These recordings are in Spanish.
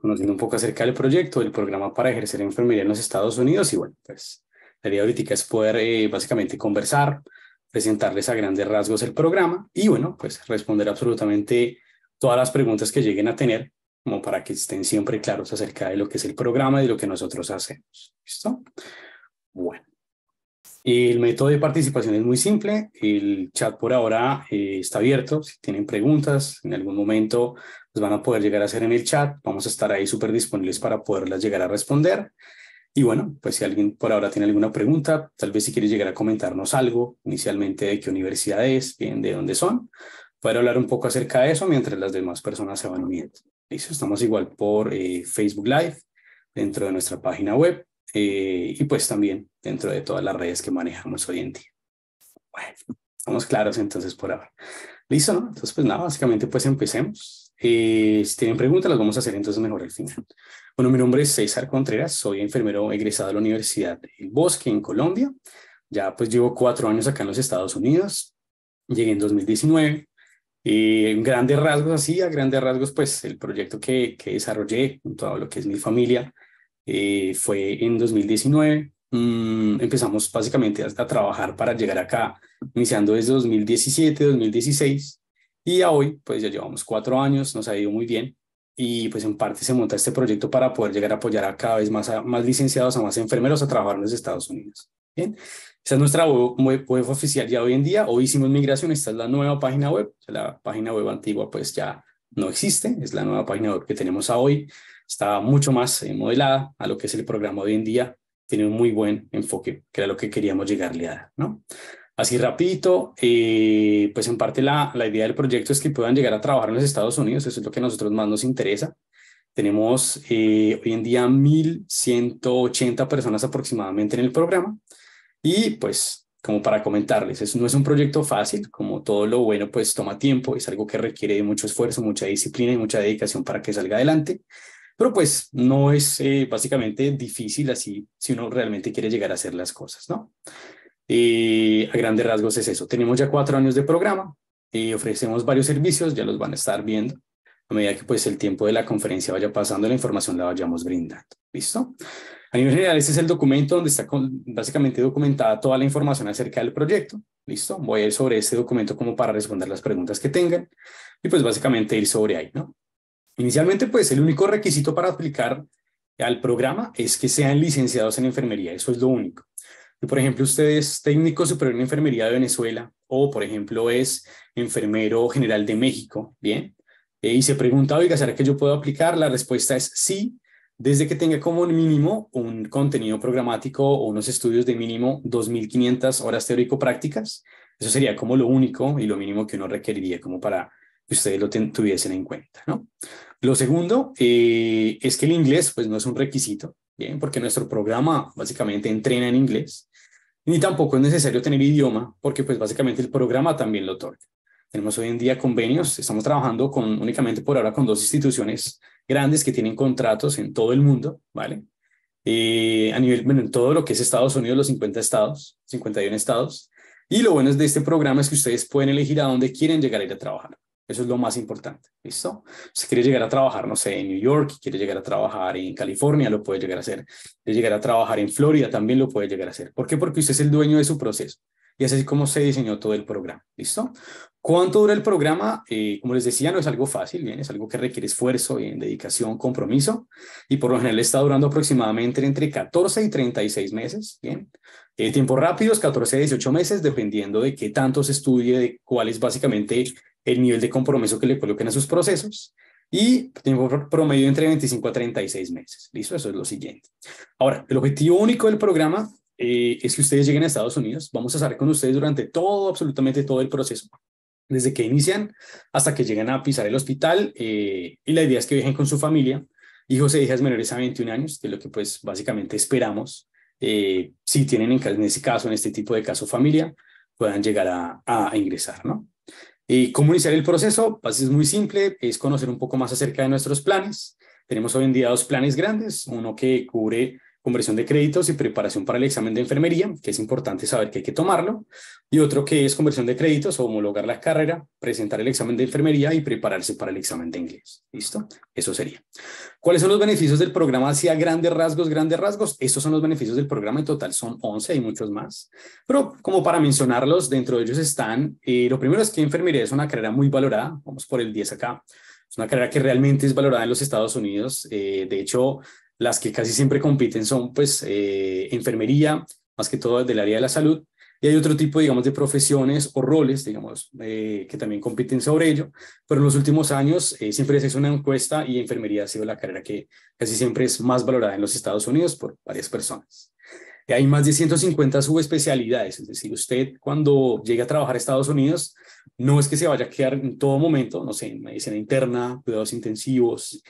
conociendo un poco acerca del proyecto, del programa para ejercer enfermería en los Estados Unidos y bueno, pues la idea ahorita es poder eh, básicamente conversar, presentarles a grandes rasgos el programa y bueno, pues responder absolutamente todas las preguntas que lleguen a tener como para que estén siempre claros acerca de lo que es el programa y de lo que nosotros hacemos. ¿Listo? Bueno, el método de participación es muy simple. El chat por ahora eh, está abierto. Si tienen preguntas, en algún momento las van a poder llegar a hacer en el chat. Vamos a estar ahí súper disponibles para poderlas llegar a responder. Y bueno, pues si alguien por ahora tiene alguna pregunta, tal vez si quiere llegar a comentarnos algo, inicialmente de qué universidad es, bien de dónde son, poder hablar un poco acerca de eso mientras las demás personas se van uniendo. Listo, estamos igual por eh, Facebook Live dentro de nuestra página web eh, y pues también dentro de todas las redes que manejamos hoy en día. Bueno, estamos claros entonces por ahora. Listo, ¿no? Entonces, pues nada, básicamente pues empecemos. Eh, si tienen preguntas, las vamos a hacer entonces mejor al final. Bueno, mi nombre es César Contreras, soy enfermero egresado de la Universidad del Bosque en Colombia. Ya pues llevo cuatro años acá en los Estados Unidos. Llegué en 2019. Y eh, en grandes rasgos, así, a grandes rasgos, pues el proyecto que, que desarrollé, con todo lo que es mi familia, eh, fue en 2019. Mm, empezamos básicamente a, trabajar para llegar acá, iniciando desde 2017, 2016, y a hoy, pues ya llevamos cuatro años, nos ha ido muy bien, y pues en parte se monta este proyecto para poder llegar a apoyar a cada vez más, más licenciados, a más enfermeros a trabajar en los Estados Unidos. Bien, esa es nuestra web, web oficial ya hoy en día, hoy hicimos migración, esta es la nueva página web, la página web antigua pues ya no existe, es la nueva página web que tenemos a hoy, estaba mucho más eh, modelada a lo que es el programa hoy en día, tiene un muy buen enfoque, que era lo que queríamos llegarle a dar, ¿no? Así rapidito, eh, pues en parte la, la, idea del proyecto es que puedan llegar a trabajar en los Estados Unidos, eso es lo que a nosotros más nos interesa. Tenemos eh, hoy en día 1.180 personas aproximadamente en el programa y pues como para comentarles, eso no es un proyecto fácil, como todo lo bueno pues toma tiempo, es algo que requiere mucho esfuerzo, mucha disciplina y mucha dedicación para que salga adelante, pero pues no es eh, básicamente difícil así si uno realmente quiere llegar a hacer las cosas, ¿no? Y eh, a grandes rasgos es eso. Tenemos ya cuatro años de programa, y eh, ofrecemos varios servicios, ya los van a estar viendo a medida que pues el tiempo de la conferencia vaya pasando, la información la vayamos brindando. ¿Listo? A nivel general, este es el documento donde está básicamente documentada toda la información acerca del proyecto. ¿Listo? Voy a ir sobre este documento como para responder las preguntas que tengan y pues básicamente ir sobre ahí, ¿no? Inicialmente, pues el único requisito para aplicar al programa es que sean licenciados en enfermería, eso es lo único. por ejemplo, usted es técnico superior en enfermería de Venezuela o, por ejemplo, es enfermero general de México, ¿bien? Eh, y se pregunta, oiga, ¿será que yo puedo aplicar? La respuesta es sí, desde que tenga como mínimo un contenido programático o unos estudios de mínimo 2.500 horas teórico-prácticas. Eso sería como lo único y lo mínimo que uno requeriría como para que ustedes lo tuviesen en cuenta, ¿no? Lo segundo eh, es que el inglés pues no es un requisito, bien, porque nuestro programa básicamente entrena en inglés, ni tampoco es necesario tener idioma, porque pues básicamente el programa también lo otorga. Tenemos hoy en día convenios, estamos trabajando con únicamente por ahora con dos instituciones grandes que tienen contratos en todo el mundo, ¿vale? Eh, a nivel, bueno, en todo lo que es Estados Unidos, los 50 estados, 51 estados. Y lo bueno de este programa es que ustedes pueden elegir a dónde quieren llegar a ir a trabajar. Eso es lo más importante, ¿listo? Si quiere llegar a trabajar, no sé, en New York, quiere llegar a trabajar en California, lo puede llegar a hacer. Quiere llegar a trabajar en Florida, también lo puede llegar a hacer. ¿Por qué? Porque usted es el dueño de su proceso. Y es como se diseñó todo el programa, ¿listo? ¿Cuánto dura el programa? Eh, como les decía, no es algo fácil, bien, es algo que requiere esfuerzo, dedicación, compromiso. Y por lo general está durando aproximadamente entre 14 y 36 meses, bien. Eh, tiempo rápido es 14 a 18 meses, dependiendo de qué tanto se estudie, de cuál es básicamente el nivel de compromiso que le coloquen a sus procesos. Y tiempo promedio entre 25 a 36 meses. ¿Listo? Eso es lo siguiente. Ahora, el objetivo único del programa eh, es que ustedes lleguen a Estados Unidos. Vamos a estar con ustedes durante todo, absolutamente todo el proceso desde que inician hasta que lleguen a pisar el hospital eh, y la idea es que viajen con su familia, hijos e hijas menores a 21 años, que lo que pues básicamente esperamos eh, si tienen en, en, ese caso, en este tipo de caso familia, puedan llegar a, ingresar, ¿no? ¿Y ¿Cómo iniciar el proceso? Pues es muy simple, es conocer un poco más acerca de nuestros planes. Tenemos hoy en día dos planes grandes, uno que cubre conversión de créditos y preparación para el examen de enfermería, que es importante saber que hay que tomarlo, y otro que es conversión de créditos o homologar la carrera, presentar el examen de enfermería y prepararse para el examen de inglés. ¿Listo? Eso sería. ¿Cuáles son los beneficios del programa hacia grandes rasgos, grandes rasgos? Estos son los beneficios del programa, en total son 11 y muchos más, pero como para mencionarlos, dentro de ellos están, eh, lo primero es que enfermería es una carrera muy valorada, vamos por el 10 acá, es una carrera que realmente es valorada en los Estados Unidos. Eh, de hecho, las que casi siempre compiten son pues eh, enfermería, más que todo del área de la salud, y hay otro tipo, digamos, de profesiones o roles, digamos, eh, que también compiten sobre ello, pero en los últimos años eh, siempre se hizo una encuesta y enfermería ha sido la carrera que casi siempre es más valorada en los Estados Unidos por varias personas. Y hay más de 150 subespecialidades, es decir, usted cuando llegue a trabajar a Estados Unidos, no es que se vaya a quedar en todo momento, no sé, en medicina interna, cuidados intensivos,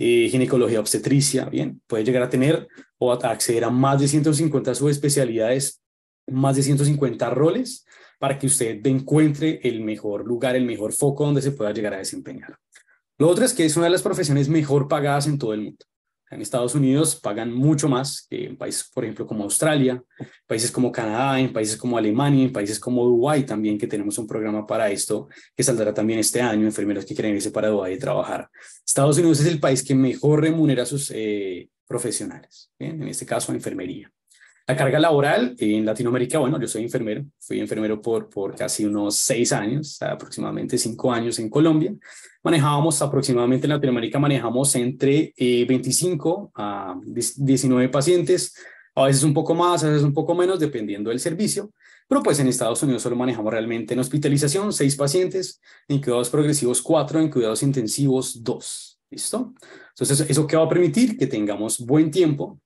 eh, ginecología obstetricia, bien, puede llegar a tener o acceder a más de 150 subespecialidades, más de 150 roles, para que usted encuentre el mejor lugar, el mejor foco donde se pueda llegar a desempeñar. Lo otro es que es una de las profesiones mejor pagadas en todo el mundo. En Estados Unidos pagan mucho más que en países, por ejemplo, como Australia, países como Canadá, en países como Alemania, en países como Dubái también, que tenemos un programa para esto, que saldrá también este año, enfermeros que quieren irse para Dubái a trabajar. Estados Unidos es el país que mejor remunera a sus eh, profesionales, en este caso enfermería. La carga laboral en Latinoamérica, bueno, yo soy enfermero, fui enfermero por, por casi unos seis años, aproximadamente cinco años en Colombia. Manejábamos aproximadamente en Latinoamérica, manejamos entre 25 eh, a 19 pacientes, a veces un poco más, a veces un poco menos, dependiendo del servicio. Pero pues en Estados Unidos solo manejamos realmente en hospitalización seis pacientes, en cuidados progresivos cuatro, en cuidados intensivos dos. ¿Listo? Entonces, ¿eso qué va a permitir? Que tengamos buen tiempo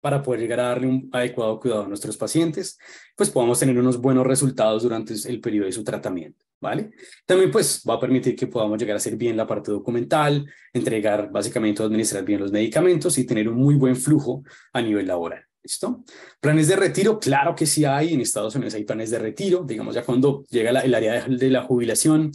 para poder llegar a darle un adecuado cuidado a nuestros pacientes, pues podamos tener unos buenos resultados durante el periodo de su tratamiento, ¿vale? También pues va a permitir que podamos llegar a hacer bien la parte documental, entregar básicamente, administrar bien los medicamentos y tener un muy buen flujo a nivel laboral. ¿Listo? Planes de retiro, claro que sí hay. En Estados Unidos hay planes de retiro. Digamos, ya cuando llega el área de la jubilación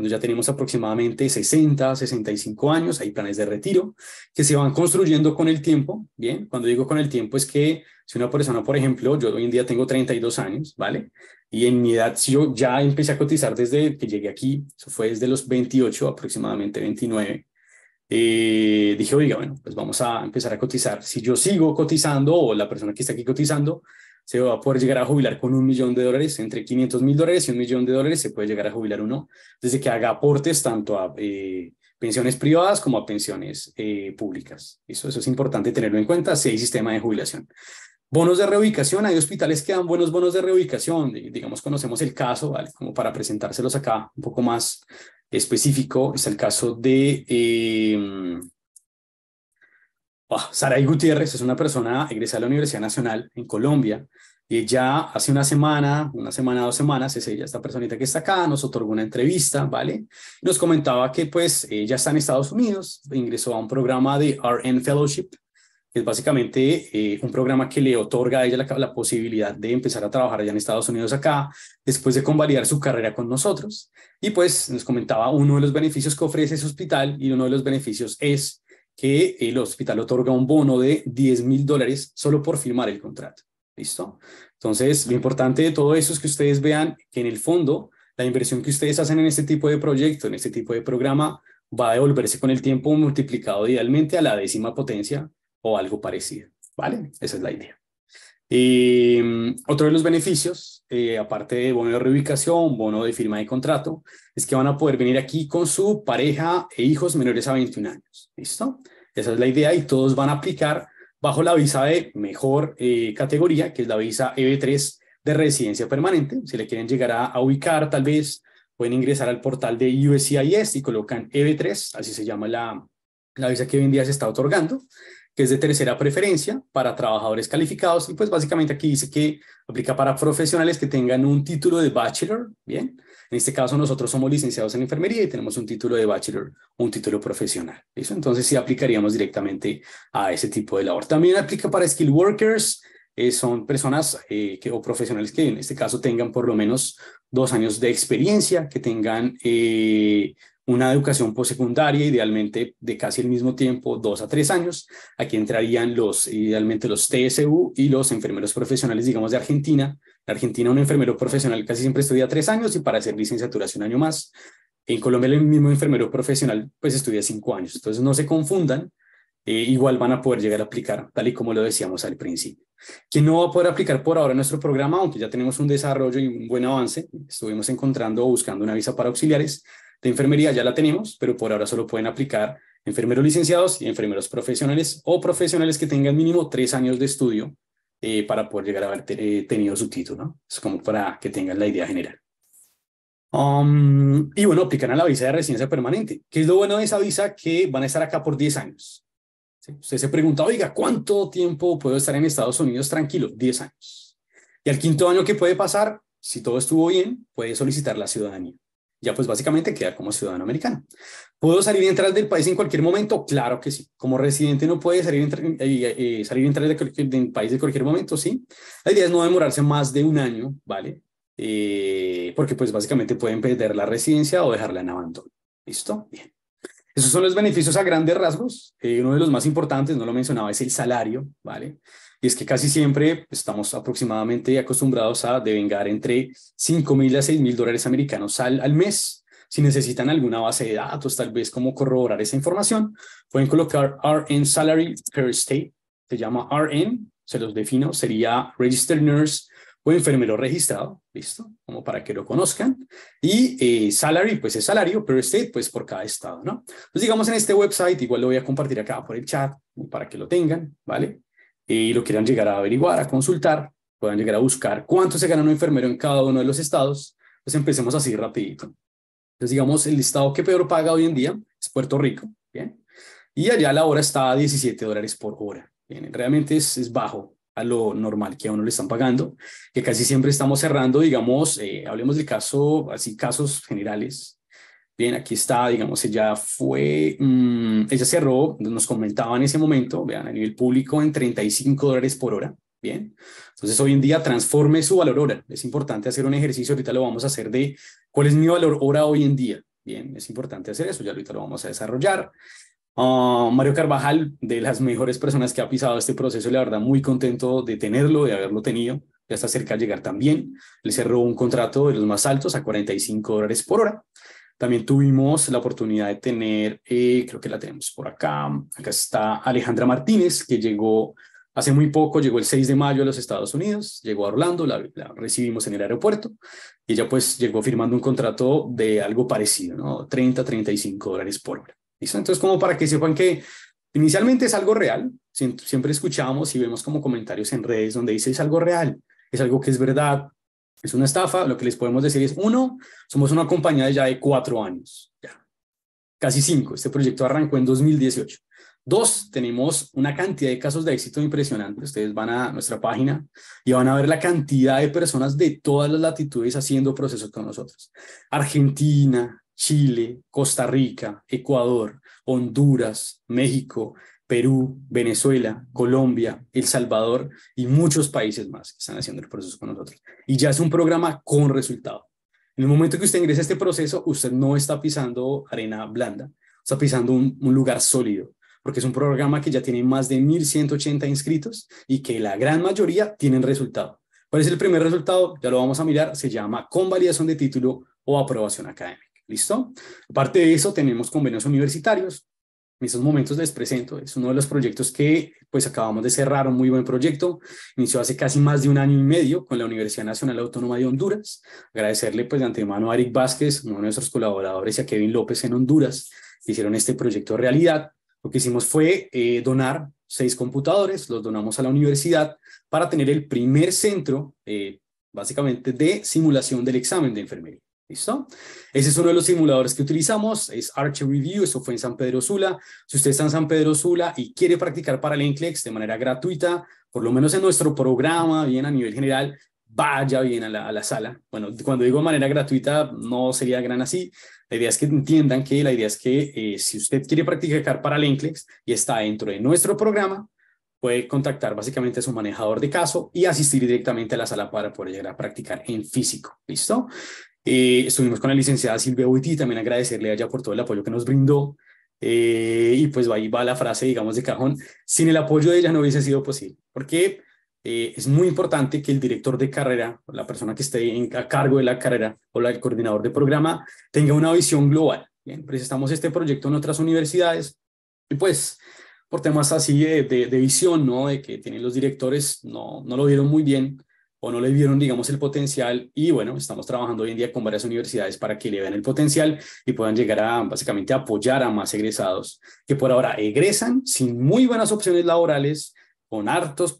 cuando ya tenemos aproximadamente 60, 65 años, hay planes de retiro que se van construyendo con el tiempo, ¿bien? Cuando digo con el tiempo es que si una persona, por ejemplo, yo hoy en día tengo 32 años, ¿vale? Y en mi edad, si yo ya empecé a cotizar desde que llegué aquí, eso fue desde los 28, aproximadamente 29, eh, dije, oiga, bueno, pues vamos a empezar a cotizar. Si yo sigo cotizando o la persona que está aquí cotizando se va a poder llegar a jubilar con un millón de dólares, entre 500 mil dólares y un millón de dólares se puede llegar a jubilar uno, desde que haga aportes tanto a eh, pensiones privadas como a pensiones eh, públicas. Eso, eso es importante tenerlo en cuenta si hay sistema de jubilación. Bonos de reubicación, hay hospitales que dan buenos bonos de reubicación, digamos conocemos el caso, ¿vale? como para presentárselos acá un poco más específico, es el caso de eh, Oh, Saray Gutiérrez es una persona egresada de la Universidad Nacional en Colombia y ya hace una semana, una semana, dos semanas, es ella, esta personita que está acá, nos otorgó una entrevista, ¿vale? Nos comentaba que pues ella está en Estados Unidos, ingresó a un programa de RN Fellowship, que es básicamente eh, un programa que le otorga a ella la, la, posibilidad de empezar a trabajar allá en Estados Unidos acá, después de convalidar su carrera con nosotros. Y pues nos comentaba uno de los beneficios que ofrece ese hospital y uno de los beneficios es que el hospital otorga un bono de 10 mil dólares solo por firmar el contrato. ¿Listo? Entonces, lo importante de todo eso es que ustedes vean que en el fondo, la inversión que ustedes hacen en este tipo de proyecto, en este tipo de programa, va a devolverse con el tiempo multiplicado idealmente a la décima potencia o algo parecido. ¿Vale? Esa es la idea. Em, otro de los beneficios, eh, aparte de bono de reubicación, bono de firma de contrato, es que van a poder venir aquí con su pareja e hijos menores a 21 años. ¿Listo? Esa es la idea y todos van a aplicar bajo la visa de mejor eh, categoría, que es la visa EB3 de residencia permanente. Si le quieren llegar a, ubicar, tal vez pueden ingresar al portal de USCIS y colocan EB3, así se llama la, la visa que hoy en día se está otorgando, que es de tercera preferencia para trabajadores calificados. Y pues básicamente aquí dice que aplica para profesionales que tengan un título de bachelor, ¿bien? En este caso, nosotros somos licenciados en enfermería y tenemos un título de bachelor un título profesional. Entonces, sí aplicaríamos directamente a ese tipo de labor. También aplica para skill workers. Eh, son personas eh, que, o profesionales que en este caso tengan por lo menos dos años de experiencia, que tengan eh, una educación postsecundaria, idealmente de casi el mismo tiempo, dos a tres años. Aquí entrarían los, idealmente los TSU y los enfermeros profesionales, digamos, de Argentina, en Argentina un enfermero profesional casi siempre estudia tres años y para hacer licenciatura hace un año más. En Colombia el mismo enfermero profesional pues estudia cinco años. Entonces no se confundan, eh, igual van a poder llegar a aplicar, tal y como lo decíamos al principio. Quien no va a poder aplicar por ahora nuestro programa, aunque ya tenemos un desarrollo y un buen avance, estuvimos encontrando o buscando una visa para auxiliares de enfermería, ya la tenemos, pero por ahora solo pueden aplicar enfermeros licenciados y enfermeros profesionales o profesionales que tengan mínimo tres años de estudio eh, para poder llegar a haber eh, tenido su título. ¿no? Es como para que tengan la idea general. Um, y bueno, a la visa de residencia permanente, ¿Qué es lo bueno de esa visa que van a estar acá por 10 años. Usted se pregunta, oiga, ¿cuánto tiempo puedo estar en Estados Unidos tranquilo? 10 años. Y al quinto año que puede pasar, si todo estuvo bien, puede solicitar la ciudadanía ya pues básicamente queda como ciudadano americano. ¿Puedo salir y entrar del país en cualquier momento? Claro que sí. Como residente no puede salir, eh, eh, eh, salir y entrar del, país en cualquier momento, sí. La idea es no demorarse más de un año, ¿vale? porque pues básicamente pueden perder la residencia o dejarla en abandono. ¿Listo? Bien. Esos son los beneficios a grandes rasgos. uno de los más importantes, no lo mencionaba, es el salario, ¿vale? Y es que casi siempre pues, estamos aproximadamente acostumbrados a devengar entre 5 mil a 6 mil dólares americanos al, al mes. Si necesitan alguna base de datos, tal vez cómo corroborar esa información, pueden colocar RN Salary Per State, se llama RN, se los defino, sería Registered Nurse o enfermero registrado, ¿listo? Como para que lo conozcan. Y eh, salary, pues es salario, Per state, pues por cada estado, ¿no? Entonces, digamos en este website, igual lo voy a compartir acá por el chat para que lo tengan, ¿vale? y lo quieran llegar a averiguar, a consultar, puedan llegar a buscar cuánto se gana un enfermero en cada uno de los estados, pues empecemos así rapidito. Entonces, digamos, el estado que peor paga hoy en día es Puerto Rico, ¿bien? Y allá la hora está a 17 dólares por hora, ¿bien? Realmente es, bajo a lo normal que a uno le están pagando, que casi siempre estamos cerrando, digamos, eh, hablemos del caso, así casos generales, Bien, aquí está, digamos, ella fue, mm, ella cerró, nos comentaba en ese momento, vean, a nivel público en 35 dólares por hora. Bien, entonces hoy en día transforme su valor hora. Es importante hacer un ejercicio, ahorita lo vamos a hacer de cuál es mi valor hora hoy en día. Bien, es importante hacer eso, ya ahorita lo vamos a desarrollar. Ah, Mario Carvajal, de las mejores personas que ha pisado este proceso, la verdad, muy contento de tenerlo, de haberlo tenido. Ya está cerca de llegar también. Le cerró un contrato de los más altos a 45 dólares por hora. También tuvimos la oportunidad de tener, eh, creo que la tenemos por acá, acá está Alejandra Martínez, que llegó hace muy poco, llegó el 6 de mayo a los Estados Unidos, llegó a Orlando, la, recibimos en el aeropuerto y ella pues llegó firmando un contrato de algo parecido, ¿no? 30, 35 dólares por hora. ¿Listo? Entonces, como para que sepan que inicialmente es algo real, siempre escuchamos y vemos como comentarios en redes donde dice es algo real, es algo que es verdad, es una estafa, lo que les podemos decir es, uno, somos una compañía de ya de cuatro años, ya, casi cinco, este proyecto arrancó en 2018. Dos, tenemos una cantidad de casos de éxito impresionante. Ustedes van a nuestra página y van a ver la cantidad de personas de todas las latitudes haciendo procesos con nosotros. Argentina, Chile, Costa Rica, Ecuador, Honduras, México, Perú, Venezuela, Colombia, El Salvador y muchos países más que están haciendo el proceso con nosotros. Y ya es un programa con resultado. En el momento que usted ingresa a este proceso, usted no está pisando arena blanda, está pisando un, lugar sólido, porque es un programa que ya tiene más de 1.180 inscritos y que la gran mayoría tienen resultado. ¿Cuál es el primer resultado? Ya lo vamos a mirar. Se llama convalidación de título o aprobación académica. ¿Listo? Aparte de eso, tenemos convenios universitarios. En estos momentos les presento, es uno de los proyectos que pues acabamos de cerrar, un muy buen proyecto, inició hace casi más de un año y medio con la Universidad Nacional Autónoma de Honduras. Agradecerle pues de antemano a Eric Vázquez, uno de nuestros colaboradores, y a Kevin López en Honduras, hicieron este proyecto realidad. Lo que hicimos fue eh, donar seis computadores, los donamos a la universidad para tener el primer centro, eh, básicamente, de simulación del examen de enfermería. ¿Listo? Ese es uno de los simuladores que utilizamos, es Arch Review, eso fue en San Pedro Sula. Si usted está en San Pedro Sula y quiere practicar para el NCLEX de manera gratuita, por lo menos en nuestro programa, bien a nivel general, vaya bien a la, sala. Bueno, cuando digo de manera gratuita, no sería gran así. La idea es que entiendan que la idea es que eh, si usted quiere practicar para el NCLEX y está dentro de nuestro programa, puede contactar básicamente a su manejador de caso y asistir directamente a la sala para poder llegar a practicar en físico. ¿Listo? Eh, estuvimos con la licenciada Silvia Buiti, también agradecerle a ella por todo el apoyo que nos brindó. Eh, y pues ahí va la frase, digamos, de cajón, sin el apoyo de ella no hubiese sido posible, porque eh, es muy importante que el director de carrera, o la persona que esté a cargo de la carrera o la, el coordinador de programa, tenga una visión global. Bien, presentamos este proyecto en otras universidades y pues por temas así de, de, visión, ¿no? De que tienen los directores, no, no lo vieron muy bien o no le vieron, digamos, el potencial y bueno, estamos trabajando hoy en día con varias universidades para que le vean el potencial y puedan llegar a básicamente apoyar a más egresados que por ahora egresan sin muy buenas opciones laborales, con altos,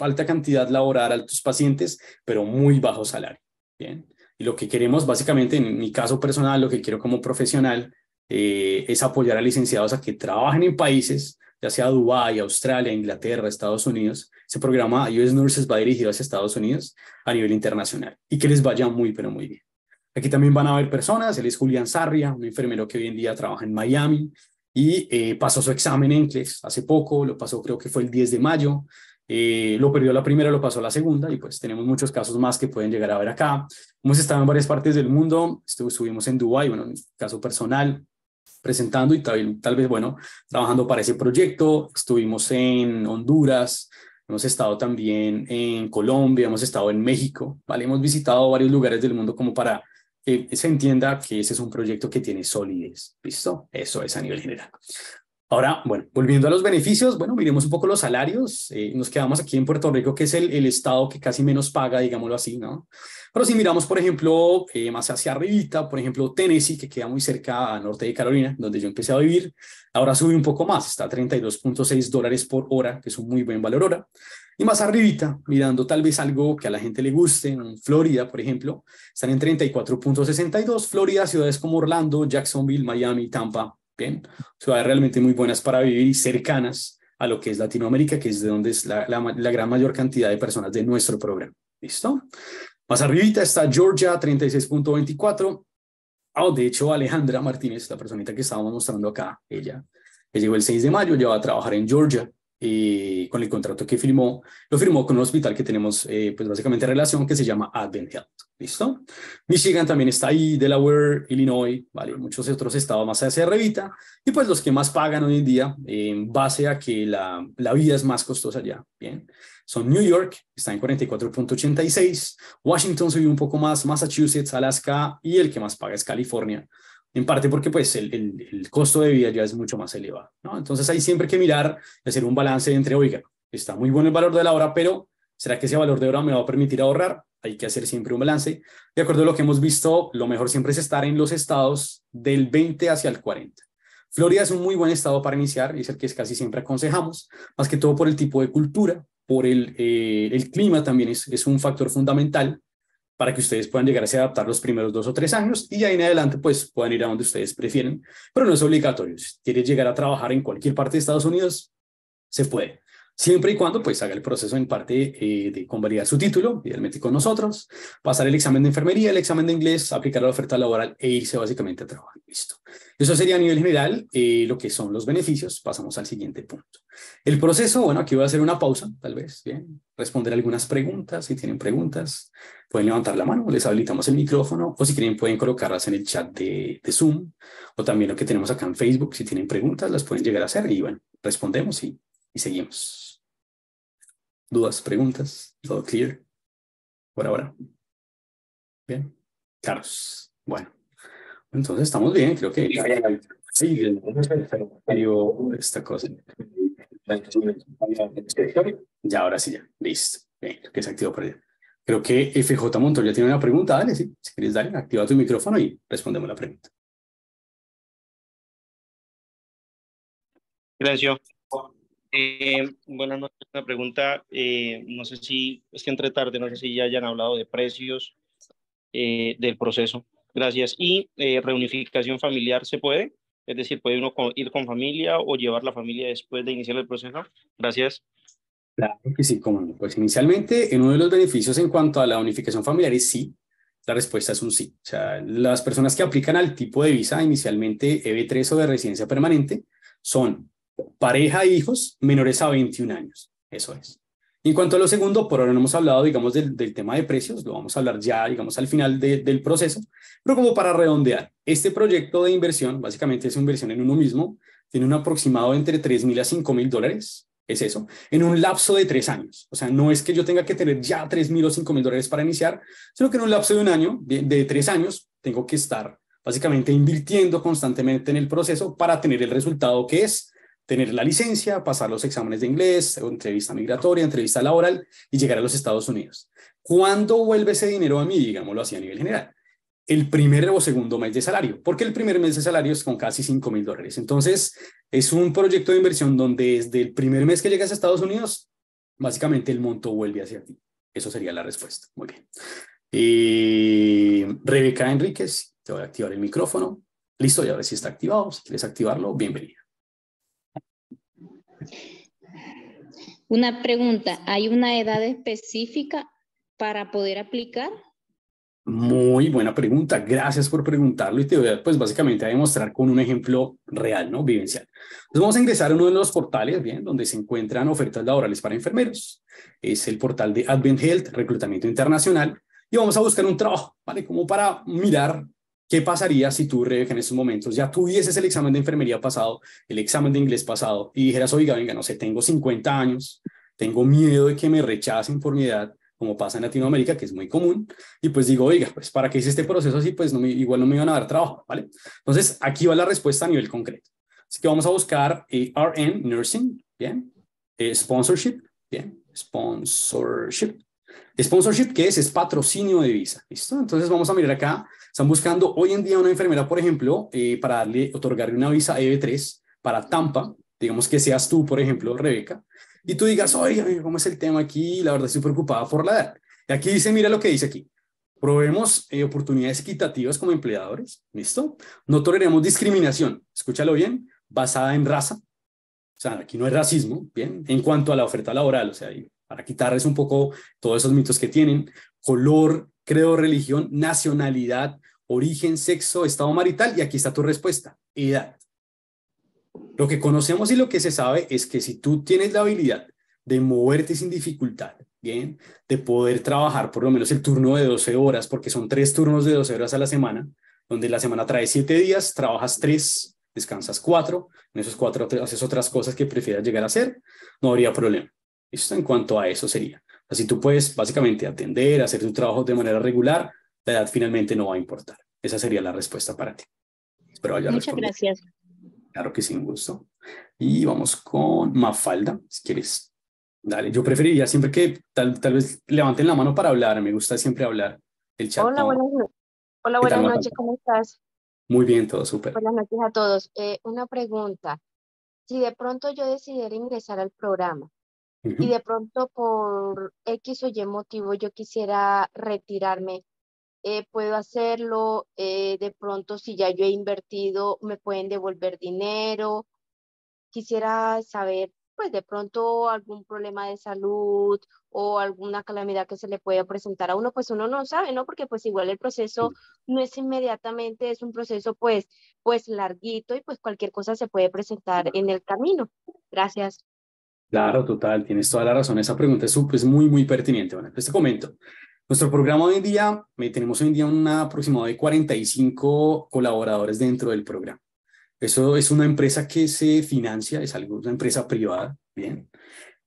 alta cantidad laboral, altos pacientes, pero muy bajo salario. Bien. Y lo que queremos básicamente, en mi caso personal, lo que quiero como profesional, eh, es apoyar a licenciados a que trabajen en países ya sea Dubái, Australia, Inglaterra, Estados Unidos. Ese programa US Nurses va dirigido hacia Estados Unidos a nivel internacional y que les vaya muy, pero muy bien. Aquí también van a haber personas, él es Julián Sarria, un enfermero que hoy en día trabaja en Miami y eh, pasó su examen en CLEX hace poco, lo pasó creo que fue el 10 de mayo, eh, lo perdió la primera, lo pasó la segunda y pues tenemos muchos casos más que pueden llegar a ver acá. Hemos estado en varias partes del mundo, estuvimos en Dubái, bueno, en caso personal, presentando y tal, vez, bueno, trabajando para ese proyecto. Estuvimos en Honduras, hemos estado también en Colombia, hemos estado en México, ¿vale? Hemos visitado varios lugares del mundo como para que se entienda que ese es un proyecto que tiene solidez, ¿visto? Eso es a nivel general. Ahora, bueno, volviendo a los beneficios, bueno, miremos un poco los salarios. Eh, nos quedamos aquí en Puerto Rico, que es el, estado que casi menos paga, digámoslo así, ¿no? Pero si miramos, por ejemplo, eh, más hacia arribita, por ejemplo, Tennessee, que queda muy cerca a norte de Carolina, donde yo empecé a vivir, ahora sube un poco más, está a 32.6 dólares por hora, que es un muy buen valor hora. Y más arribita, mirando tal vez algo que a la gente le guste, en Florida, por ejemplo, están en 34.62. Florida, ciudades como Orlando, Jacksonville, Miami, Tampa, ¿bien? Ciudades realmente muy buenas para vivir y cercanas a lo que es Latinoamérica, que es de donde es la, gran mayor cantidad de personas de nuestro programa. ¿Listo? Más arribita está Georgia 36.24. Oh, ah, de hecho, Alejandra Martínez, la personita que estábamos mostrando acá, ella, que llegó el 6 de mayo, ya va a trabajar en Georgia. Eh, con el contrato que firmó, lo firmó con un hospital que tenemos, eh, pues básicamente relación, que se llama Advent Health. ¿Listo? Michigan también está ahí, Delaware, Illinois, ¿vale? Muchos otros estados más hacia arribita. Y pues los que más pagan hoy en día, en base a que la, vida es más costosa ya, ¿bien? Son New York, está en 44.86, Washington subió un poco más, Massachusetts, Alaska, y el que más paga es California, en parte porque pues el, costo de vida ya es mucho más elevado. ¿no? Entonces hay siempre que mirar, hacer un balance entre, oiga, está muy bueno el valor de la hora, pero ¿será que ese valor de hora me va a permitir ahorrar? Hay que hacer siempre un balance. De acuerdo a lo que hemos visto, lo mejor siempre es estar en los estados del 20 hacia el 40. Florida es un muy buen estado para iniciar, es el que casi siempre aconsejamos, más que todo por el tipo de cultura, por el, eh, el clima también es, es un factor fundamental para que ustedes puedan llegar a se adaptar los primeros dos o tres años y ahí en adelante pues puedan ir a donde ustedes prefieren, pero no es obligatorio. Si quieren llegar a trabajar en cualquier parte de Estados Unidos, se puede siempre y cuando pues haga el proceso en parte eh, de convalidar su título, idealmente con nosotros, pasar el examen de enfermería, el examen de inglés, aplicar la oferta laboral e irse básicamente a trabajar. Listo. Eso sería a nivel general eh, lo que son los beneficios. Pasamos al siguiente punto. El proceso, bueno, aquí voy a hacer una pausa, tal vez, bien, responder algunas preguntas. Si tienen preguntas, pueden levantar la mano, les habilitamos el micrófono o si quieren pueden colocarlas en el chat de, Zoom o también lo que tenemos acá en Facebook. Si tienen preguntas, las pueden llegar a hacer y bueno, respondemos y seguimos dudas, preguntas, todo clear por ahora. Bien, Carlos, bueno, entonces estamos bien, creo que sí, esta cosa. Ya, ahora sí, ya, listo, bien, creo que se activó por Creo que FJ Montoya tiene una pregunta, dale, si quieres, dale, activa tu micrófono y respondemos la pregunta. Gracias. Eh, buenas noches, una pregunta, eh, no sé si, es que entre tarde, no sé si ya hayan hablado de precios eh, del proceso. Gracias. ¿Y eh, reunificación familiar se puede? Es decir, ¿puede uno ir con familia o llevar la familia después de iniciar el proceso? Gracias. Claro que sí, como Pues inicialmente, en uno de los beneficios en cuanto a la unificación familiar es sí, la respuesta es un sí. O sea, las personas que aplican al tipo de visa inicialmente EB3 o de residencia permanente son pareja, e hijos menores a 21 años. Eso es. en cuanto a lo segundo, por ahora no hemos hablado, digamos, del, tema de precios, lo vamos a hablar ya, digamos, al final del proceso, pero como para redondear, este proyecto de inversión, básicamente es inversión en uno mismo, tiene un aproximado entre 3000 mil a 5000 mil dólares, es eso, en un lapso de tres años. O sea, no es que yo tenga que tener ya 3000 mil o 5000 mil dólares para iniciar, sino que en un lapso de un año, de tres años, tengo que estar básicamente invirtiendo constantemente en el proceso para tener el resultado que es tener la licencia, pasar los exámenes de inglés, entrevista migratoria, entrevista laboral y llegar a los Estados Unidos. ¿Cuándo vuelve ese dinero a mí, digámoslo así, a nivel general? El primer o segundo mes de salario, porque el primer mes de salario es con casi 5 mil dólares. Entonces, es un proyecto de inversión donde desde el primer mes que llegas a Estados Unidos, básicamente el monto vuelve hacia ti. Eso sería la respuesta. Muy bien. Eh, Rebeca Enríquez, te voy a activar el micrófono. Listo, ya ver si está activado. Si quieres activarlo, bienvenido. Una pregunta, ¿hay una edad específica para poder aplicar? Muy buena pregunta, gracias por preguntarlo y te voy a, pues básicamente a demostrar con un ejemplo real, ¿no? Vivencial. Entonces vamos a ingresar a uno de los portales, bien, donde se encuentran ofertas laborales para enfermeros. Es el portal de Advent Health, Reclutamiento Internacional, y vamos a buscar un trabajo, ¿vale? Como para mirar ¿Qué pasaría si tú, Rebeca, en esos momentos ya tuvieses el examen de enfermería pasado, el examen de inglés pasado y dijeras, oiga, venga, no sé, tengo 50 años, tengo miedo de que me rechacen por mi edad, como pasa en Latinoamérica, que es muy común, y pues digo, oiga, pues para que hice este proceso así, pues no igual no me iban a dar trabajo, ¿vale? Entonces, aquí va la respuesta a nivel concreto. Así que vamos a buscar eh, RN Nursing, ¿bien? Eh, sponsorship, ¿bien? Sponsorship. Sponsorship, ¿qué es? Es patrocinio de visa, ¿listo? Entonces vamos a mirar acá están buscando hoy en día una enfermera, por ejemplo, eh, para darle, otorgarle una visa EB3 para Tampa, digamos que seas tú, por ejemplo, Rebeca, y tú digas, oye, ¿cómo es el tema aquí? La verdad estoy preocupada por la edad. Y aquí dice, mira lo que dice aquí. Proveemos eh, oportunidades equitativas como empleadores, ¿listo? No toleraremos discriminación, escúchalo bien, basada en raza. O sea, aquí no hay racismo, ¿bien? En cuanto a la oferta laboral, o sea, para quitarles un poco todos esos mitos que tienen, color, credo, religión, nacionalidad, origen, sexo, estado marital y aquí está tu respuesta, edad. Lo que conocemos y lo que se sabe es que si tú tienes la habilidad de moverte sin dificultad, bien, de poder trabajar por lo menos el turno de 12 horas, porque son tres turnos de 12 horas a la semana, donde la semana trae siete días, trabajas tres, descansas cuatro, en esos cuatro haces otras cosas que prefieras llegar a hacer, no habría problema. Eso en cuanto a eso sería. Así tú puedes básicamente atender, hacer tu trabajo de manera regular, la edad finalmente no va a importar. Esa sería la respuesta para ti. Muchas gracias. Claro que sí, un gusto. Y vamos con Mafalda, si quieres. Dale, yo preferiría siempre que tal, vez levanten la mano para hablar, me gusta siempre hablar. El hola, buenas, hola, buenas noches, ¿cómo estás? Muy bien, todo súper. Buenas noches a todos. Eh, una pregunta. Si de pronto yo decidiera ingresar al programa y de pronto por X o Y motivo yo quisiera retirarme, eh, puedo hacerlo, eh, de pronto si ya yo he invertido, me pueden devolver dinero. Quisiera saber, pues de pronto algún problema de salud o alguna calamidad que se le pueda presentar a uno, pues uno no sabe, ¿no? Porque pues igual el proceso no es inmediatamente, es un proceso pues, pues larguito y pues cualquier cosa se puede presentar en el camino. Gracias. Claro, total, tienes toda la razón. Esa pregunta es, es muy, muy pertinente. Bueno, pues te comento. Nuestro programa hoy en día, eh, tenemos hoy en día un aproximado de 45 colaboradores dentro del programa. Eso es una empresa que se financia, es algo, una empresa privada, bien.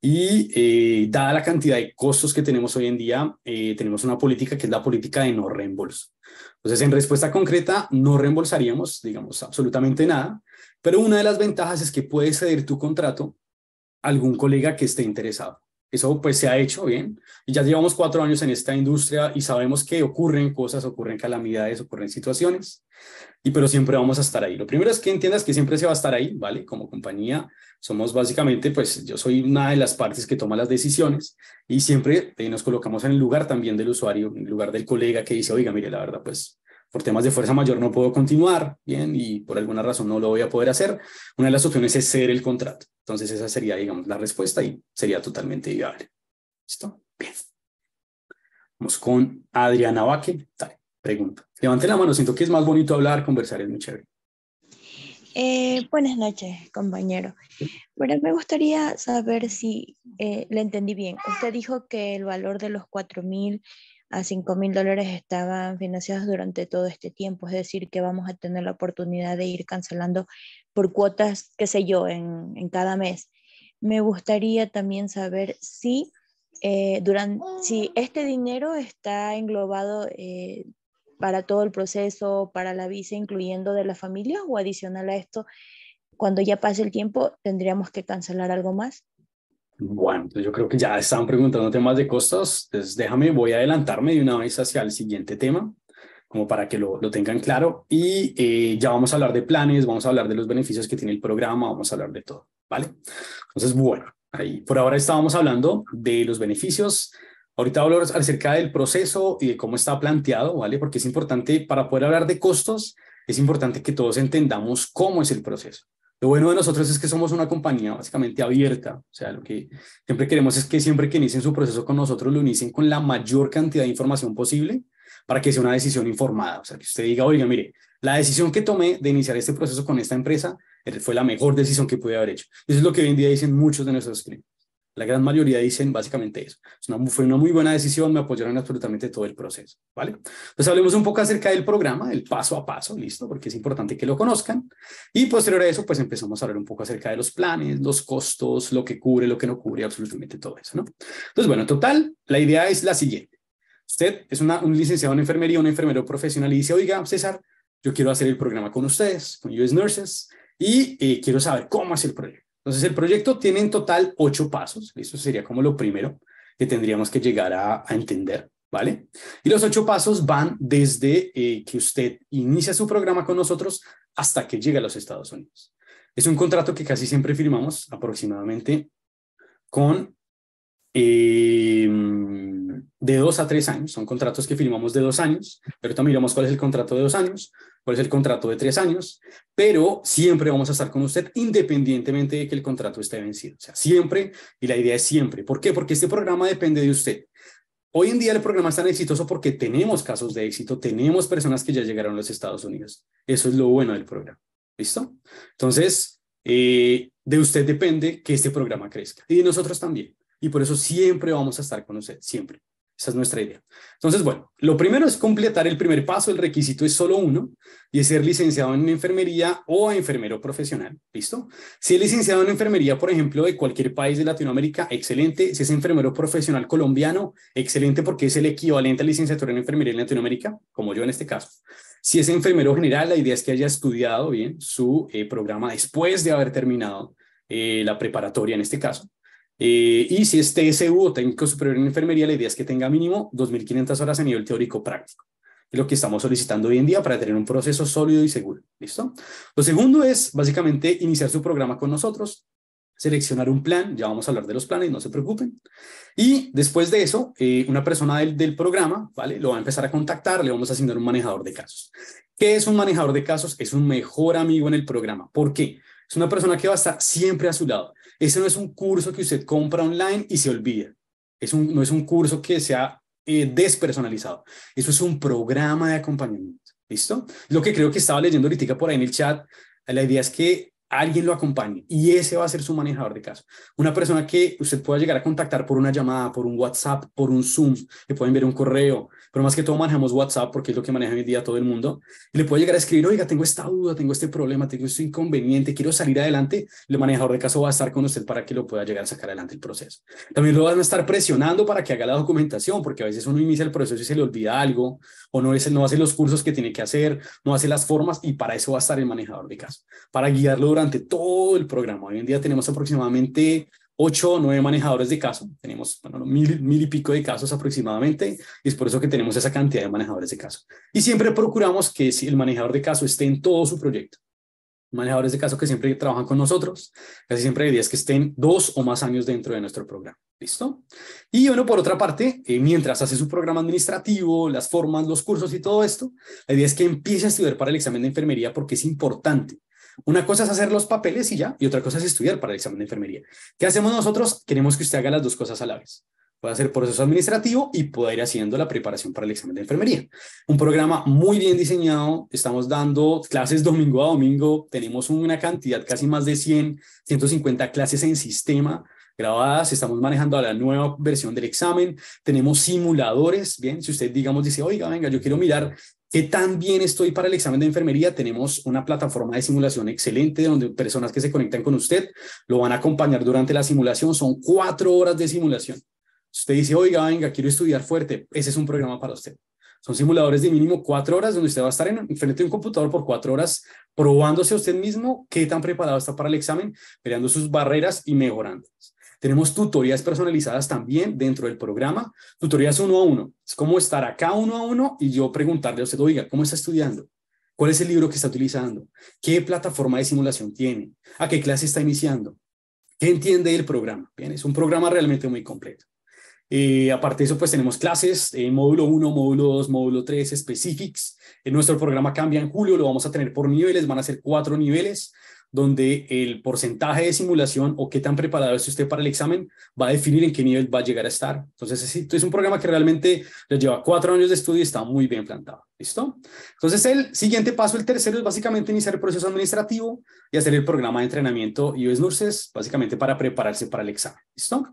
Y eh, dada la cantidad de costos que tenemos hoy en día, eh, tenemos una política que es la política de no reembolso. Entonces, en respuesta concreta, no reembolsaríamos, digamos, absolutamente nada, pero una de las ventajas es que puedes ceder tu contrato a algún colega que esté interesado. Eso pues se ha hecho bien. Y ya llevamos cuatro años en esta industria y sabemos que ocurren cosas, ocurren calamidades, ocurren situaciones, y pero siempre vamos a estar ahí. Lo primero es que entiendas que siempre se va a estar ahí, ¿vale? Como compañía somos básicamente, pues yo soy una de las partes que toma las decisiones y siempre eh, nos colocamos en el lugar también del usuario, en el lugar del colega que dice, oiga, mire, la verdad, pues por temas de fuerza mayor no puedo continuar, bien, y por alguna razón no lo voy a poder hacer, una de las opciones es ceder el contrato. Entonces esa sería, digamos, la respuesta y sería totalmente viable. ¿Listo? Bien. Vamos con Adriana Vaque. Dale, pregunta. Levante la mano, siento que es más bonito hablar, conversar es muy chévere. Eh, buenas noches, compañero. Bueno, me gustaría saber si eh, le entendí bien. Usted dijo que el valor de los 4.000 a 5 mil dólares estaban financiados durante todo este tiempo. Es decir, que vamos a tener la oportunidad de ir cancelando por cuotas, qué sé yo, en, cada mes. Me gustaría también saber si, eh, durante, si este dinero está englobado eh, para todo el proceso, para la visa, incluyendo de la familia, o adicional a esto, cuando ya pase el tiempo, tendríamos que cancelar algo más. Bueno, yo creo que ya están preguntando temas de costos, entonces déjame, voy a adelantarme de una vez hacia el siguiente tema, como para que lo, lo tengan claro, y eh, ya vamos a hablar de planes, vamos a hablar de los beneficios que tiene el programa, vamos a hablar de todo, ¿vale? Entonces, bueno, ahí por ahora estábamos hablando de los beneficios, ahorita hablo acerca del proceso y de cómo está planteado, ¿vale? Porque es importante, para poder hablar de costos, es importante que todos entendamos cómo es el proceso. Lo bueno de nosotros es que somos una compañía básicamente abierta, o sea, lo que siempre queremos es que siempre que inicien su proceso con nosotros lo inicien con la mayor cantidad de información posible para que sea una decisión informada, o sea, que usted diga, oiga, mire, la decisión que tomé de iniciar este proceso con esta empresa eh, fue la mejor decisión que pude haber hecho. Eso es lo que hoy en día dicen muchos de nuestros clientes. La gran mayoría dicen básicamente eso. fue una muy buena decisión, me apoyaron absolutamente todo el proceso, ¿vale? Entonces hablemos un poco acerca del programa, el paso a paso, ¿listo? Porque es importante que lo conozcan. Y posterior a eso, pues empezamos a hablar un poco acerca de los planes, los costos, lo que cubre, lo que no cubre, absolutamente todo eso, ¿no? Entonces, bueno, en total, la idea es la siguiente. Usted es una, un licenciado en enfermería, un enfermero profesional y dice, oiga, César, yo quiero hacer el programa con ustedes, con US Nurses, y eh, quiero saber cómo hacer el proyecto. Entonces, el proyecto tiene en total ocho pasos. Eso sería como lo primero que tendríamos que llegar a, entender. ¿Vale? Y los ocho pasos van desde eh, que usted inicia su programa con nosotros hasta que llega a los Estados Unidos. Es un contrato que casi siempre firmamos aproximadamente con eh, de dos a tres años. Son contratos que firmamos de dos años. Pero también vemos cuál es el contrato de dos años, cuál es el contrato de tres años. Pero siempre vamos a estar con usted independientemente de que el contrato esté vencido. O sea, siempre. Y la idea es siempre. ¿Por qué? Porque este programa depende de usted. Hoy en día el programa es tan exitoso porque tenemos casos de éxito, tenemos personas que ya llegaron a los Estados Unidos. Eso es lo bueno del programa. ¿Listo? Entonces, eh, de usted depende que este programa crezca y de nosotros también. Y por eso siempre vamos a estar con usted, siempre. Esa es nuestra idea. Entonces, bueno, lo primero es completar el primer paso, el requisito es solo uno, y es ser licenciado en enfermería o enfermero profesional, ¿listo? Si es licenciado en enfermería, por ejemplo, de cualquier país de Latinoamérica, excelente. Si es enfermero profesional colombiano, excelente porque es el equivalente a licenciatura en enfermería en Latinoamérica, como yo en este caso. Si es enfermero general, la idea es que haya estudiado bien su eh, programa después de haber terminado eh, la preparatoria en este caso. Eh, y si es este TSU o técnico superior en enfermería, la idea es que tenga mínimo 2.500 horas a nivel teórico práctico. Es lo que estamos solicitando hoy en día para tener un proceso sólido y seguro. ¿Listo? Lo segundo es básicamente iniciar su programa con nosotros, seleccionar un plan, ya vamos a hablar de los planes, no se preocupen. Y después de eso, eh, una persona del, del, programa, ¿vale? Lo va a empezar a contactar, le vamos a asignar un manejador de casos. ¿Qué es un manejador de casos? Es un mejor amigo en el programa. ¿Por qué? Es una persona que va a estar siempre a su lado. Ese no es un curso que usted compra online y se olvida. Es un, no es un curso que sea eh, despersonalizado. Eso es un programa de acompañamiento. ¿Listo? Lo que creo que estaba leyendo ahorita por ahí en el chat, la idea es que alguien lo acompañe y ese va a ser su manejador de caso. Una persona que usted pueda llegar a contactar por una llamada, por un WhatsApp, por un Zoom, le pueden ver un correo, pero más que todo manejamos WhatsApp porque es lo que maneja hoy día todo el mundo. le puede llegar a escribir, oiga, tengo esta duda, tengo este problema, tengo este inconveniente, quiero salir adelante. El manejador de caso va a estar con usted para que lo pueda llegar a sacar adelante el proceso. También lo van a estar presionando para que haga la documentación, porque a veces uno inicia el proceso y se le olvida algo, o no, no hace los cursos que tiene que hacer, no hace las formas, y para eso va a estar el manejador de caso, para guiarlo durante todo el programa. Hoy en día tenemos aproximadamente ocho o nueve manejadores de caso. Tenemos bueno, mil, y pico de casos aproximadamente y es por eso que tenemos esa cantidad de manejadores de caso. Y siempre procuramos que el manejador de caso esté en todo su proyecto. Manejadores de caso que siempre trabajan con nosotros, casi siempre hay días que estén dos o más años dentro de nuestro programa. ¿Listo? Y bueno, por otra parte, eh, mientras hace su programa administrativo, las formas, los cursos y todo esto, la idea es que empiece a estudiar para el examen de enfermería porque es importante. Una cosa es hacer los papeles y ya, y otra cosa es estudiar para el examen de enfermería. ¿Qué hacemos nosotros? Queremos que usted haga las dos cosas a la vez. Puede hacer proceso administrativo y pueda ir haciendo la preparación para el examen de enfermería. Un programa muy bien diseñado. Estamos dando clases domingo a domingo. Tenemos una cantidad, casi más de 100, 150 clases en sistema grabadas, estamos manejando a la nueva versión del examen, tenemos simuladores, bien, si usted digamos dice, oiga, venga, yo quiero mirar ¿Qué tan bien estoy para el examen de enfermería? Tenemos una plataforma de simulación excelente donde personas que se conectan con usted lo van a acompañar durante la simulación. Son cuatro horas de simulación. Usted dice, oiga, venga, quiero estudiar fuerte. Ese es un programa para usted. Son simuladores de mínimo cuatro horas donde usted va a estar en frente de un computador por cuatro horas probándose a usted mismo qué tan preparado está para el examen, peleando sus barreras y mejorándolas. Tenemos tutorías personalizadas también dentro del programa. Tutorías uno a uno. Es como estar acá uno a uno y yo preguntarle a usted, oiga, ¿cómo está estudiando? ¿Cuál es el libro que está utilizando? ¿Qué plataforma de simulación tiene? ¿A qué clase está iniciando? ¿Qué entiende el programa? Bien, es un programa realmente muy completo. Eh, aparte de eso, pues tenemos clases, eh, módulo 1, módulo 2, módulo 3, specifics. En nuestro programa cambia en julio, lo vamos a tener por niveles, van a ser cuatro niveles donde el porcentaje de simulación o qué tan preparado es usted para el examen va a definir en qué nivel va a llegar a estar. Entonces, es un programa que realmente le lleva cuatro años de estudio y está muy bien plantado. ¿Listo? Entonces, el siguiente paso, el tercero, es básicamente iniciar el proceso administrativo y hacer el programa de entrenamiento US Nurses, básicamente para prepararse para el examen. ¿Listo?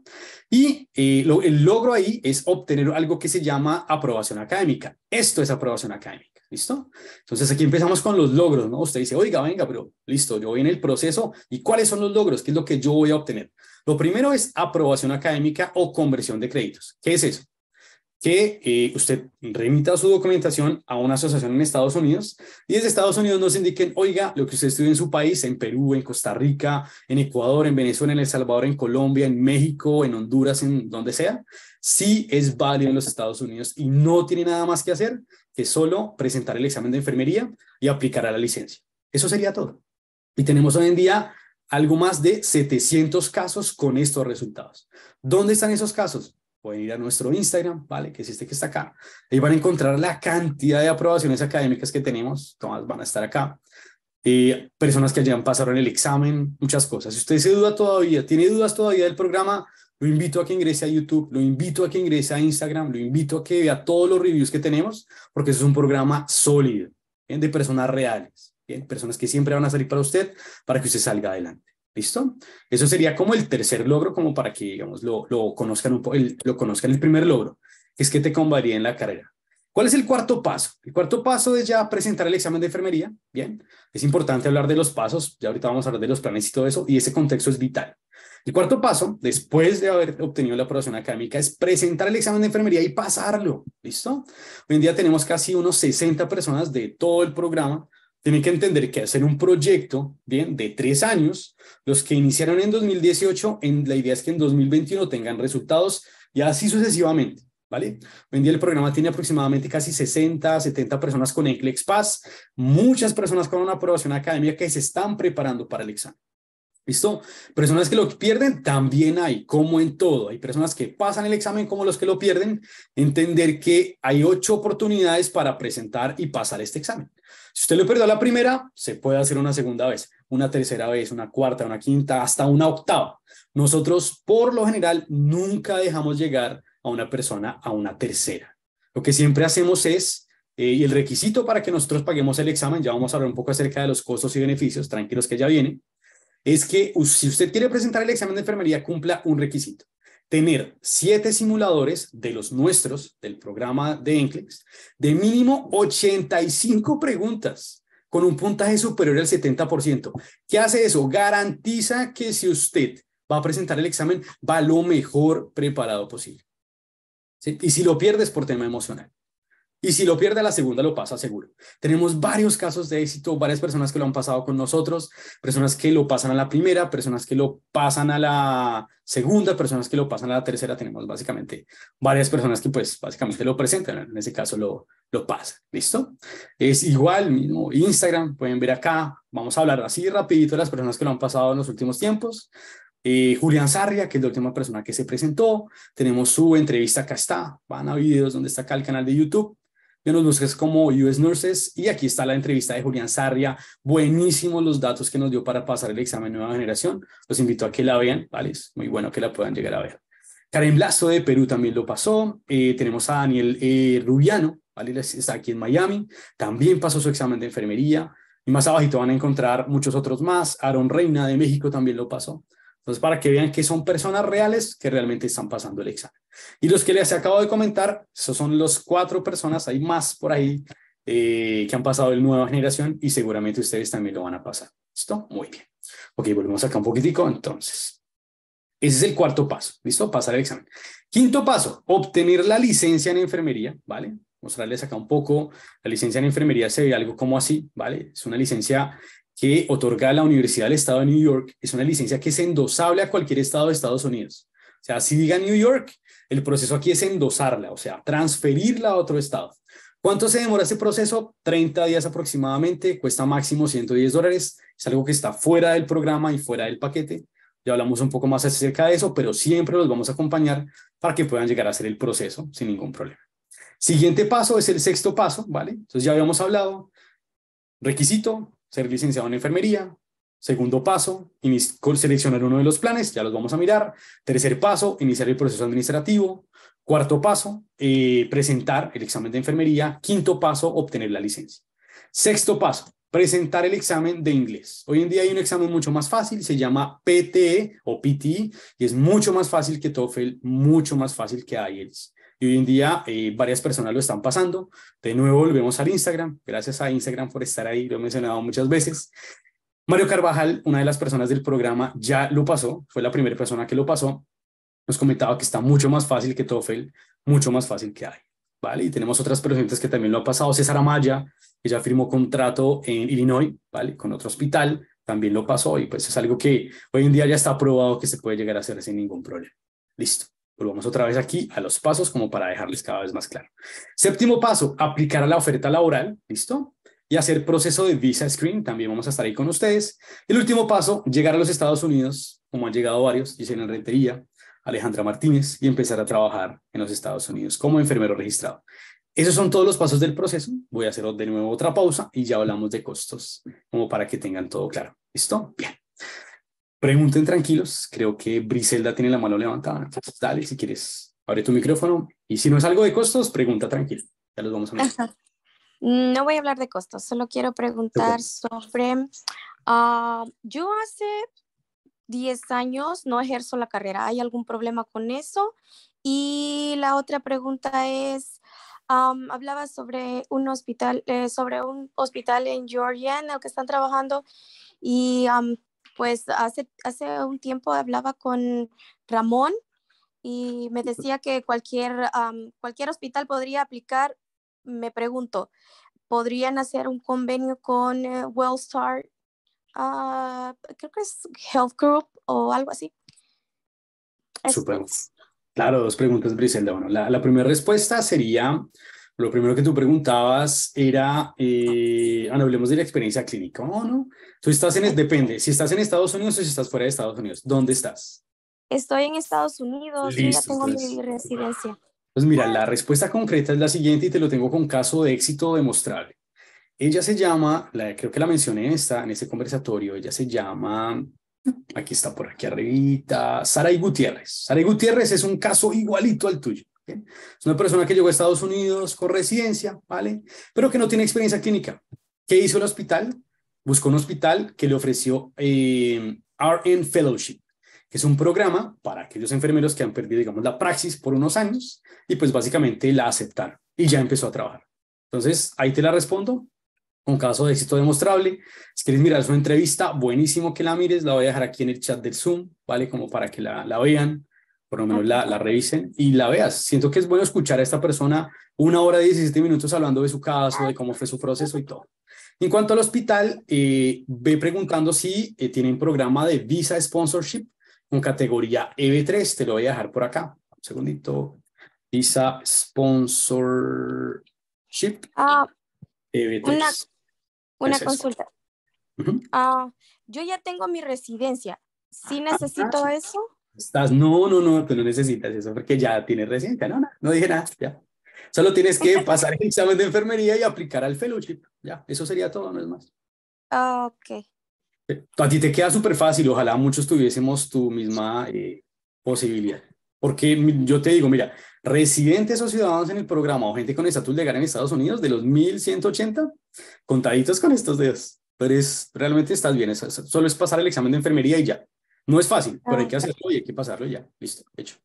Y eh, el logro ahí es obtener algo que se llama aprobación académica. Esto es aprobación académica. ¿Listo? Entonces aquí empezamos con los logros, ¿no? Usted dice, oiga, venga, pero listo, yo voy en el proceso y cuáles son los logros, qué es lo que yo voy a obtener. Lo primero es aprobación académica o conversión de créditos. ¿Qué es eso? Que eh, usted remita su documentación a una asociación en Estados Unidos y desde Estados Unidos nos indiquen, oiga, lo que usted estudió en su país, en Perú, en Costa Rica, en Ecuador, en Venezuela, en El Salvador, en Colombia, en México, en Honduras, en donde sea, sí es válido en los Estados Unidos y no tiene nada más que hacer que solo presentar el examen de enfermería y aplicar a la licencia. Eso sería todo. Y tenemos hoy en día algo más de 700 casos con estos resultados. ¿Dónde están esos casos? Pueden ir a nuestro Instagram, ¿vale? Que es este que está acá. Ahí van a encontrar la cantidad de aprobaciones académicas que tenemos. Todas van a estar acá. Y eh, personas que ya pasaron el examen, muchas cosas. Si usted se duda todavía, tiene dudas todavía del programa, lo invito a que ingrese a YouTube, lo invito a que ingrese a Instagram, lo invito a que vea todos los reviews que tenemos, porque eso es un programa sólido, de personas reales, ¿bien? personas que siempre van a salir para usted, para que usted salga adelante. ¿Listo? Eso sería como el tercer logro, como para que, digamos, lo, lo conozcan un poco, lo conozcan el primer logro, que es que te en la carrera. ¿Cuál es el cuarto paso? El cuarto paso es ya presentar el examen de enfermería, ¿bien? Es importante hablar de los pasos, ya ahorita vamos a hablar de los planes y todo eso, y ese contexto es vital. El cuarto paso, después de haber obtenido la aprobación académica, es presentar el examen de enfermería y pasarlo. ¿Listo? Hoy en día tenemos casi unos 60 personas de todo el programa. Tienen que entender que hacer un proyecto, bien, de tres años, los que iniciaron en 2018, en, la idea es que en 2021 tengan resultados y así sucesivamente. ¿Vale? Hoy en día el programa tiene aproximadamente casi 60, 70 personas con ECLEX Pass, muchas personas con una aprobación académica que se están preparando para el examen. ¿Listo? Personas que lo pierden también hay, como en todo. Hay personas que pasan el examen como los que lo pierden. Entender que hay ocho oportunidades para presentar y pasar este examen. Si usted lo perdió la primera, se puede hacer una segunda vez, una tercera vez, una cuarta, una quinta, hasta una octava. Nosotros, por lo general, nunca dejamos llegar a una persona a una tercera. Lo que siempre hacemos es eh, y el requisito para que nosotros paguemos el examen, ya vamos a hablar un poco acerca de los costos y beneficios, tranquilos que ya vienen es que si usted quiere presentar el examen de enfermería, cumpla un requisito. Tener siete simuladores de los nuestros, del programa de NCLEX, de mínimo 85 preguntas con un puntaje superior al 70%. ¿Qué hace eso? Garantiza que si usted va a presentar el examen, va lo mejor preparado posible. Y si lo pierdes por tema emocional. Y si lo pierde la segunda, lo pasa seguro. Tenemos varios casos de éxito, varias personas que lo han pasado con nosotros, personas que lo pasan a la primera, personas que lo pasan a la segunda, personas que lo pasan a la tercera. Tenemos básicamente varias personas que pues básicamente lo presentan. En ese caso lo, lo pasa ¿Listo? Es igual, mismo Instagram, pueden ver acá. Vamos a hablar así rapidito de las personas que lo han pasado en los últimos tiempos. Eh, Julián Sarria, que es la última persona que se presentó. Tenemos su entrevista acá está. Van a videos donde está acá el canal de YouTube que nos busques como US Nurses. Y aquí está la entrevista de Julián Sarria. Buenísimos los datos que nos dio para pasar el examen Nueva Generación. Los invito a que la vean, ¿vale? Es muy bueno que la puedan llegar a ver. Karen Blaso de Perú también lo pasó. Eh, tenemos a Daniel eh, Rubiano, ¿vale? Está aquí en Miami. También pasó su examen de enfermería. Y más abajito van a encontrar muchos otros más. Aaron Reina de México también lo pasó. Entonces, para que vean que son personas reales que realmente están pasando el examen. Y los que les acabo de comentar, esos son los cuatro personas, hay más por ahí eh, que han pasado el nueva generación y seguramente ustedes también lo van a pasar. ¿Listo? Muy bien. Ok, volvemos acá un poquitico. Entonces, ese es el cuarto paso. ¿Listo? Pasar el examen. Quinto paso, obtener la licencia en enfermería, ¿vale? Mostrarles acá un poco. La licencia en enfermería se ve algo como así, ¿vale? Es una licencia que otorga la Universidad del Estado de New York es una licencia que es endosable a cualquier estado de Estados Unidos. O sea, si diga New York, el proceso aquí es endosarla, o sea, transferirla a otro estado. ¿Cuánto se demora ese proceso? 30 días aproximadamente, cuesta máximo 110 dólares, es algo que está fuera del programa y fuera del paquete. Ya hablamos un poco más acerca de eso, pero siempre los vamos a acompañar para que puedan llegar a hacer el proceso sin ningún problema. Siguiente paso es el sexto paso, ¿vale? Entonces ya habíamos hablado, requisito, ser licenciado en enfermería. Segundo paso, seleccionar uno de los planes, ya los vamos a mirar. Tercer paso, iniciar el proceso administrativo. Cuarto paso, eh, presentar el examen de enfermería. Quinto paso, obtener la licencia. Sexto paso, presentar el examen de inglés. Hoy en día hay un examen mucho más fácil, se llama PTE o PTE, y es mucho más fácil que TOEFL, mucho más fácil que IELTS. Y hoy en día eh, varias personas lo están pasando. De nuevo volvemos al Instagram. Gracias a Instagram por estar ahí, lo he mencionado muchas veces. Mario Carvajal, una de las personas del programa, ya lo pasó, fue la primera persona que lo pasó. Nos comentaba que está mucho más fácil que TOEFL. mucho más fácil que hay. ¿Vale? Y tenemos otras personas que también lo han pasado. César Amaya, que ya firmó contrato en Illinois, ¿vale? Con otro hospital, también lo pasó y pues es algo que hoy en día ya está probado que se puede llegar a hacer sin ningún problema. Listo. Volvamos otra vez aquí a los pasos como para dejarles cada vez más claro. Séptimo paso, aplicar a la oferta laboral, ¿listo? Y hacer proceso de visa screen, también vamos a estar ahí con ustedes. El último paso, llegar a los Estados Unidos, como han llegado varios, en Rentería, Alejandra Martínez, y empezar a trabajar en los Estados Unidos como enfermero registrado. Esos son todos los pasos del proceso. Voy a hacer de nuevo otra pausa y ya hablamos de costos, como para que tengan todo claro. ¿Listo? Bien. Pregunten tranquilos, creo que Briselda tiene la mano levantada. dale, si quieres, abre tu micrófono. Y si no es algo de costos, pregunta tranquilo. Ya los vamos a meter. No voy a hablar de costos, solo quiero preguntar sobre... Ah, yo hace 10 años no ejerzo la carrera. ¿Hay algún problema con eso? Y la otra pregunta es, hablaba sobre un hospital, eh, sobre un hospital en Georgia en el que están trabajando y pues hace, hace un tiempo hablaba con Ramón y me decía que cualquier, cualquier hospital podría aplicar. Me pregunto, ¿podrían hacer un convenio con eh, Wellstar? Ah, creo que es Health Group o algo así. Super. Claro, dos preguntas, Briselda. Bueno, la, la primera respuesta sería lo primero que tú preguntabas era, eh, ah, hablemos de la experiencia clínica, ¿o oh, no? Tú estás en, depende, si estás en Estados Unidos o si estás fuera de Estados Unidos, ¿dónde estás? Estoy en Estados Unidos, Listo, ya tengo mi residencia. Pues mira, la respuesta concreta es la siguiente y te lo tengo con caso de éxito demostrable. Ella se llama, la, creo que la mencioné en, esta, en ese conversatorio, ella se llama, aquí está por aquí arribita, Sara Gutiérrez. Sara Gutiérrez es un caso igualito al tuyo. Es una persona que llegó a Estados Unidos con residencia, ¿vale? Pero que no tiene experiencia clínica. ¿Qué hizo el hospital? Buscó un hospital que le ofreció eh, RN Fellowship, que es un programa para aquellos enfermeros que han perdido, digamos, la praxis por unos años y pues básicamente la aceptaron y ya empezó a trabajar. Entonces, ahí te la respondo. Un caso de éxito demostrable. Si quieres mirar su entrevista, buenísimo que la mires. La voy a dejar aquí en el chat del Zoom, ¿vale? Como para que la, la vean por lo menos la, revisen y la veas. Siento que es bueno escuchar a esta persona una hora y 17 minutos hablando de su caso, de cómo fue su proceso y todo. En cuanto al hospital, eh, ve preguntando si eh, tiene tienen programa de visa sponsorship con categoría EB3. Te lo voy a dejar por acá. Un segundito. Visa sponsorship. Ah, EB3. Una, consulta. Ah, yo ya tengo mi residencia. Si ah, necesito eso? Estás, no, no, no, tú no necesitas eso porque ya tienes residencia. No, no, no dije nada, ya. Solo tienes que pasar el examen de enfermería y aplicar al fellowship. Ya, eso sería todo, no es más. Ah, ok. Eh, a ti te queda súper fácil, ojalá muchos tuviésemos tu misma eh, posibilidad. Porque yo te digo, mira, residentes o ciudadanos en el programa o gente con estatus legal en Estados Unidos, de los 1180, contaditos con estos dedos. Pero es, realmente estás bien, eso solo es pasar el examen de enfermería y ya. No es fácil, pero hay ah, que hacerlo y hay que pasarlo ya. Listo, hecho.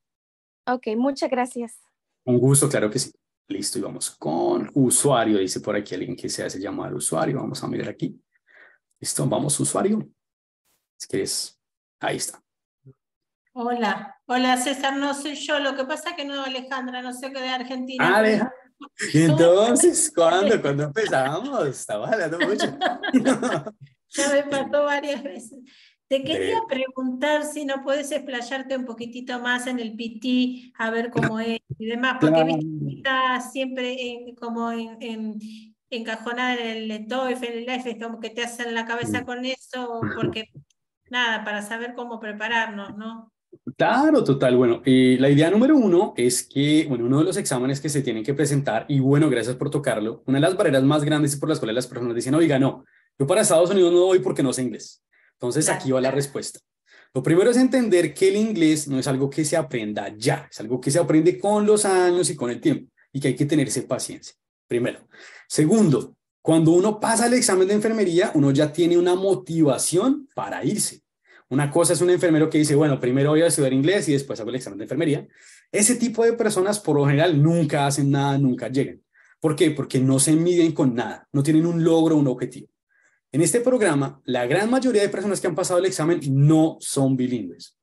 Ok, muchas gracias. Un gusto, claro que sí. Listo, y vamos con usuario. Dice por aquí alguien que se hace llamar usuario. Vamos a mirar aquí. Listo, vamos usuario. Si quieres, ahí está. Hola, hola César, no soy yo. Lo que pasa es que no, Alejandra, no sé qué de Argentina. Aleja. Ah, entonces cuándo? cuando empezamos? Estaba hablando mucho. ya me pasó varias veces. Te quería preguntar si no puedes explayarte un poquitito más en el PT, a ver cómo es y demás, porque claro. está siempre como en, en, el TOEFL, el EFE, como que te hacen la cabeza con eso, porque nada, para saber cómo prepararnos, ¿no? Claro, total. Bueno, y la idea número uno es que, bueno, uno de los exámenes que se tienen que presentar, y bueno, gracias por tocarlo, una de las barreras más grandes por las cuales las personas dicen, oiga, no, yo para Estados Unidos no voy porque no sé inglés. Entonces aquí va la respuesta. Lo primero es entender que el inglés no es algo que se aprenda ya, es algo que se aprende con los años y con el tiempo y que hay que tenerse paciencia. Primero. Segundo, cuando uno pasa el examen de enfermería, uno ya tiene una motivación para irse. Una cosa es un enfermero que dice, bueno, primero voy a estudiar inglés y después hago el examen de enfermería. Ese tipo de personas por lo general nunca hacen nada, nunca llegan. ¿Por qué? Porque no se miden con nada, no tienen un logro, un objetivo. En este programa, la gran mayoría de personas que han pasado el examen no son bilingües.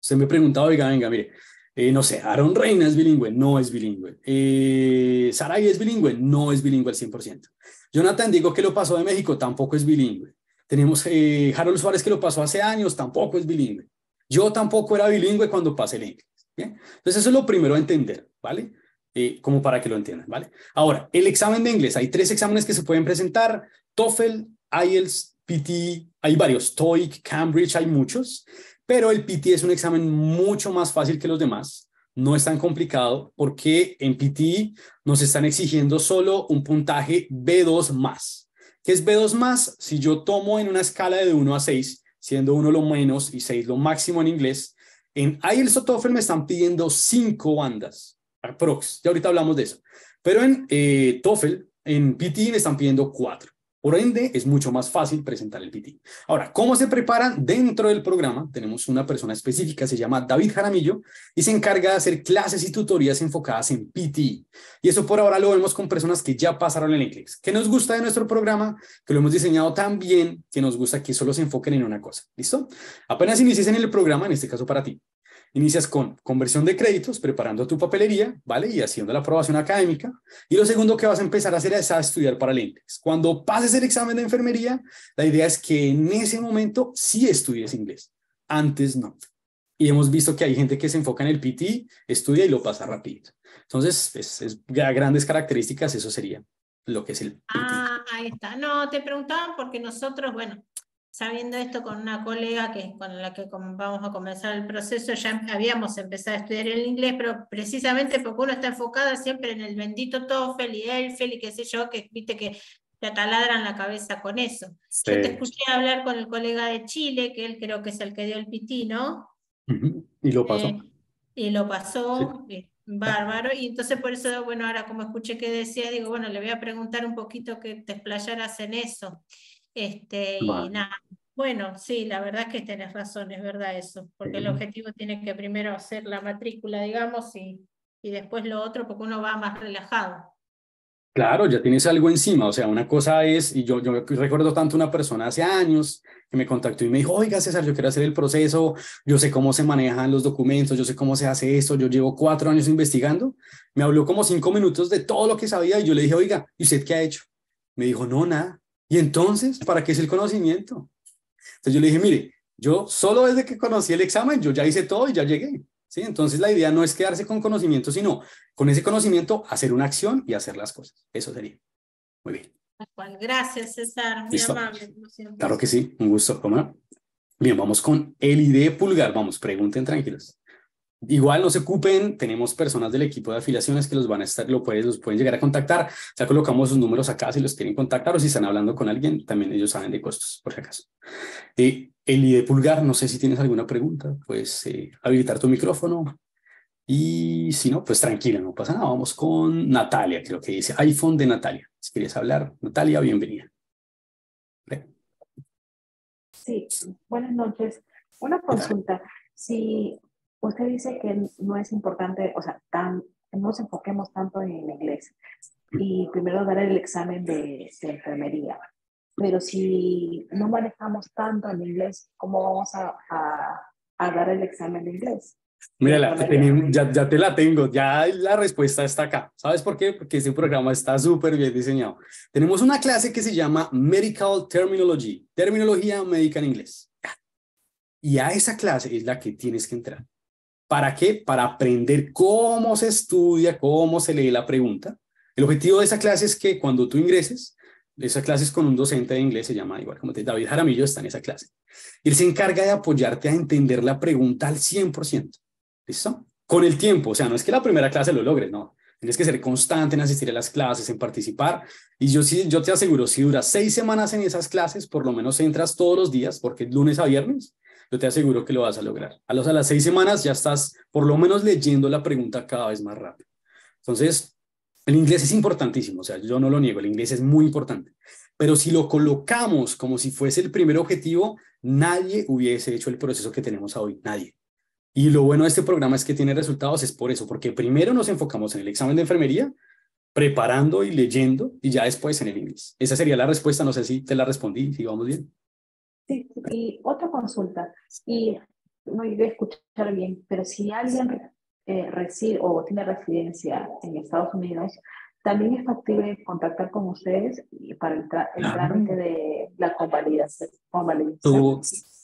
Se me ha preguntado, oiga, venga, mire, eh, no sé, Aaron Reina es bilingüe, no es bilingüe. Eh, es bilingüe, no es bilingüe al 100%. Jonathan digo que lo pasó de México, tampoco es bilingüe. Tenemos eh, Harold Suárez que lo pasó hace años, tampoco es bilingüe. Yo tampoco era bilingüe cuando pasé el inglés. Entonces eso es lo primero a entender, ¿vale? Eh, como para que lo entiendan, ¿vale? Ahora, el examen de inglés. Hay tres exámenes que se pueden presentar, TOEFL, IELTS, PT, hay varios, TOEIC, Cambridge, hay muchos, pero el PT es un examen mucho más fácil que los demás. No es tan complicado porque en PT nos están exigiendo solo un puntaje B2 más. ¿Qué es B2 más? Si yo tomo en una escala de 1 a 6, siendo 1 lo menos y 6 lo máximo en inglés, en IELTS o TOEFL me están pidiendo 5 bandas, aprox. Ya ahorita hablamos de eso. Pero en eh, TOEFL, en PT me están pidiendo 4. Por ende, es mucho más fácil presentar el PT. Ahora, ¿cómo se preparan? Dentro del programa tenemos una persona específica, se llama David Jaramillo, y se encarga de hacer clases y tutorías enfocadas en PT. Y eso por ahora lo vemos con personas que ya pasaron el eclipse ¿Qué nos gusta de nuestro programa? Que lo hemos diseñado tan bien que nos gusta que solo se enfoquen en una cosa. ¿Listo? Apenas inicies en el programa, en este caso para ti, Inicias con conversión de créditos, preparando tu papelería, ¿vale? Y haciendo la aprobación académica. Y lo segundo que vas a empezar a hacer es a estudiar para el inglés. Cuando pases el examen de enfermería, la idea es que en ese momento sí estudies inglés. Antes no. Y hemos visto que hay gente que se enfoca en el PT, estudia y lo pasa rápido. Entonces, es, grandes características, eso sería lo que es el Ah, ahí está. No, te preguntaban porque nosotros, bueno, sabiendo esto con una colega que, con la que vamos a comenzar el proceso, ya habíamos empezado a estudiar el inglés, pero precisamente porque uno está enfocada siempre en el bendito TOEFL y ELFEL y qué sé yo, que viste que te ataladran la cabeza con eso. Yo te escuché hablar con el colega de Chile, que él creo que es el que dio el pitino. no Y lo pasó. Eh, y lo pasó. Eh, bárbaro, y entonces por eso, bueno, ahora como escuché que decía digo, bueno, le voy a preguntar un poquito que te explayaras en eso. Este, nada. Bueno, sí, la verdad es que tenés razón, es verdad eso, porque el objetivo tiene que primero hacer la matrícula, digamos, y, y después lo otro, porque uno va más relajado. Claro, ya tienes algo encima, o sea, una cosa es, y yo, yo recuerdo tanto una persona hace años que me contactó y me dijo, oiga César, yo quiero hacer el proceso, yo sé cómo se manejan los documentos, yo sé cómo se hace eso, yo llevo cuatro años investigando, me habló como cinco minutos de todo lo que sabía y yo le dije, oiga, ¿y usted qué ha hecho? Me dijo, no, nada, y entonces, ¿para qué es el conocimiento? Entonces yo le dije, mire, yo solo desde que conocí el examen, yo ya hice todo y ya llegué. ¿sí? Entonces la idea no es quedarse con conocimiento, sino con ese conocimiento hacer una acción y hacer las cosas. Eso sería. Muy bien. Gracias, César. Muy amable. Claro que sí, un gusto. Bien, vamos con el ID pulgar. Vamos, pregunten tranquilos. Igual no se ocupen, tenemos personas del equipo de afiliaciones que los van a estar, lo pueden, los pueden llegar a contactar. Ya colocamos sus números acá si los quieren contactar o si están hablando con alguien, también ellos saben de costos, por si acaso. y eh, el de Pulgar, no sé si tienes alguna pregunta, pues eh, habilitar tu micrófono. Y si no, pues tranquila, no pasa nada. Vamos con Natalia, creo que dice iPhone de Natalia. Si quieres hablar, Natalia, bienvenida. Sí, buenas noches. Una consulta. Si usted dice que no es importante, o sea, tan, no nos enfoquemos tanto en inglés y primero dar el examen de, enfermería. Pero si no manejamos tanto en inglés, ¿cómo vamos a, dar el examen de inglés? Mira, eh, ya, ya, te la tengo, ya la respuesta está acá. ¿Sabes por qué? Porque este programa está súper bien diseñado. Tenemos una clase que se llama Medical Terminology, terminología médica en inglés. Y a esa clase es la que tienes que entrar. ¿Para qué? Para aprender cómo se estudia, cómo se lee la pregunta. El objetivo de esa clase es que cuando tú ingreses, esa clase es con un docente de inglés, se llama igual como David Jaramillo está en esa clase. Él se encarga de apoyarte a entender la pregunta al 100%. ¿Listo? Con el tiempo, o sea, no es que la primera clase lo logres, no. Tienes que ser constante en asistir a las clases, en participar. Y yo sí, yo te aseguro, si duras seis semanas en esas clases, por lo menos entras todos los días, porque es lunes a viernes, yo te aseguro que lo vas a lograr. A, los, a las seis semanas ya estás por lo menos leyendo la pregunta cada vez más rápido. Entonces, el inglés es importantísimo, o sea, yo no lo niego, el inglés es muy importante, pero si lo colocamos como si fuese el primer objetivo, nadie hubiese hecho el proceso que tenemos hoy, nadie. Y lo bueno de este programa es que tiene resultados, es por eso, porque primero nos enfocamos en el examen de enfermería, preparando y leyendo, y ya después en el inglés. Esa sería la respuesta, no sé si te la respondí, si vamos bien. Sí, y otra consulta, y no iba a escuchar bien, pero si alguien eh, reside o tiene residencia en Estados Unidos, también es factible contactar con ustedes para el, el trámite de la convalidación.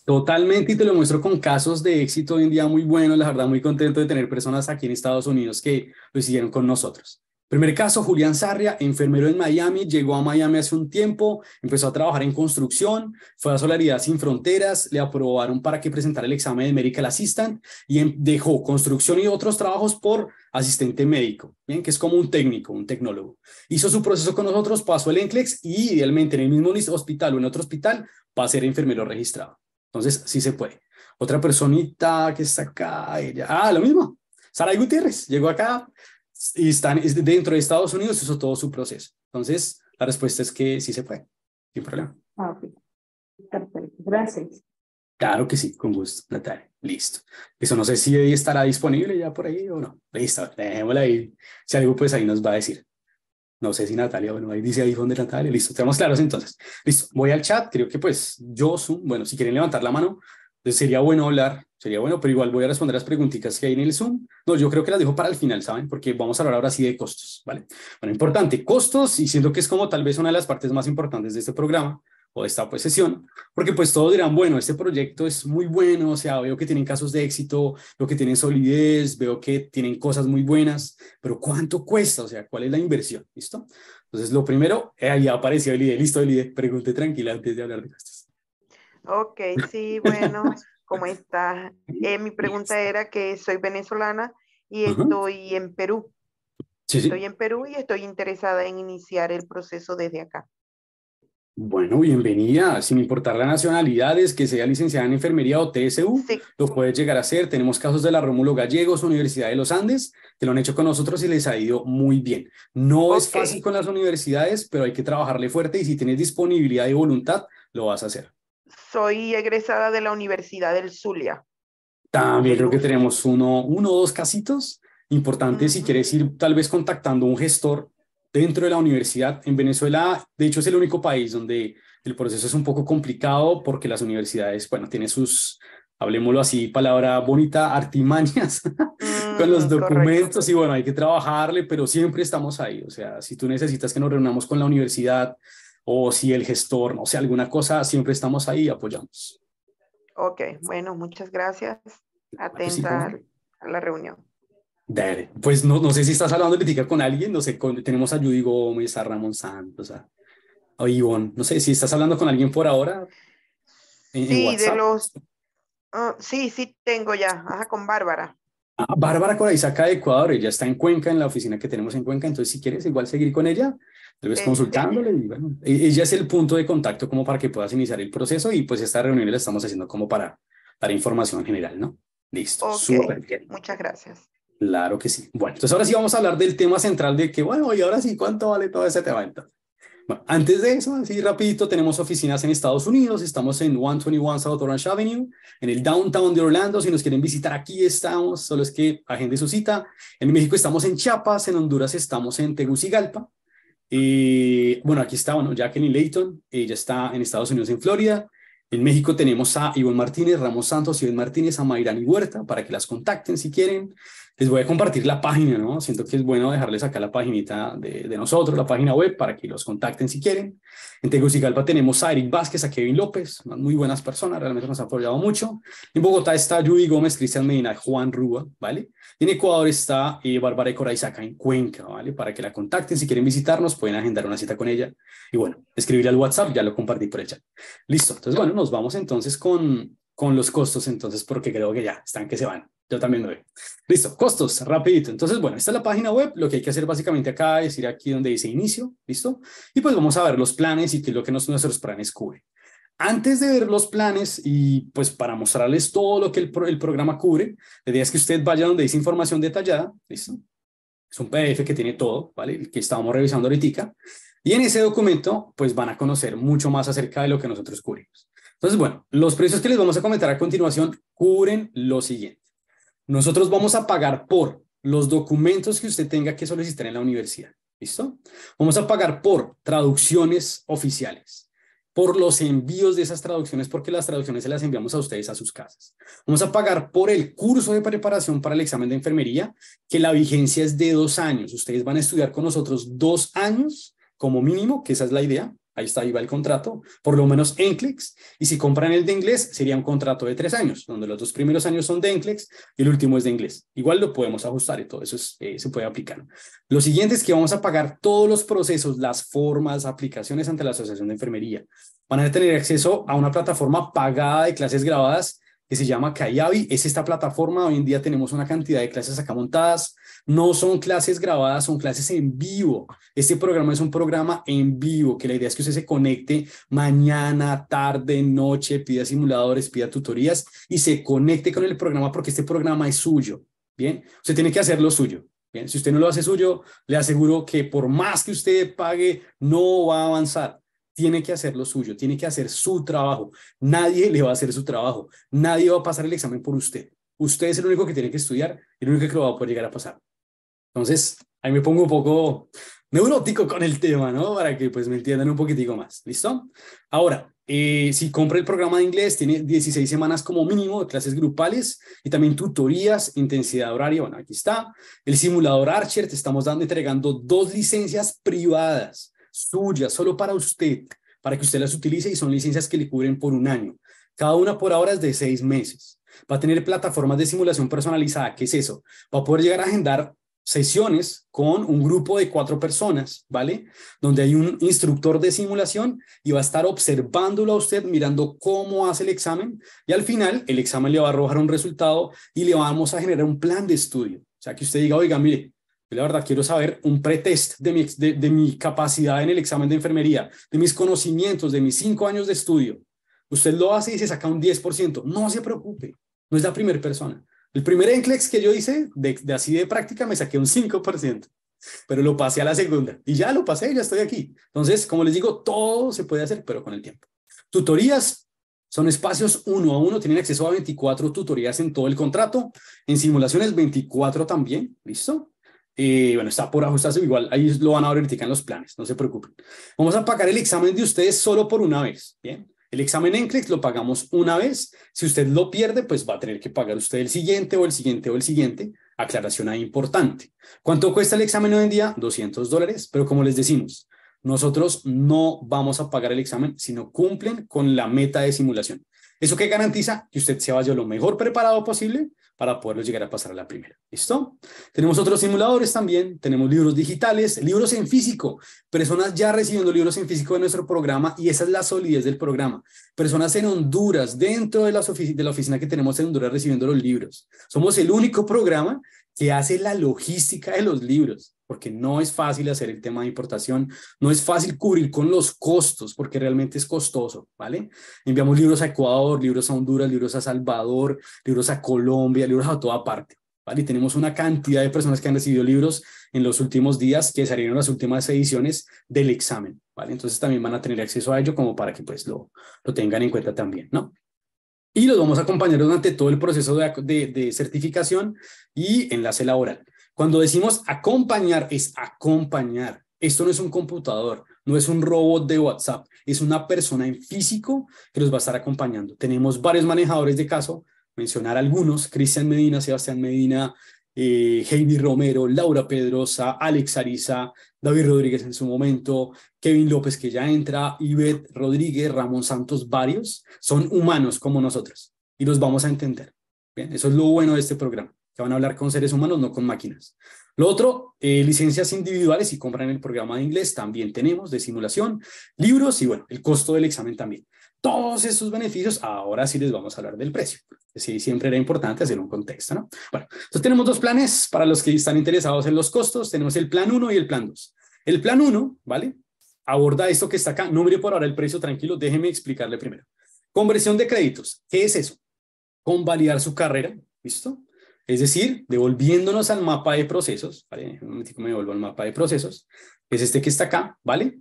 Totalmente, y te lo muestro con casos de éxito hoy en día muy buenos. La verdad, muy contento de tener personas aquí en Estados Unidos que lo hicieron con nosotros. Primer caso, Julián Sarria, enfermero en Miami, llegó a Miami hace un tiempo, empezó a trabajar en construcción, fue a Solaridad Sin Fronteras, le aprobaron para que presentara el examen de Medical Assistant y em, dejó construcción y otros trabajos por asistente médico, bien, que es como un técnico, un tecnólogo. Hizo su proceso con nosotros, pasó el enclex y idealmente en el mismo hospital o en otro hospital va a ser enfermero registrado. Entonces, sí se puede. Otra personita que está acá, ella, ah, lo mismo, Sara Gutiérrez llegó acá, y están dentro de Estados Unidos, eso todo su proceso. Entonces, la respuesta es que sí se puede, sin problema. Ah, Perfecto, gracias. Claro que sí, con gusto, Natalia. Listo. Eso no sé si estará disponible ya por ahí o no. Listo, dejémosla ahí. Si algo, pues ahí nos va a decir. No sé si Natalia, bueno, ahí dice ahí donde Natalia. Listo, estamos claros entonces. Listo, voy al chat. Creo que pues yo, bueno, si quieren levantar la mano, entonces sería bueno hablar, sería bueno, pero igual voy a responder las preguntitas que hay en el Zoom. No, yo creo que las dejo para el final, ¿saben? Porque vamos a hablar ahora sí de costos, ¿vale? Bueno, importante, costos, y siendo que es como tal vez una de las partes más importantes de este programa o de esta pues, sesión, porque pues todos dirán, bueno, este proyecto es muy bueno, o sea, veo que tienen casos de éxito, veo que tienen solidez, veo que tienen cosas muy buenas, pero ¿cuánto cuesta? O sea, ¿cuál es la inversión? ¿Listo? Entonces, lo primero, eh, ahí apareció el ID, listo el ID, pregunte tranquila antes de hablar de costos. Ok, sí, bueno, ¿cómo estás? Eh, mi pregunta era que soy venezolana y estoy en Perú. Sí, sí. Estoy en Perú y estoy interesada en iniciar el proceso desde acá. Bueno, bienvenida. Sin importar la nacionalidad, es que sea licenciada en enfermería o TSU, lo puedes llegar a hacer. Tenemos casos de la Rómulo Gallegos, Universidad de los Andes, que lo han hecho con nosotros y les ha ido muy bien. No es fácil con las universidades, pero hay que trabajarle fuerte y si tienes disponibilidad y voluntad, lo vas a hacer soy egresada de la Universidad del Zulia. También creo que tenemos uno, uno o dos casitos importantes si quieres ir tal vez contactando un gestor dentro de la universidad. En Venezuela, de hecho, es el único país donde el proceso es un poco complicado porque las universidades, bueno, tienen sus, hablemoslo así, palabra bonita, artimañas con los mm, documentos y bueno, hay que trabajarle, pero siempre estamos ahí. O sea, si tú necesitas que nos reunamos con la universidad, o si el gestor, o sea, alguna cosa, siempre estamos ahí, y apoyamos. Ok, bueno, muchas gracias. Atenta a la reunión. Dale. Pues no, no sé si estás hablando de con alguien, no sé, tenemos a Judy Gómez, a Ramón Santos, a, a Ivonne, no sé si estás hablando con alguien por ahora. sí, de los... Ah, sí, sí tengo ya, con Bárbara. Ah, Bárbara Coraizaca de Ecuador, ella está en Cuenca, en la oficina que tenemos en Cuenca, entonces si quieres igual seguir con ella, debes consultándole, y bueno, e-, ella es el punto de contacto como para que puedas iniciar el proceso y pues esta reunión la estamos haciendo como para dar información general, ¿no? Listo, súper Muchas gracias. Claro que sí. Bueno, entonces ahora sí vamos a hablar del tema central de que, bueno, y ahora sí, ¿cuánto vale todo ese tema entonces? antes de eso, así rapidito, tenemos oficinas en Estados Unidos, estamos en 121 South Orange Avenue, en el downtown de Orlando, si nos quieren visitar aquí estamos, solo es que agende su cita. En México estamos en Chiapas, en Honduras estamos en Tegucigalpa. Y eh, bueno, aquí está, bueno, Jacqueline Layton, ella está en Estados Unidos, en Florida. En México tenemos a Ivonne Martínez, Ramos Santos, Ivonne Martínez, a Mayrani Huerta, para que las contacten si quieren les voy a compartir la página, ¿no? Siento que es bueno dejarles acá la paginita de, nosotros, la página web, para que los contacten si quieren. En Tegucigalpa tenemos a Eric Vázquez, a Kevin López, muy buenas personas, realmente nos han apoyado mucho. En Bogotá está Judy Gómez, Cristian Medina, Juan Rúa, ¿vale? En Ecuador está eh, Bárbara acá en Cuenca, ¿vale? Para que la contacten, si quieren visitarnos, pueden agendar una cita con ella. Y bueno, escribir al WhatsApp, ya lo compartí por el chat. Listo, entonces bueno, nos vamos entonces con, con los costos entonces porque creo que ya están que se van. Yo también lo veo. Listo, costos, rapidito. Entonces, bueno, esta es la página web. Lo que hay que hacer básicamente acá es ir aquí donde dice inicio, ¿listo? Y pues vamos a ver los planes y qué es lo que nuestros planes cubren. Antes de ver los planes y pues para mostrarles todo lo que el, el programa cubre, la idea es que usted vaya donde dice información detallada, ¿listo? Es un PDF que tiene todo, ¿vale? El que estábamos revisando ahorita. Y en ese documento, pues van a conocer mucho más acerca de lo que nosotros cubrimos. Entonces, bueno, los precios que les vamos a comentar a continuación cubren lo siguiente. Nosotros vamos a pagar por los documentos que usted tenga que solicitar en la universidad. ¿Listo? Vamos a pagar por traducciones oficiales, por los envíos de esas traducciones, porque las traducciones se las enviamos a ustedes a sus casas. Vamos a pagar por el curso de preparación para el examen de enfermería, que la vigencia es de dos años. Ustedes van a estudiar con nosotros dos años como mínimo, que esa es la idea. Ahí está, ahí va el contrato, por lo menos en NCLEX. Y si compran el de inglés, sería un contrato de tres años, donde los dos primeros años son de NCLEX y el último es de inglés. Igual lo podemos ajustar y todo eso eh, se puede aplicar. Lo siguiente es que vamos a pagar todos los procesos, las formas, aplicaciones ante la Asociación de Enfermería. Van a tener acceso a una plataforma pagada de clases grabadas que se llama Kayabi. Es esta plataforma. Hoy en día tenemos una cantidad de clases acá montadas no son clases grabadas, son clases en vivo. Este programa es un programa en vivo, que la idea es que usted se conecte mañana, tarde, noche, pida simuladores, pida tutorías y se conecte con el programa porque este programa es suyo. Bien, usted tiene que hacer lo suyo. Bien, si usted no lo hace suyo, le aseguro que por más que usted pague, no va a avanzar tiene que hacer lo suyo, tiene que hacer su trabajo. Nadie le va a hacer su trabajo, nadie va a pasar el examen por usted. Usted es el único que tiene que estudiar, y el único que lo va a poder llegar a pasar. Entonces, ahí me pongo un poco neurótico con el tema, ¿no? Para que pues me entiendan un poquitico más, ¿listo? Ahora, eh, si compra el programa de inglés, tiene 16 semanas como mínimo de clases grupales y también tutorías, intensidad horaria, bueno, aquí está. El simulador Archer, te estamos dando, entregando dos licencias privadas, suyas, solo para usted, para que usted las utilice y son licencias que le cubren por un año. Cada una por ahora es de seis meses. Va a tener plataformas de simulación personalizada. ¿Qué es eso? Va a poder llegar a agendar sesiones con un grupo de cuatro personas, ¿vale? Donde hay un instructor de simulación y va a estar observándolo a usted, mirando cómo hace el examen y al final el examen le va a arrojar un resultado y le vamos a generar un plan de estudio. O sea, que usted diga, oiga, mire, la verdad quiero saber un pretest de mi, de, de mi capacidad en el examen de enfermería, de mis conocimientos, de mis cinco años de estudio. Usted lo hace y se saca un 10%. No se preocupe, no es la primera persona. El primer NCLEX que yo hice, de, así de práctica, me saqué un 5%, pero lo pasé a la segunda y ya lo pasé, ya estoy aquí. Entonces, como les digo, todo se puede hacer, pero con el tiempo. Tutorías son espacios uno a uno, tienen acceso a 24 tutorías en todo el contrato, en simulaciones 24 también, ¿listo? Y eh, bueno, está por ajustarse, igual ahí lo van a verificar en los planes, no se preocupen. Vamos a pagar el examen de ustedes solo por una vez, ¿bien? El examen en NCLEX lo pagamos una vez. Si usted lo pierde, pues va a tener que pagar usted el siguiente o el siguiente o el siguiente. Aclaración ahí importante. ¿Cuánto cuesta el examen hoy en día? 200 dólares. Pero como les decimos, nosotros no vamos a pagar el examen si no cumplen con la meta de simulación. ¿Eso qué garantiza? Que usted se vaya lo mejor preparado posible para poderlo llegar a pasar a la primera. ¿Listo? Tenemos otros simuladores también, tenemos libros digitales, libros en físico, personas ya recibiendo libros en físico de nuestro programa y esa es la solidez del programa. Personas en Honduras, dentro de la, de la oficina que tenemos en Honduras recibiendo los libros. Somos el único programa que hace la logística de los libros porque no es fácil hacer el tema de importación, no es fácil cubrir con los costos, porque realmente es costoso, ¿vale? Enviamos libros a Ecuador, libros a Honduras, libros a Salvador, libros a Colombia, libros a toda parte, ¿vale? Y tenemos una cantidad de personas que han recibido libros en los últimos días que salieron las últimas ediciones del examen, ¿vale? Entonces también van a tener acceso a ello como para que pues lo, lo tengan en cuenta también, ¿no? Y los vamos a acompañar durante todo el proceso de, de, de certificación y enlace laboral. Cuando decimos acompañar, es acompañar. Esto no es un computador, no es un robot de WhatsApp, es una persona en físico que los va a estar acompañando. Tenemos varios manejadores de caso, mencionar algunos, Cristian Medina, Sebastián Medina, eh, Heidi Romero, Laura Pedrosa, Alex Ariza, David Rodríguez en su momento, Kevin López que ya entra, Ivette Rodríguez, Ramón Santos, varios, son humanos como nosotros y los vamos a entender. Bien, eso es lo bueno de este programa que van a hablar con seres humanos, no con máquinas. Lo otro, eh, licencias individuales, si compran el programa de inglés, también tenemos de simulación, libros y bueno, el costo del examen también. Todos esos beneficios, ahora sí les vamos a hablar del precio. Sí, siempre era importante hacer un contexto, ¿no? Bueno, entonces tenemos dos planes para los que están interesados en los costos. Tenemos el plan 1 y el plan 2. El plan 1, ¿vale? Aborda esto que está acá. No mire por ahora el precio, tranquilo, déjeme explicarle primero. Conversión de créditos. ¿Qué es eso? Convalidar su carrera, ¿listo? Es decir, devolviéndonos al mapa de procesos, ¿vale? Un me devuelvo al mapa de procesos, que es este que está acá, ¿vale?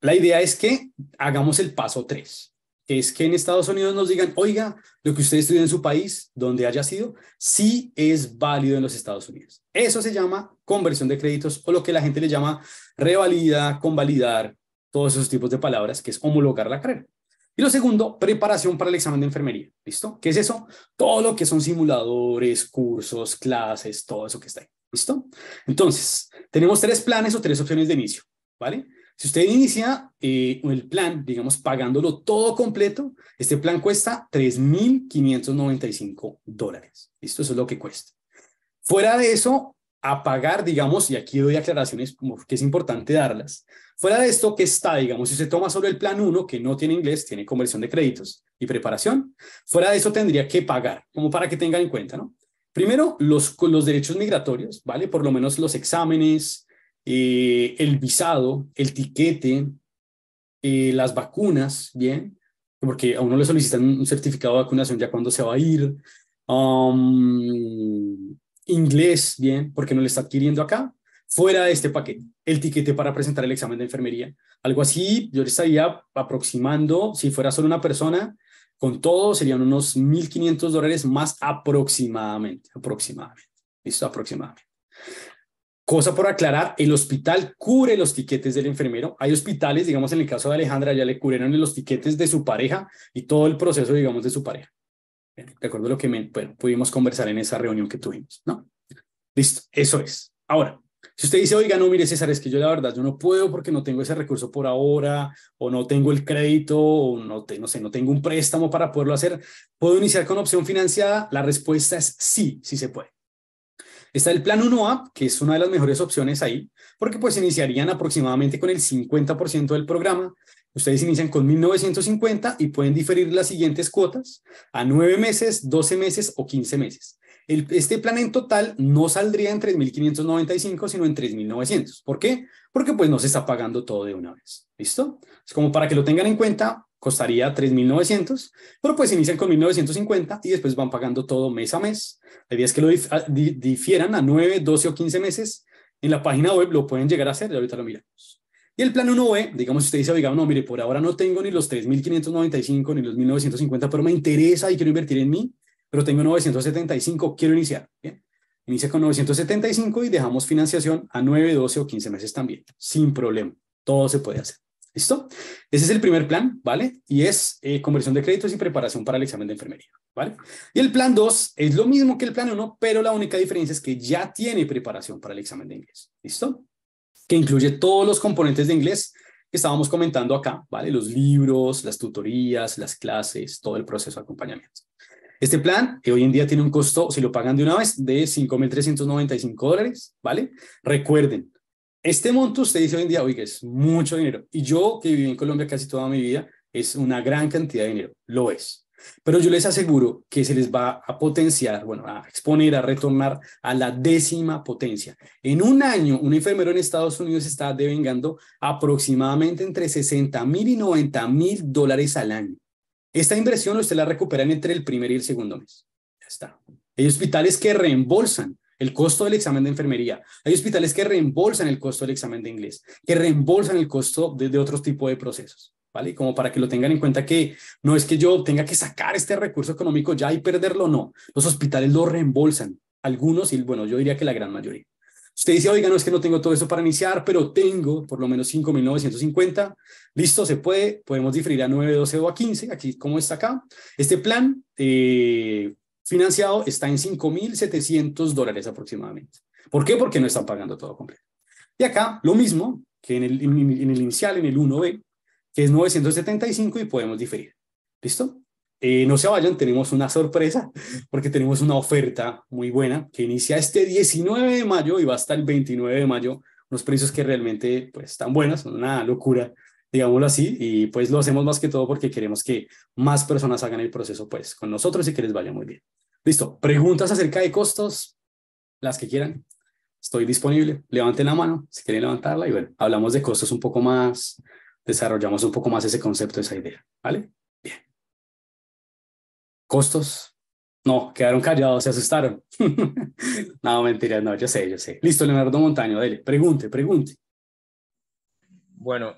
La idea es que hagamos el paso 3, es que en Estados Unidos nos digan, oiga, lo que usted estudió en su país, donde haya sido, sí es válido en los Estados Unidos. Eso se llama conversión de créditos o lo que la gente le llama revalida, convalidar, todos esos tipos de palabras, que es homologar la carrera. Y lo segundo, preparación para el examen de enfermería. ¿Listo? ¿Qué es eso? Todo lo que son simuladores, cursos, clases, todo eso que está ahí. ¿Listo? Entonces, tenemos tres planes o tres opciones de inicio. ¿Vale? Si usted inicia eh, el plan, digamos, pagándolo todo completo, este plan cuesta 3.595 dólares. ¿Listo? Eso es lo que cuesta. Fuera de eso, a pagar, digamos, y aquí doy aclaraciones como que es importante darlas. Fuera de esto, que está, digamos, si se toma solo el plan 1, que no tiene inglés, tiene conversión de créditos y preparación, fuera de eso tendría que pagar, como para que tengan en cuenta, ¿no? Primero, los, los derechos migratorios, ¿vale? Por lo menos los exámenes, eh, el visado, el tiquete, eh, las vacunas, ¿bien? Porque a uno le solicitan un certificado de vacunación ya cuando se va a ir. Um, inglés bien, porque no le está adquiriendo acá, fuera de este paquete, el tiquete para presentar el examen de enfermería. Algo así, yo le estaría aproximando, si fuera solo una persona, con todo serían unos 1.500 dólares más aproximadamente, aproximadamente, listo, aproximadamente. Cosa por aclarar, el hospital cubre los tiquetes del enfermero. Hay hospitales, digamos en el caso de Alejandra, ya le cubrieron los tiquetes de su pareja y todo el proceso, digamos, de su pareja de acuerdo a lo que pues, pudimos conversar en esa reunión que tuvimos, ¿no? Listo, eso es. Ahora, si usted dice, oiga, no, mire César, es que yo la verdad, yo no puedo porque no tengo ese recurso por ahora, o no tengo el crédito, o no sé, no tengo un préstamo para poderlo hacer, ¿puedo iniciar con opción financiada? La respuesta es sí, sí se puede. Está el plan 1 app que es una de las mejores opciones ahí, porque pues iniciarían aproximadamente con el 50% del programa. Ustedes inician con 1950 y pueden diferir las siguientes cuotas a 9 meses, 12 meses o 15 meses. El, este plan en total no saldría en 3.595, sino en 3.900. ¿Por qué? Porque pues no se está pagando todo de una vez. ¿Listo? Es como para que lo tengan en cuenta, costaría 3.900, pero pues inician con 1.950 y después van pagando todo mes a mes. La idea es que lo ah, difieran a 9, 12 o 15 meses. En la página web lo pueden llegar a hacer, y ahorita lo miramos. Y el plan 1B, digamos, si usted dice, oiga, no, mire, por ahora no tengo ni los 3.595 ni los 1.950, pero me interesa y quiero invertir en mí, pero tengo 975, quiero iniciar. Bien. Inicia con 975 y dejamos financiación a 9, 12 o 15 meses también, sin problema. Todo se puede hacer. ¿Listo? Ese es el primer plan, ¿vale? Y es eh, conversión de créditos y preparación para el examen de enfermería, ¿vale? Y el plan 2 es lo mismo que el plan 1, pero la única diferencia es que ya tiene preparación para el examen de inglés, ¿listo? Que incluye todos los componentes de inglés que estábamos comentando acá, ¿vale? Los libros, las tutorías, las clases, todo el proceso de acompañamiento. Este plan, que hoy en día tiene un costo, si lo pagan de una vez, de 5.395 dólares, ¿vale? Recuerden, este monto usted dice hoy en día, oiga, es mucho dinero. Y yo que viví en Colombia casi toda mi vida, es una gran cantidad de dinero, lo es. Pero yo les aseguro que se les va a potenciar, bueno, a exponer, a retornar a la décima potencia. En un año, un enfermero en Estados Unidos está devengando aproximadamente entre 60 mil y 90 mil dólares al año. Esta inversión usted la recupera entre el primer y el segundo mes. Ya está. Hay hospitales que reembolsan el costo del examen de enfermería. Hay hospitales que reembolsan el costo del examen de inglés, que reembolsan el costo de, otros otro tipo de procesos. ¿Vale? Como para que lo tengan en cuenta que no es que yo tenga que sacar este recurso económico ya y perderlo, no. Los hospitales lo reembolsan, algunos y bueno, yo diría que la gran mayoría. Usted dice, oiga, no es que no tengo todo eso para iniciar, pero tengo por lo menos 5.950. Listo, se puede. Podemos diferir a 9, 12 o a 15, aquí como está acá. Este plan, eh, financiado está en 5.700 dólares aproximadamente. ¿Por qué? Porque no están pagando todo completo. Y acá lo mismo que en el, inicial, en el 1B, que es 975 y podemos diferir. ¿Listo? Eh, no se vayan, tenemos una sorpresa porque tenemos una oferta muy buena que inicia este 19 de mayo y va hasta el 29 de mayo. Unos precios que realmente pues, están buenos, son una locura, digámoslo así. Y pues lo hacemos más que todo porque queremos que más personas hagan el proceso pues, con nosotros y que les vaya muy bien. Listo, preguntas acerca de costos, las que quieran. Estoy disponible. Levanten la mano si quieren levantarla y bueno, hablamos de costos un poco más, desarrollamos un poco más ese concepto, esa idea, ¿vale? Bien. Costos. No, quedaron callados, se asustaron. no, mentira, no, yo sé, yo sé. Listo, Leonardo Montaño, dele, pregunte, pregunte. Bueno,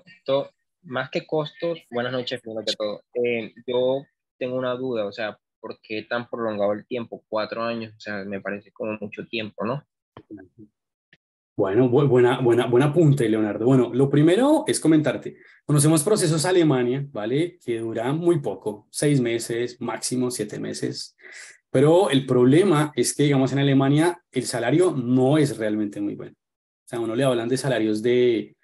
más que costos, buenas noches, todo. Eh, yo tengo una duda, o sea, ¿por qué tan prolongado el tiempo? Cuatro años, o sea, me parece como mucho tiempo, ¿no? Bueno, buena, buena, buen Leonardo. Bueno, lo primero es comentarte. Conocemos procesos a Alemania, ¿vale? Que duran muy poco, seis meses, máximo siete meses. Pero el problema es que, digamos, en Alemania el salario no es realmente muy bueno. O sea, uno le hablan de salarios de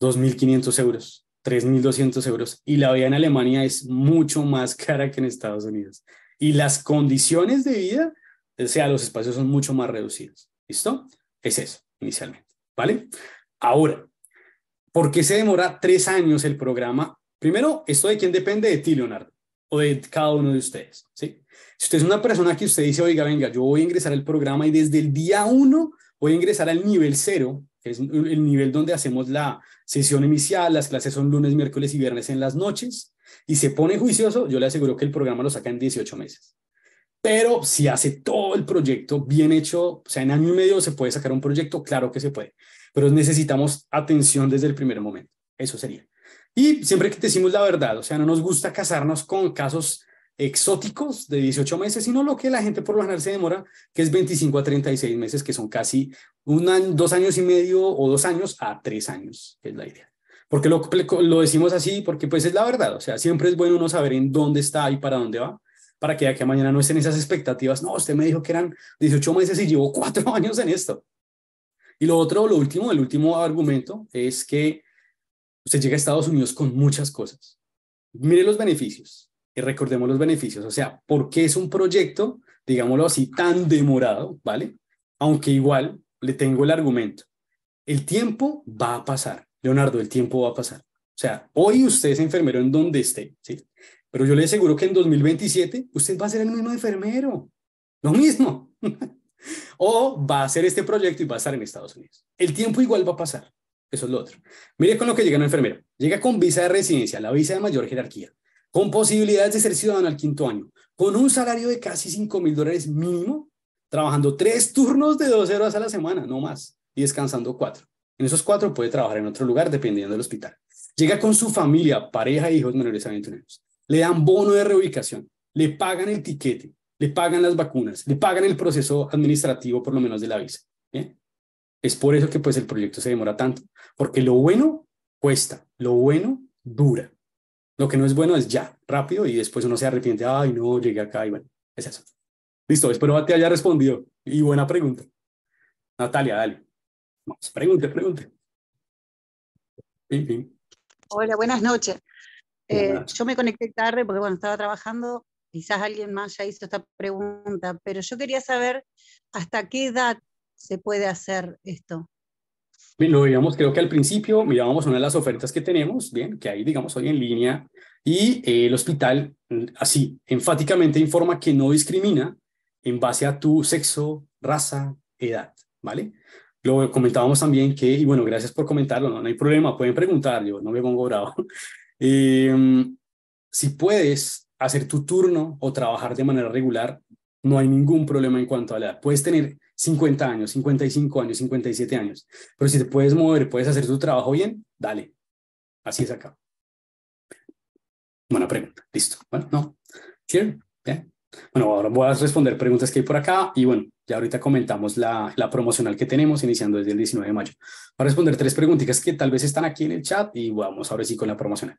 2.500 euros, 3.200 euros, y la vida en Alemania es mucho más cara que en Estados Unidos. Y las condiciones de vida, o sea, los espacios son mucho más reducidos. ¿Listo? Es eso, inicialmente. ¿Vale? Ahora, ¿por qué se demora tres años el programa? Primero, esto de quién depende de ti, Leonardo, o de cada uno de ustedes. ¿sí? Si usted es una persona que usted dice, oiga, venga, yo voy a ingresar al programa y desde el día uno voy a ingresar al nivel cero, que es el nivel donde hacemos la sesión inicial, las clases son lunes, miércoles y viernes en las noches y se pone juicioso, yo le aseguro que el programa lo saca en 18 meses. Pero si hace todo el proyecto bien hecho, o sea, en año y medio se puede sacar un proyecto, claro que se puede, pero necesitamos atención desde el primer momento. Eso sería. Y siempre que decimos la verdad, o sea, no nos gusta casarnos con casos exóticos de 18 meses, sino lo que la gente por lo general se demora, que es 25 a 36 meses, que son casi un dos años y medio o dos años a tres años, que es la idea porque lo, lo decimos así, porque pues es la verdad, o sea, siempre es bueno uno saber en dónde está y para dónde va, para que de aquí a mañana no estén esas expectativas, no, usted me dijo que eran 18 meses y llevo cuatro años en esto. Y lo otro, lo último, el último argumento es que usted llega a Estados Unidos con muchas cosas. Mire los beneficios y recordemos los beneficios, o sea, ¿por qué es un proyecto, digámoslo así, tan demorado, ¿vale? Aunque igual le tengo el argumento. El tiempo va a pasar. Leonardo, el tiempo va a pasar. O sea, hoy usted es enfermero en donde esté, ¿sí? Pero yo le aseguro que en 2027 usted va a ser el mismo enfermero, lo mismo. o va a hacer este proyecto y va a estar en Estados Unidos. El tiempo igual va a pasar. Eso es lo otro. Mire con lo que llega un enfermero. Llega con visa de residencia, la visa de mayor jerarquía, con posibilidades de ser ciudadano al quinto año, con un salario de casi 5 mil dólares mínimo, trabajando tres turnos de 12 horas a la semana, no más, y descansando cuatro. En esos cuatro puede trabajar en otro lugar dependiendo del hospital. Llega con su familia, pareja hijos menores a 21 años. Le dan bono de reubicación, le pagan el tiquete, le pagan las vacunas, le pagan el proceso administrativo por lo menos de la visa. Es por eso que pues el proyecto se demora tanto, porque lo bueno cuesta, lo bueno dura. Lo que no es bueno es ya, rápido, y después uno se arrepiente, ay no, llegué acá y bueno, es eso. Listo, espero que te haya respondido y buena pregunta. Natalia, dale. Vamos, pregunte, pregunte. Hola, buenas noches. Eh, yo me conecté tarde porque bueno, estaba trabajando, quizás alguien más ya hizo esta pregunta, pero yo quería saber hasta qué edad se puede hacer esto. Bien, lo veíamos, creo que al principio mirábamos una de las ofertas que tenemos, bien, que hay, digamos, hoy en línea, y eh, el hospital mm, así enfáticamente informa que no discrimina en base a tu sexo, raza, edad, ¿vale? Lo comentábamos también que, y bueno, gracias por comentarlo, no, no hay problema, pueden preguntar, yo no me pongo bravo. Em, si puedes hacer tu turno o trabajar de manera regular, no hay ningún problema en cuanto a la edad. Puedes tener 50 años, 55 años, 57 años, pero si te puedes mover, puedes hacer tu trabajo bien, dale. Así es acá. Buena pregunta. Listo. Bueno, no. Bueno, ahora voy a responder preguntas que hay por acá y bueno, ya ahorita comentamos la, promocional que tenemos iniciando desde el 19 de mayo. Para responder tres preguntitas que tal vez están aquí en el chat y vamos ahora sí con la promocional.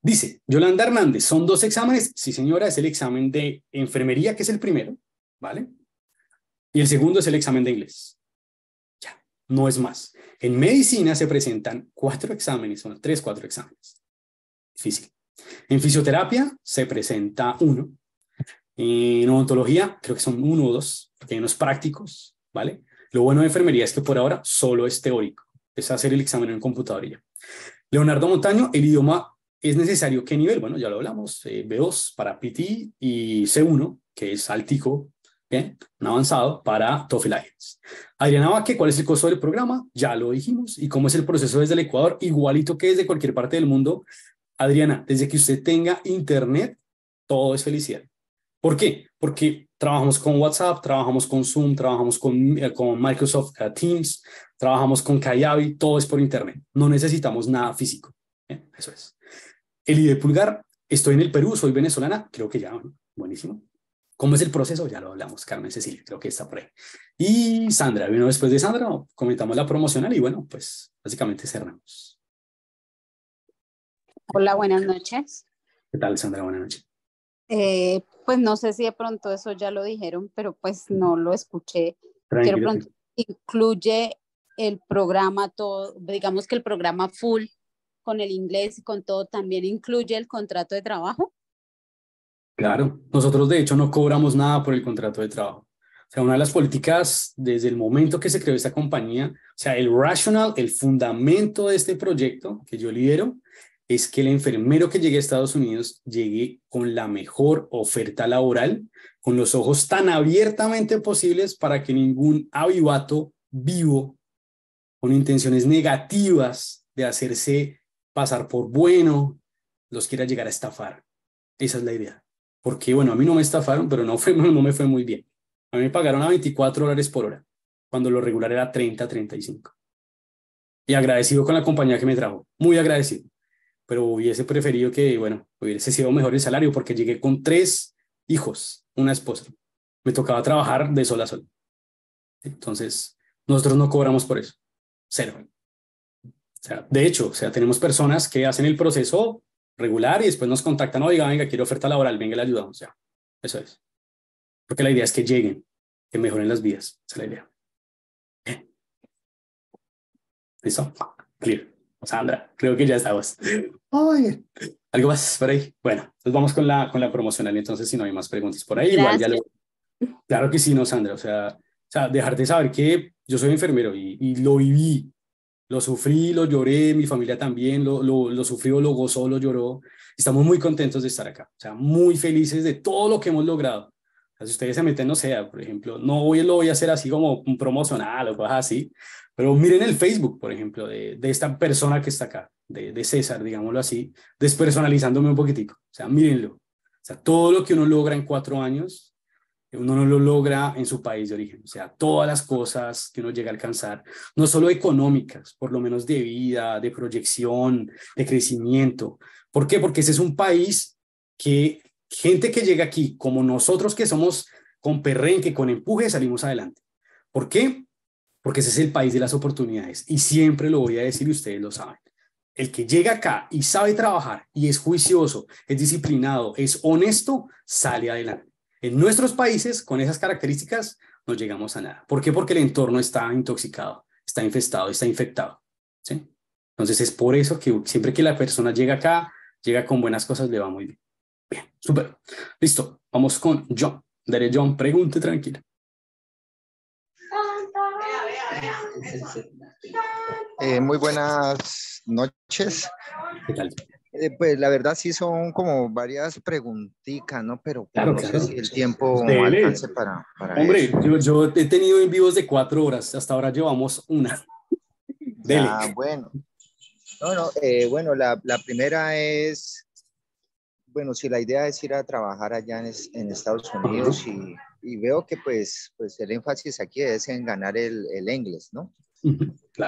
Dice Yolanda Hernández, ¿son dos exámenes? Sí, señora, es el examen de enfermería, que es el primero, ¿vale? Y el segundo es el examen de inglés. Ya, no es más. En medicina se presentan cuatro exámenes, son tres, cuatro exámenes. Difícil. En fisioterapia se presenta uno, en odontología, creo que son uno o dos, porque hay unos prácticos, ¿vale? Lo bueno de enfermería es que por ahora solo es teórico, es hacer el examen en computadora. Leonardo Montaño, el idioma es necesario, ¿qué nivel? Bueno, ya lo hablamos, eh, B2 para PT y C1, que es altico, ¿bien? Un avanzado para TOEFL IELTS. Adriana Vaque, ¿cuál es el costo del programa? Ya lo dijimos. ¿Y cómo es el proceso desde el Ecuador? Igualito que desde cualquier parte del mundo. Adriana, desde que usted tenga internet, todo es felicidad. ¿Por qué? Porque trabajamos con WhatsApp, trabajamos con Zoom, trabajamos con, eh, Microsoft eh, Teams, trabajamos con Kayabi, todo es por Internet. No necesitamos nada físico. ¿eh? Eso es. El ID Pulgar, estoy en el Perú, soy venezolana, creo que ya, buenísimo. ¿Cómo es el proceso? Ya lo hablamos, Carmen Cecilia, creo que está por ahí. Y Sandra, vino después de Sandra, comentamos la promocional y bueno, pues básicamente cerramos. Hola, buenas noches. ¿Qué tal, Sandra? Buenas noches. Eh, pues no sé si de pronto eso ya lo dijeron, pero pues no lo escuché. incluye el programa todo, digamos que el programa full con el inglés y con todo también incluye el contrato de trabajo. Claro, nosotros de hecho no cobramos nada por el contrato de trabajo. O sea, una de las políticas desde el momento que se creó esta compañía, o sea, el rational, el fundamento de este proyecto que yo lidero, es que el enfermero que llegue a Estados Unidos llegue con la mejor oferta laboral, con los ojos tan abiertamente posibles para que ningún avivato vivo con intenciones negativas de hacerse pasar por bueno los quiera llegar a estafar. Esa es la idea. Porque, bueno, a mí no me estafaron, pero no, fue, no me fue muy bien. A mí me pagaron a 24 dólares por hora, cuando lo regular era 30, 35. Y agradecido con la compañía que me trajo, muy agradecido pero hubiese preferido que, bueno, hubiese sido mejor el salario porque llegué con tres hijos, una esposa. Me tocaba trabajar de sol a sol. Entonces, nosotros no cobramos por eso. Cero. O sea, de hecho, o sea, tenemos personas que hacen el proceso regular y después nos contactan, oiga, venga, quiero oferta laboral, venga, le ayudamos. O sea, eso es. Porque la idea es que lleguen, que mejoren las vidas. Esa es la idea. ¿Listo? Clear. Sandra, creo que ya estamos. Ay, ¿Algo más por ahí? Bueno, nos vamos con la, con la promocional. Entonces, si no hay más preguntas por ahí, igual ya lo... Claro que sí, no, Sandra. O sea, o sea dejarte saber que yo soy enfermero y, lo viví, lo sufrí, lo lloré, mi familia también lo, lo, sufrió, lo gozó, lo lloró. Estamos muy contentos de estar acá. O sea, muy felices de todo lo que hemos logrado. si ustedes se meten, no sea, por ejemplo, no hoy lo voy a hacer así como un promocional o cosas así, pero miren el Facebook, por ejemplo, de, esta persona que está acá, de, de, César, digámoslo así, despersonalizándome un poquitico. O sea, mírenlo. O sea, todo lo que uno logra en cuatro años, uno no lo logra en su país de origen. O sea, todas las cosas que uno llega a alcanzar, no solo económicas, por lo menos de vida, de proyección, de crecimiento. ¿Por qué? Porque ese es un país que gente que llega aquí, como nosotros que somos con perrenque, con empuje, salimos adelante. ¿Por qué? porque ese es el país de las oportunidades y siempre lo voy a decir y ustedes lo saben. El que llega acá y sabe trabajar y es juicioso, es disciplinado, es honesto, sale adelante. En nuestros países, con esas características, no llegamos a nada. ¿Por qué? Porque el entorno está intoxicado, está infestado, está infectado. ¿sí? Entonces es por eso que siempre que la persona llega acá, llega con buenas cosas, le va muy bien. Bien, súper. Listo, vamos con John. Daré John, pregunte tranquila. Eh, muy buenas noches. ¿Qué tal? Eh, pues la verdad sí son como varias preguntitas, ¿no? Pero pues, claro, si el tiempo alcance para, Hombre, Yo, he tenido en vivos de cuatro horas, hasta ahora llevamos una. Ah, bueno. Eh, bueno, la, primera es, bueno, si la idea es ir a trabajar allá en, en Estados Unidos y y veo que pues, pues el énfasis aquí es en ganar el, el inglés, ¿no?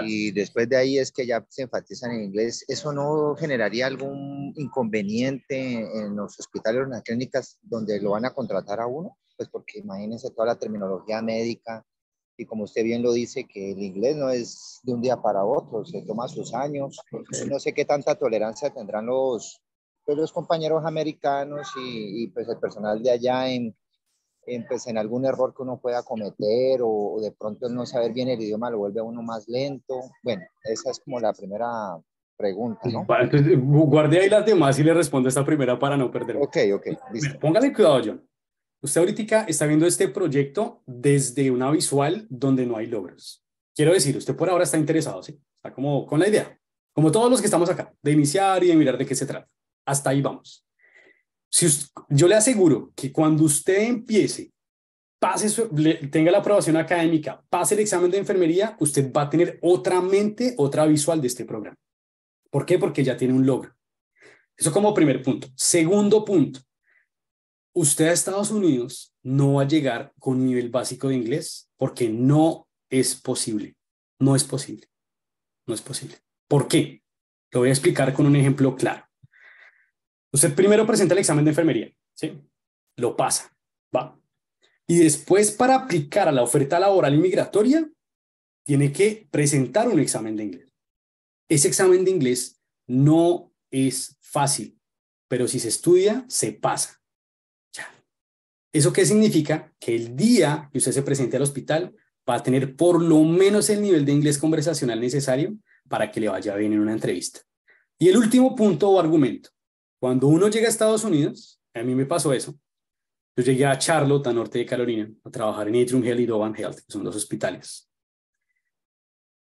Y después de ahí es que ya se enfatizan en inglés. ¿Eso no generaría algún inconveniente en los hospitales o en las clínicas donde lo van a contratar a uno? Pues porque imagínense toda la terminología médica y como usted bien lo dice, que el inglés no es de un día para otro, se toma sus años. No sé qué tanta tolerancia tendrán los, pues, los compañeros americanos y, y pues el personal de allá en entonces, pues, en algún error que uno pueda cometer o, de pronto no saber bien el idioma lo vuelve a uno más lento. Bueno, esa es como la primera pregunta, ¿no? Entonces, guarde ahí las demás y le respondo esta primera para no perder. Ok, ok. Listo. Póngale cuidado, John. Usted ahorita está viendo este proyecto desde una visual donde no hay logros. Quiero decir, usted por ahora está interesado, ¿sí? Está como con la idea, como todos los que estamos acá, de iniciar y de mirar de qué se trata. Hasta ahí vamos yo le aseguro que cuando usted empiece, pase tenga la aprobación académica, pase el examen de enfermería, usted va a tener otra mente, otra visual de este programa. ¿Por qué? Porque ya tiene un logro. Eso como primer punto. Segundo punto, usted a Estados Unidos no va a llegar con nivel básico de inglés porque no es posible. No es posible. No es posible. ¿Por qué? Lo voy a explicar con un ejemplo claro. Usted primero presenta el examen de enfermería, ¿sí? Lo pasa, va. Y después, para aplicar a la oferta laboral inmigratoria, tiene que presentar un examen de inglés. Ese examen de inglés no es fácil, pero si se estudia, se pasa. Ya. ¿Eso qué significa? Que el día que usted se presente al hospital va a tener por lo menos el nivel de inglés conversacional necesario para que le vaya bien en una entrevista. Y el último punto o argumento. Cuando uno llega a Estados Unidos, a mí me pasó eso. Yo llegué a Charlotte, a norte de Carolina, a trabajar en Atrium Health y Dovan Health, que son dos hospitales.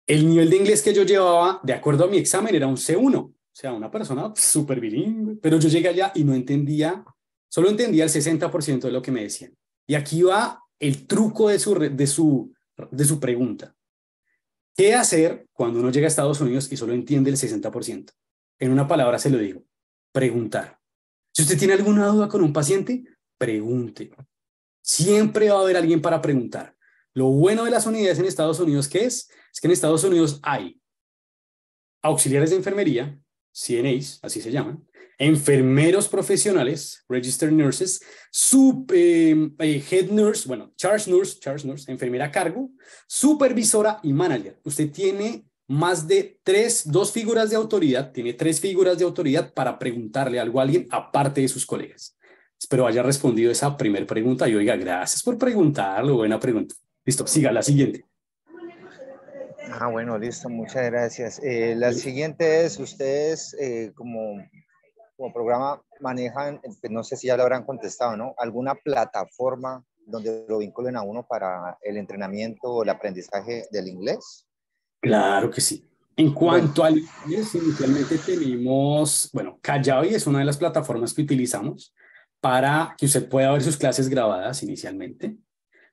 El nivel de inglés que yo llevaba, de acuerdo a mi examen, era un C1, o sea, una persona súper bilingüe, pero yo llegué allá y no entendía, solo entendía el 60% de lo que me decían. Y aquí va el truco de su, de su, de su pregunta. ¿Qué hacer cuando uno llega a Estados Unidos y solo entiende el 60%? En una palabra se lo digo, preguntar. Si usted tiene alguna duda con un paciente, pregunte. Siempre va a haber alguien para preguntar. Lo bueno de las unidades en Estados Unidos, ¿qué es? Es que en Estados Unidos hay auxiliares de enfermería, CNAs, así se llaman, enfermeros profesionales, registered nurses, eh, eh, head nurse, bueno, charge nurse, charge nurse, enfermera a cargo, supervisora y manager. Usted tiene más de tres, dos figuras de autoridad, tiene tres figuras de autoridad para preguntarle algo a alguien aparte de sus colegas. Espero haya respondido esa primera pregunta y oiga, gracias por preguntarlo, buena pregunta. Listo, siga la siguiente. Ah, bueno, listo, muchas gracias. Eh, la siguiente es, ustedes eh, como, como programa manejan, pues, no sé si ya lo habrán contestado, ¿no? ¿Alguna plataforma donde lo vinculen a uno para el entrenamiento o el aprendizaje del inglés? Claro que sí. En cuanto a al inglés, inicialmente tenemos, bueno, Kajabi es una de las plataformas que utilizamos para que usted pueda ver sus clases grabadas inicialmente.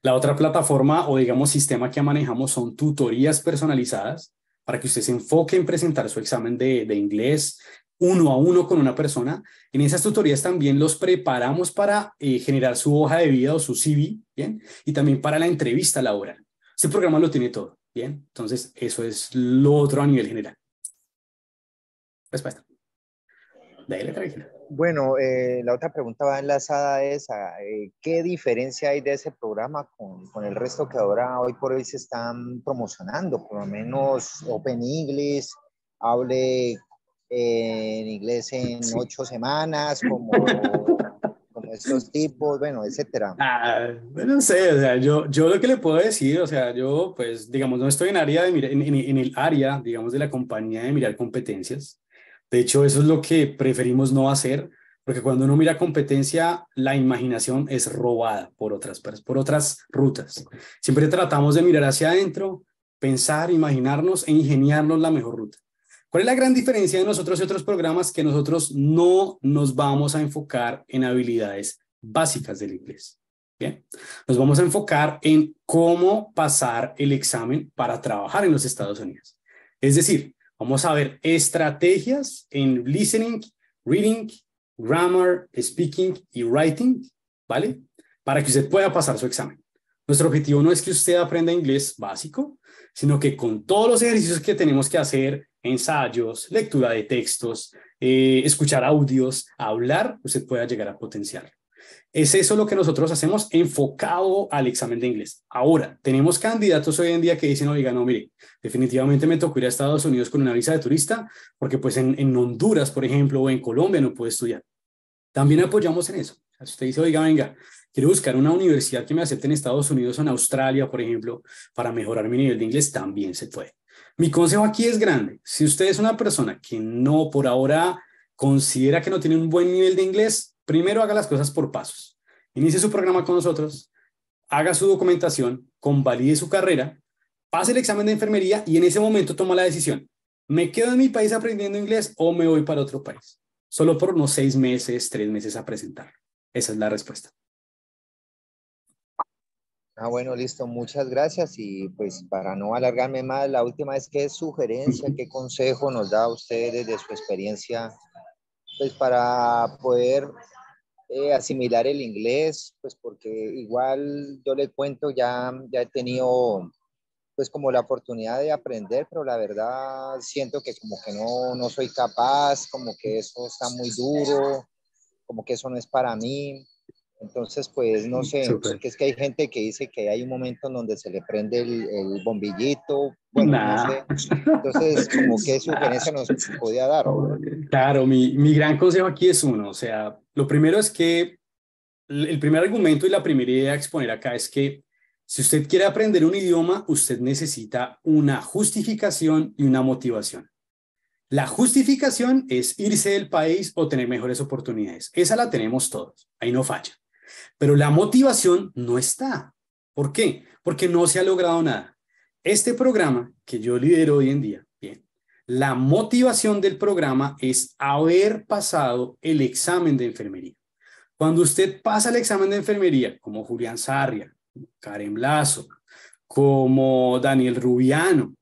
La otra plataforma o digamos sistema que manejamos son tutorías personalizadas para que usted se enfoque en presentar su examen de, inglés uno a uno con una persona. En esas tutorías también los preparamos para eh, generar su hoja de vida o su CV, ¿bien? Y también para la entrevista laboral. Este programa lo tiene todo. Bien, entonces eso es lo otro a nivel general. Respuesta. De la tragedia. Bueno, eh, la otra pregunta va enlazada a esa. Eh, ¿Qué diferencia hay de ese programa con, el resto que ahora hoy por hoy se están promocionando? Por lo menos Open English, hable eh, en inglés en ocho semanas, como los tipos, bueno, etcétera? Ah, pues no sé, o sea, yo, yo lo que le puedo decir, o sea, yo pues, digamos, no estoy en, área de en, en, el área, digamos, de la compañía de mirar competencias. De hecho, eso es lo que preferimos no hacer, porque cuando uno mira competencia, la imaginación es robada por otras, pues, por otras rutas. Siempre tratamos de mirar hacia adentro, pensar, imaginarnos e ingeniarnos la mejor ruta. ¿Cuál es la gran diferencia de nosotros y otros programas? Que nosotros no nos vamos a enfocar en habilidades básicas del inglés. nos vamos a enfocar en cómo pasar el examen para trabajar en los Estados Unidos. Es decir, vamos a ver estrategias en listening, reading, grammar, speaking y writing, ¿vale? Para que usted pueda pasar su examen. Nuestro objetivo no es que usted aprenda inglés básico, sino que con todos los ejercicios que tenemos que hacer, ensayos, lectura de textos, eh, escuchar audios, hablar, usted pueda llegar a potenciar. Es eso lo que nosotros hacemos enfocado al examen de inglés. Ahora, tenemos candidatos hoy en día que dicen, oiga, no, mire, definitivamente me tocó ir a Estados Unidos con una visa de turista, porque pues en, en Honduras, por ejemplo, o en Colombia no puedo estudiar. También apoyamos en eso. Si usted dice, oiga, venga, quiero buscar una universidad que me acepte en Estados Unidos o en Australia, por ejemplo, para mejorar mi nivel de inglés, también se puede. Mi consejo aquí es grande. Si usted es una persona que no por ahora considera que no tiene un buen nivel de inglés, primero haga las cosas por pasos. Inicie su programa con nosotros, haga su documentación, convalide su carrera, pase el examen de enfermería y en ese momento toma la decisión. ¿Me quedo en mi país aprendiendo inglés o me voy para otro país? Solo por unos seis meses, tres meses a presentar. Esa es la respuesta. Ah, bueno, listo, muchas gracias. Y pues para no alargarme más, la última es qué sugerencia, qué consejo nos da a usted desde su experiencia, pues para poder eh, asimilar el inglés, pues porque igual yo le cuento, ya, ya he tenido pues como la oportunidad de aprender, pero la verdad siento que como que no, no soy capaz, como que eso está muy duro, como que eso no es para mí. Entonces, pues no sé, es que hay gente que dice que hay un momento en donde se le prende el, bombillito, bueno, no sé. Entonces, como qué sugerencia nos podía dar. Claro, mi, mi gran consejo aquí es uno, o sea, lo primero es que el primer argumento y la primera idea a exponer acá es que si usted quiere aprender un idioma, usted necesita una justificación y una motivación. La justificación es irse del país o tener mejores oportunidades. Esa la tenemos todos, ahí no falla. Pero la motivación no está. ¿Por qué? Porque no se ha logrado nada. Este programa que yo lidero hoy en día, bien, la motivación del programa es haber pasado el examen de enfermería. Cuando usted pasa el examen de enfermería, como Julián Sarria, Karen Blazo, como Daniel Rubiano,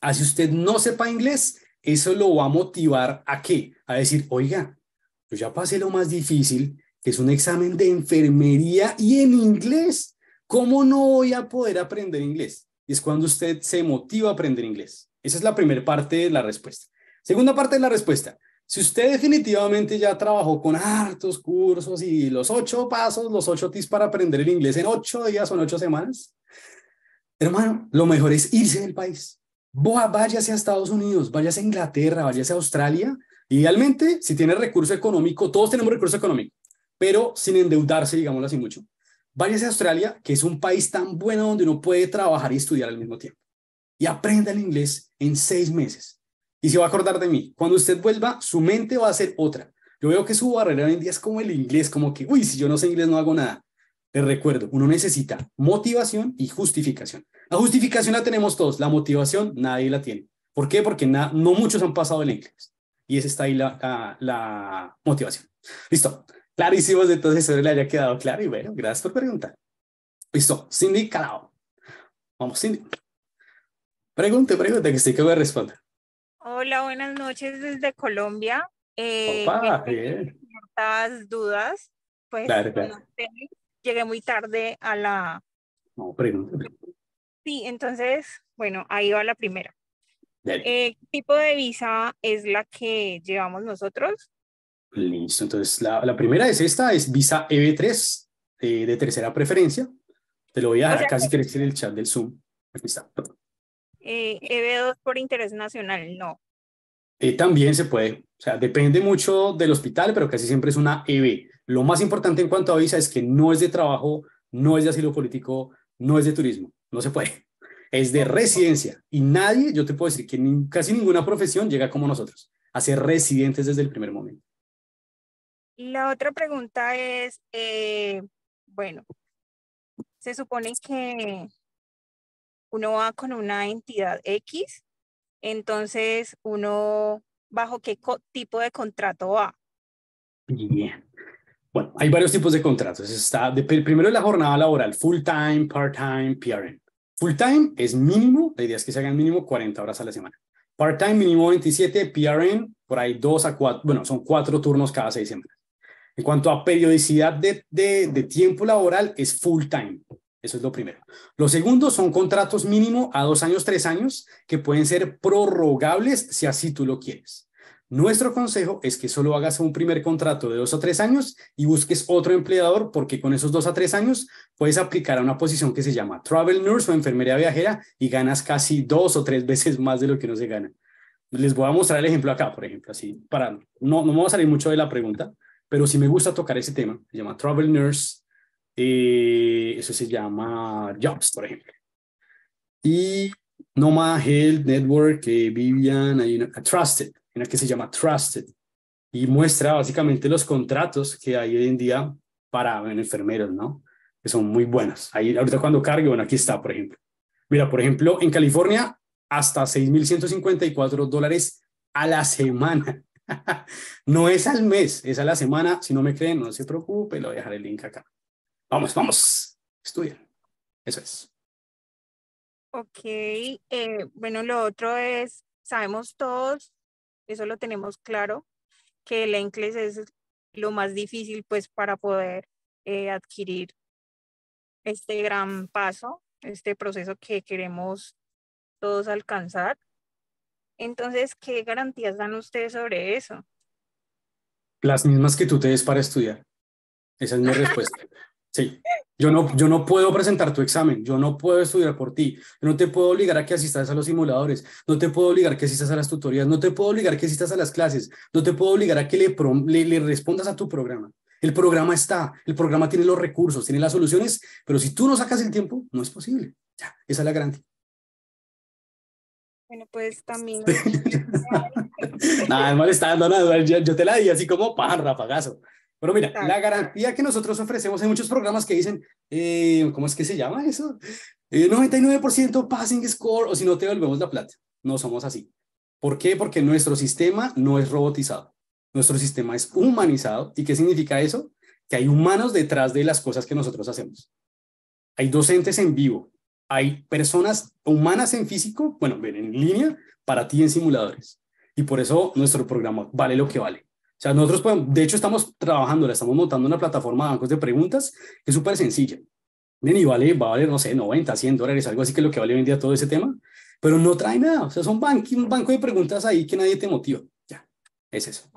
así usted no sepa inglés, eso lo va a motivar a qué? A decir, oiga, yo ya pasé lo más difícil, que es un examen de enfermería y en inglés. ¿Cómo no voy a poder aprender inglés? Es cuando usted se motiva a aprender inglés. Esa es la primera parte de la respuesta. Segunda parte de la respuesta. Si usted definitivamente ya trabajó con hartos cursos y los ocho pasos, los ocho tips para aprender el inglés en ocho días o en ocho semanas, hermano, lo mejor es irse del país. Boa, váyase a Estados Unidos, váyase a Inglaterra, váyase a Australia. Idealmente, si tiene recurso económico, todos tenemos recurso económico pero sin endeudarse, digámoslo así mucho. Váyase a Australia, que es un país tan bueno donde uno puede trabajar y estudiar al mismo tiempo. Y aprenda el inglés en seis meses. Y se va a acordar de mí. Cuando usted vuelva, su mente va a ser otra. Yo veo que su barrera hoy en día es como el inglés, como que, uy, si yo no sé inglés no hago nada. Les recuerdo, uno necesita motivación y justificación. La justificación la tenemos todos, la motivación nadie la tiene. ¿Por qué? Porque no muchos han pasado el inglés. Y esa está ahí la, la motivación. Listo clarísimos, entonces eso le haya quedado claro y bueno, gracias por preguntar. Listo, Cindy Calao. Vamos, Cindy. Pregunte, pregunte, que sí que voy a responder. Hola, buenas noches desde Colombia. Eh, Opa, bien. Ciertas dudas, pues claro, claro. llegué muy tarde a la... No, pregunte, Sí, entonces, bueno, ahí va la primera. Eh, ¿Qué tipo de visa es la que llevamos nosotros? Listo, entonces la, primera es esta, es Visa EB3 eh, de tercera preferencia. Te lo voy a dejar casi que en el chat del Zoom. Aquí está. Eh, EB2 por interés nacional, no. Eh, también se puede, o sea, depende mucho del hospital, pero casi siempre es una EB. Lo más importante en cuanto a visa es que no es de trabajo, no es de asilo político, no es de turismo, no se puede. Es de residencia y nadie, yo te puedo decir que casi ninguna profesión llega como nosotros a ser residentes desde el primer momento. La otra pregunta es, eh, bueno, se supone que uno va con una entidad X, entonces uno, ¿bajo qué tipo de contrato va? Bien. Bueno, hay varios tipos de contratos. Está es primero la jornada laboral, full time, part time, PRN. Full time es mínimo, la idea es que se hagan mínimo 40 horas a la semana. Part time mínimo 27, PRN por ahí dos a cuatro, bueno, son cuatro turnos cada seis semanas. En cuanto a periodicidad de, tiempo laboral, es full time. Eso es lo primero. Lo segundo son contratos mínimo a dos años, tres años, que pueden ser prorrogables si así tú lo quieres. Nuestro consejo es que solo hagas un primer contrato de dos o tres años y busques otro empleador porque con esos dos a tres años puedes aplicar a una posición que se llama Travel Nurse o Enfermería Viajera y ganas casi dos o tres veces más de lo que no se gana. Les voy a mostrar el ejemplo acá, por ejemplo, así, para, no, no a salir mucho de la pregunta, pero si me gusta tocar ese tema, se llama Travel Nurse, eh, eso se llama Jobs, por ejemplo. Y Noma Health Network, Vivian, hay una, trusted Trusted, una que se llama Trusted, y muestra básicamente los contratos que hay hoy en día para enfermeros, ¿no? Que son muy buenos. Ahí, ahorita cuando cargo, bueno, aquí está, por ejemplo. Mira, por ejemplo, en California, hasta 6.154 dólares a la semana. no es al mes, es a la semana. Si no me creen, no se preocupe, le voy a dejar el link acá. Vamos, vamos, estudian. Eso es. Ok, eh, bueno, lo otro es, sabemos todos, eso lo tenemos claro, que el inglés es lo más difícil pues para poder eh, adquirir este gran paso, este proceso que queremos todos alcanzar. Entonces, ¿qué garantías dan ustedes sobre eso? Las mismas que tú te des para estudiar. Esa es mi respuesta. Sí, yo no, yo no puedo presentar tu examen, yo no puedo estudiar por ti, yo no te puedo obligar a que asistas a los simuladores, no te puedo obligar a que asistas a las tutorías, no te puedo obligar a que asistas a las clases, no te puedo obligar a que le, le respondas a tu programa. El programa está, el programa tiene los recursos, tiene las soluciones, pero si tú no sacas el tiempo, no es posible. Ya, esa es la garantía. Bueno, pues también. Nada, molestando, nada, yo, yo te la di así como pan, rapagazo pero mira, la garantía que nosotros ofrecemos, hay muchos programas que dicen, eh, ¿cómo es que se llama eso? el eh, 99% passing score, o si no te devolvemos la plata. No somos así. ¿Por qué? Porque nuestro sistema no es robotizado. Nuestro sistema es humanizado. ¿Y qué significa eso? Que hay humanos detrás de las cosas que nosotros hacemos. Hay docentes en vivo, hay personas humanas en físico, bueno, en línea, para ti en simuladores. Y por eso nuestro programa vale lo que vale. O sea, nosotros podemos, de hecho estamos trabajando, estamos montando una plataforma de bancos de preguntas, que es súper sencilla. Y vale, va a valer, no sé, 90, 100 dólares, algo así que es lo que vale hoy todo ese tema, pero no trae nada. O sea, son bancos un banco de preguntas ahí que nadie te motiva. Ya, es eso.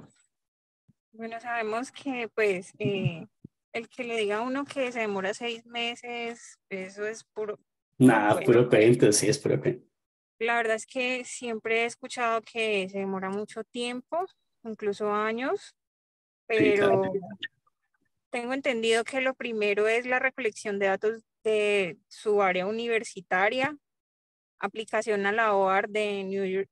Bueno, sabemos que pues eh, el que le diga a uno que se demora seis meses, eso es puro, Nada, ah, puro sí, es puro La verdad es que siempre he escuchado que se demora mucho tiempo, incluso años, pero tengo entendido que lo primero es la recolección de datos de su área universitaria, aplicación a la OAR de New York,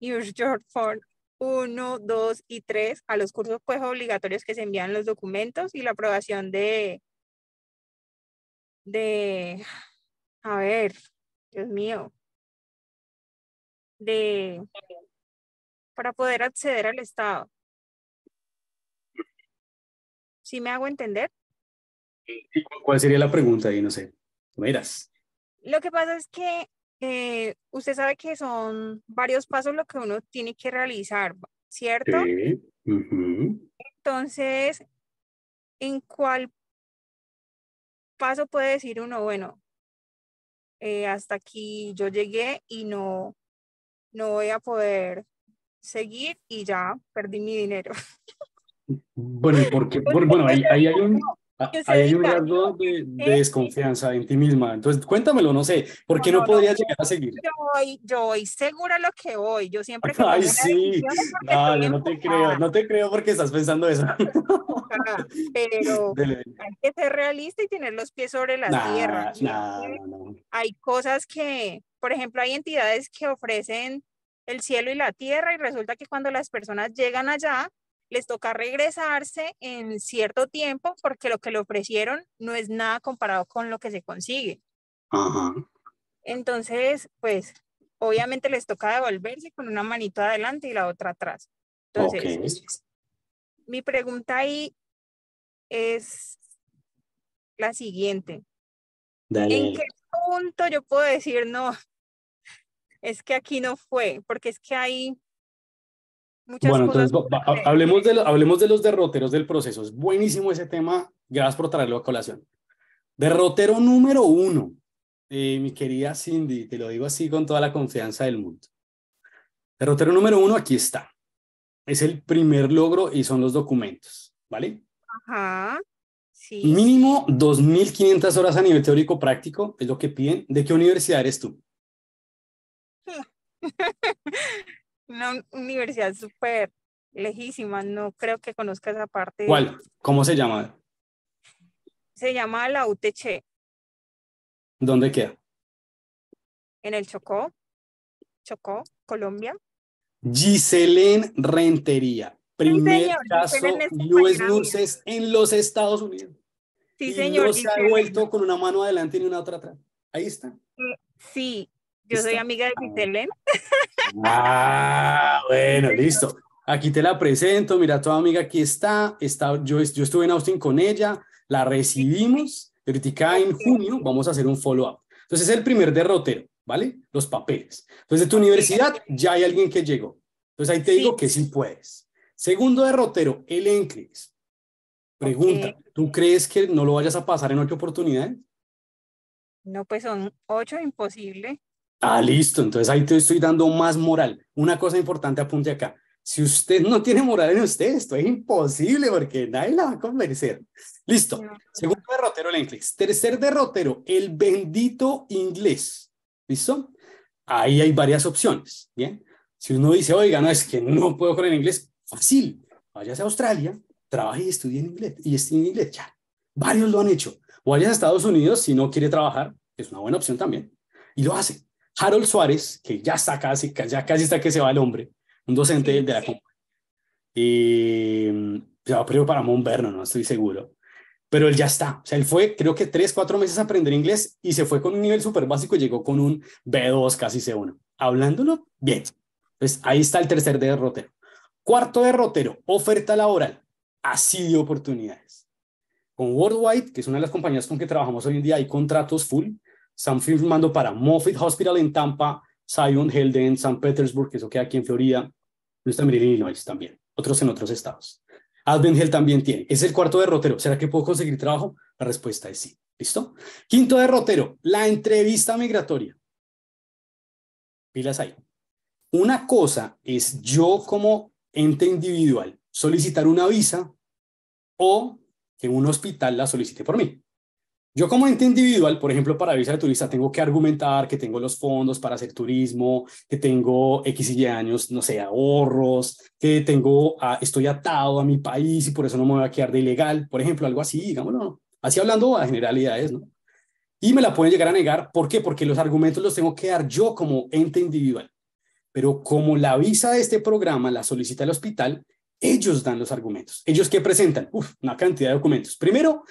New Form 1, 2 y 3, a los cursos pues obligatorios que se envían los documentos y la aprobación de, de a ver, Dios mío. De para poder acceder al Estado. ¿Sí me hago entender? ¿Cuál sería la pregunta? Y no sé. Miras. Lo que pasa es que eh, usted sabe que son varios pasos lo que uno tiene que realizar, ¿cierto? Sí. Entonces, ¿en cuál paso puede decir uno, bueno, eh, hasta aquí yo llegué y no, no voy a poder seguir y ya perdí mi dinero. Bueno, porque, bueno, ahí, ahí hay un... Ah, hay un grado de, desconfianza en ti misma. Entonces, cuéntamelo, no sé, ¿por qué no, podrías llegar a seguir? Yo voy, yo voy segura lo que voy. Yo siempre. Ay, sí. no te creo, no te creo porque estás pensando eso. Pero hay que ser realista y tener los pies sobre la tierra. hay cosas que, por ejemplo, hay entidades que ofrecen el cielo y la tierra y resulta que cuando las personas llegan allá, les toca regresarse en cierto tiempo porque lo que le ofrecieron no es nada comparado con lo que se consigue. Entonces, pues obviamente les toca devolverse con una manito adelante y la otra atrás. Entonces, mi pregunta ahí es la siguiente. ¿En qué punto yo puedo decir no? Es que aquí no fue, porque es que ahí bueno, entonces hablemos de, los derroteros del proceso. Es buenísimo ese tema. Gracias por traerlo a colación. Derrotero número uno, eh, mi querida Cindy, te lo digo así con toda la confianza del mundo. Derrotero número uno, aquí está. Es el primer logro y son los documentos, ¿vale? Ajá. Sí. Mínimo 2.500 horas a nivel teórico práctico es lo que piden. ¿De qué universidad eres tú? una universidad súper lejísima, no creo que conozca esa parte. ¿Cuál? ¿Cómo se llama? Se llama la UTC. ¿Dónde queda? En el Chocó, Chocó, Colombia. Giselen Rentería, primer caso Luis en los Estados Unidos. Sí, señor. No se ha vuelto con una mano adelante y una otra atrás. Ahí está. Eh, sí, yo soy amiga de Quitelén. Ah, bueno, listo. Aquí te la presento, mira, tu amiga aquí está, está yo, yo estuve en Austin con ella, la recibimos, ahorita en junio vamos a hacer un follow-up. Entonces es el primer derrotero, ¿vale? Los papeles. Entonces de tu universidad ya hay alguien que llegó. Entonces ahí te digo que sí puedes. Segundo derrotero, el enclis. Pregunta, ¿tú crees que no lo vayas a pasar en ocho oportunidades? No, pues son ocho, imposible. Ah, listo. Entonces ahí te estoy dando más moral. Una cosa importante apunte acá. Si usted no tiene moral en usted, esto es imposible porque nadie la va a convencer. Listo. Segundo derrotero, el inglés. Tercer derrotero, el bendito inglés. ¿Listo? Ahí hay varias opciones. Bien. Si uno dice, oiga, no, es que no puedo con el inglés, fácil. Váyase a Australia, trabaja y estudie en inglés. Y estudie en inglés, ya. Varios lo han hecho. O vayas a Estados Unidos si no quiere trabajar, que es una buena opción también. Y lo hace Harold Suárez, que ya está casi, ya casi está que se va el hombre, un docente de la Y mm, se va primero para Monverno, no estoy seguro. Pero él ya está. O sea, él fue, creo que tres, cuatro meses a aprender inglés y se fue con un nivel súper básico y llegó con un B2, casi C1. Hablándolo bien. Pues ahí está el tercer derrotero. Cuarto derrotero, oferta laboral. Así de oportunidades. Con Worldwide, que es una de las compañías con que trabajamos hoy en día, hay contratos full están firmando para Moffitt Hospital en Tampa, Zion Helden, en San Petersburg, que eso queda aquí en Florida, Luis también en Illinois también, otros en otros estados. Advent también tiene. Es el cuarto derrotero. ¿Será que puedo conseguir trabajo? La respuesta es sí. ¿Listo? Quinto derrotero, la entrevista migratoria. Pilas ahí. Una cosa es yo como ente individual solicitar una visa o que un hospital la solicite por mí. Yo como ente individual, por ejemplo, para visa de turista, tengo que argumentar que tengo los fondos para hacer turismo, que tengo X y años, no sé, ahorros, que tengo, estoy atado a mi país y por eso no me voy a quedar de ilegal, por ejemplo, algo así, digámoslo, así hablando a generalidades, ¿no? Y me la pueden llegar a negar, ¿por qué? Porque los argumentos los tengo que dar yo como ente individual. Pero como la visa de este programa la solicita el hospital, ellos dan los argumentos. ¿Ellos qué presentan? una cantidad de documentos. Primero,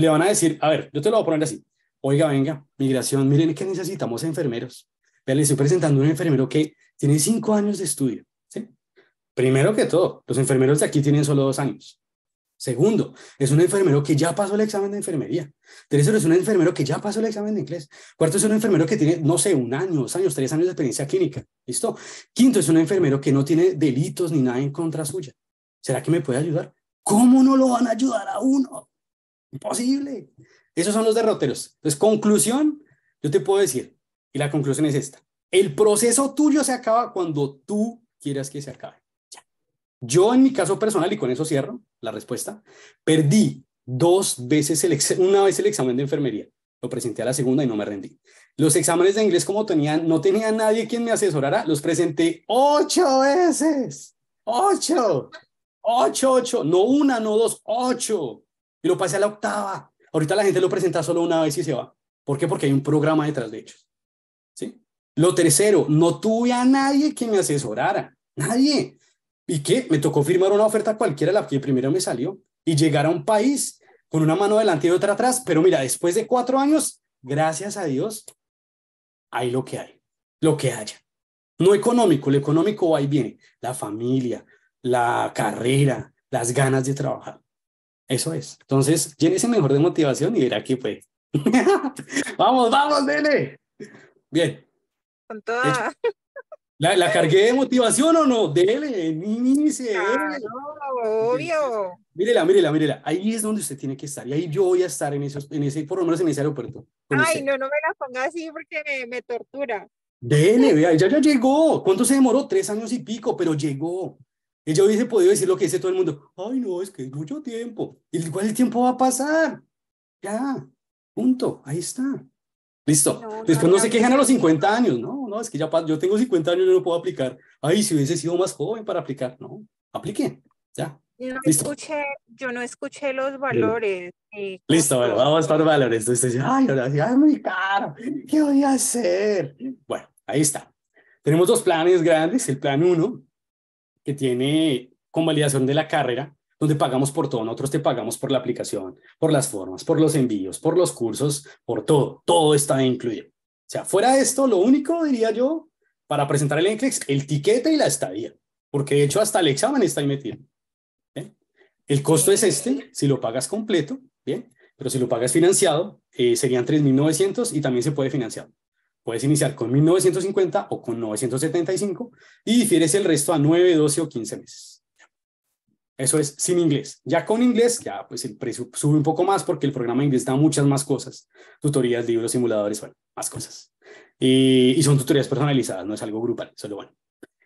le van a decir, a ver, yo te lo voy a poner así, oiga, venga, migración, miren que necesitamos enfermeros. Vean, le estoy presentando un enfermero que tiene cinco años de estudio. ¿sí? Primero que todo, los enfermeros de aquí tienen solo dos años. Segundo, es un enfermero que ya pasó el examen de enfermería. Tercero, es un enfermero que ya pasó el examen de inglés. Cuarto, es un enfermero que tiene, no sé, un año, dos años, tres años de experiencia clínica. ¿Listo? Quinto, es un enfermero que no tiene delitos ni nada en contra suya. ¿Será que me puede ayudar? ¿Cómo no lo van a ayudar a uno? Imposible. Esos son los derroteros. Entonces, conclusión, yo te puedo decir, y la conclusión es esta. El proceso tuyo se acaba cuando tú quieras que se acabe. Yo en mi caso personal, y con eso cierro la respuesta, perdí dos veces, el una vez el examen de enfermería. Lo presenté a la segunda y no me rendí. Los exámenes de inglés, como tenían, no tenía nadie quien me asesorara, los presenté ocho veces. Ocho. Ocho, ocho. No una, no dos, ocho y lo pasé a la octava. Ahorita la gente lo presenta solo una vez y se va. ¿Por qué? Porque hay un programa detrás de ellos. ¿sí? Lo tercero, no tuve a nadie que me asesorara. Nadie. ¿Y qué? Me tocó firmar una oferta cualquiera, la que primero me salió, y llegar a un país con una mano delante y otra atrás. Pero mira, después de cuatro años, gracias a Dios, hay lo que hay, lo que haya. No económico, lo económico va y viene. La familia, la carrera, las ganas de trabajar. Eso es. Entonces, llénese mejor de motivación y verá que pues vamos, vamos, dele. Bien. Con toda. ¿La, cargué de motivación o no? Dele, inicie. obvio. Mírela, mírela, mírela. Ahí es donde usted tiene que estar. Y ahí yo voy a estar en, esos, ese, por lo menos en ese aeropuerto. Ay, no, no me la ponga así porque me, tortura. Dele, ya, ya llegó. ¿Cuánto se demoró? Tres años y pico, pero llegó. Y yo hubiese podido decir lo que dice todo el mundo, ay no, es que es mucho tiempo. Y igual el tiempo va a pasar. Ya, punto, ahí está. Listo. Después no, se quejan a los 50 años, no, no, es que ya yo tengo 50 años y no puedo aplicar. Ay, si hubiese sido más joven para aplicar, no, aplique, ya. escuché, yo no escuché los valores. Listo, bueno, vamos para valores. Entonces, ay, ahora sí, ay, muy caro, ¿qué voy a hacer? Bueno, ahí está. Tenemos dos planes grandes, el plan uno que tiene convalidación de la carrera, donde pagamos por todo, nosotros te pagamos por la aplicación, por las formas, por los envíos, por los cursos, por todo, todo está incluido. O sea, fuera de esto, lo único, diría yo, para presentar el NCLEX, el tiquete y la estadía, porque de hecho hasta el examen está ahí metido. El costo es este, si lo pagas completo, bien, pero si lo pagas financiado, eh, serían 3.900 y también se puede financiar. Puedes iniciar con 1950 o con 975 y difieres el resto a 9, 12 o 15 meses. Eso es sin inglés. Ya con inglés, ya pues el precio sube un poco más porque el programa de inglés da muchas más cosas. Tutorías, libros, simuladores, bueno, más cosas. Y, son tutorías personalizadas, no es algo grupal, solo bueno.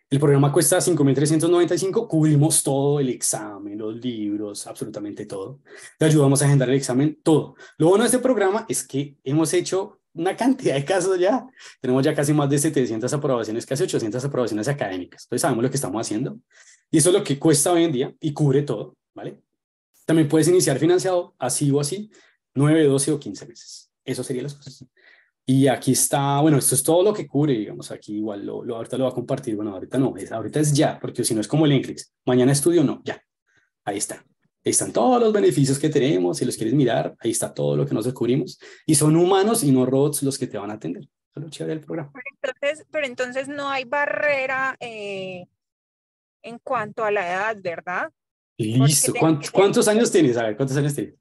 El programa cuesta 5.395, cubrimos todo el examen, los libros, absolutamente todo. te ayudamos a agendar el examen, todo. Lo bueno de este programa es que hemos hecho una cantidad de casos ya. Tenemos ya casi más de 700 aprobaciones, casi 800 aprobaciones académicas. Entonces sabemos lo que estamos haciendo. Y eso es lo que cuesta hoy en día y cubre todo, ¿vale? También puedes iniciar financiado así o así, 9, 12 o 15 meses. Eso serían las cosas. Y aquí está, bueno, esto es todo lo que cubre, digamos, aquí igual lo, ahorita lo va a compartir, bueno, ahorita no, es, ahorita es ya, porque si no es como el Netflix, mañana estudio, no, ya, ahí está. Ahí están todos los beneficios que tenemos, si los quieres mirar, ahí está todo lo que nos descubrimos. Y son humanos y no robots los que te van a atender. Eso lo del programa. Pero entonces, pero entonces no hay barrera eh, en cuanto a la edad, ¿verdad? Listo. ¿Cuántos, ¿Cuántos años tienes? A ver, ¿cuántos años tienes?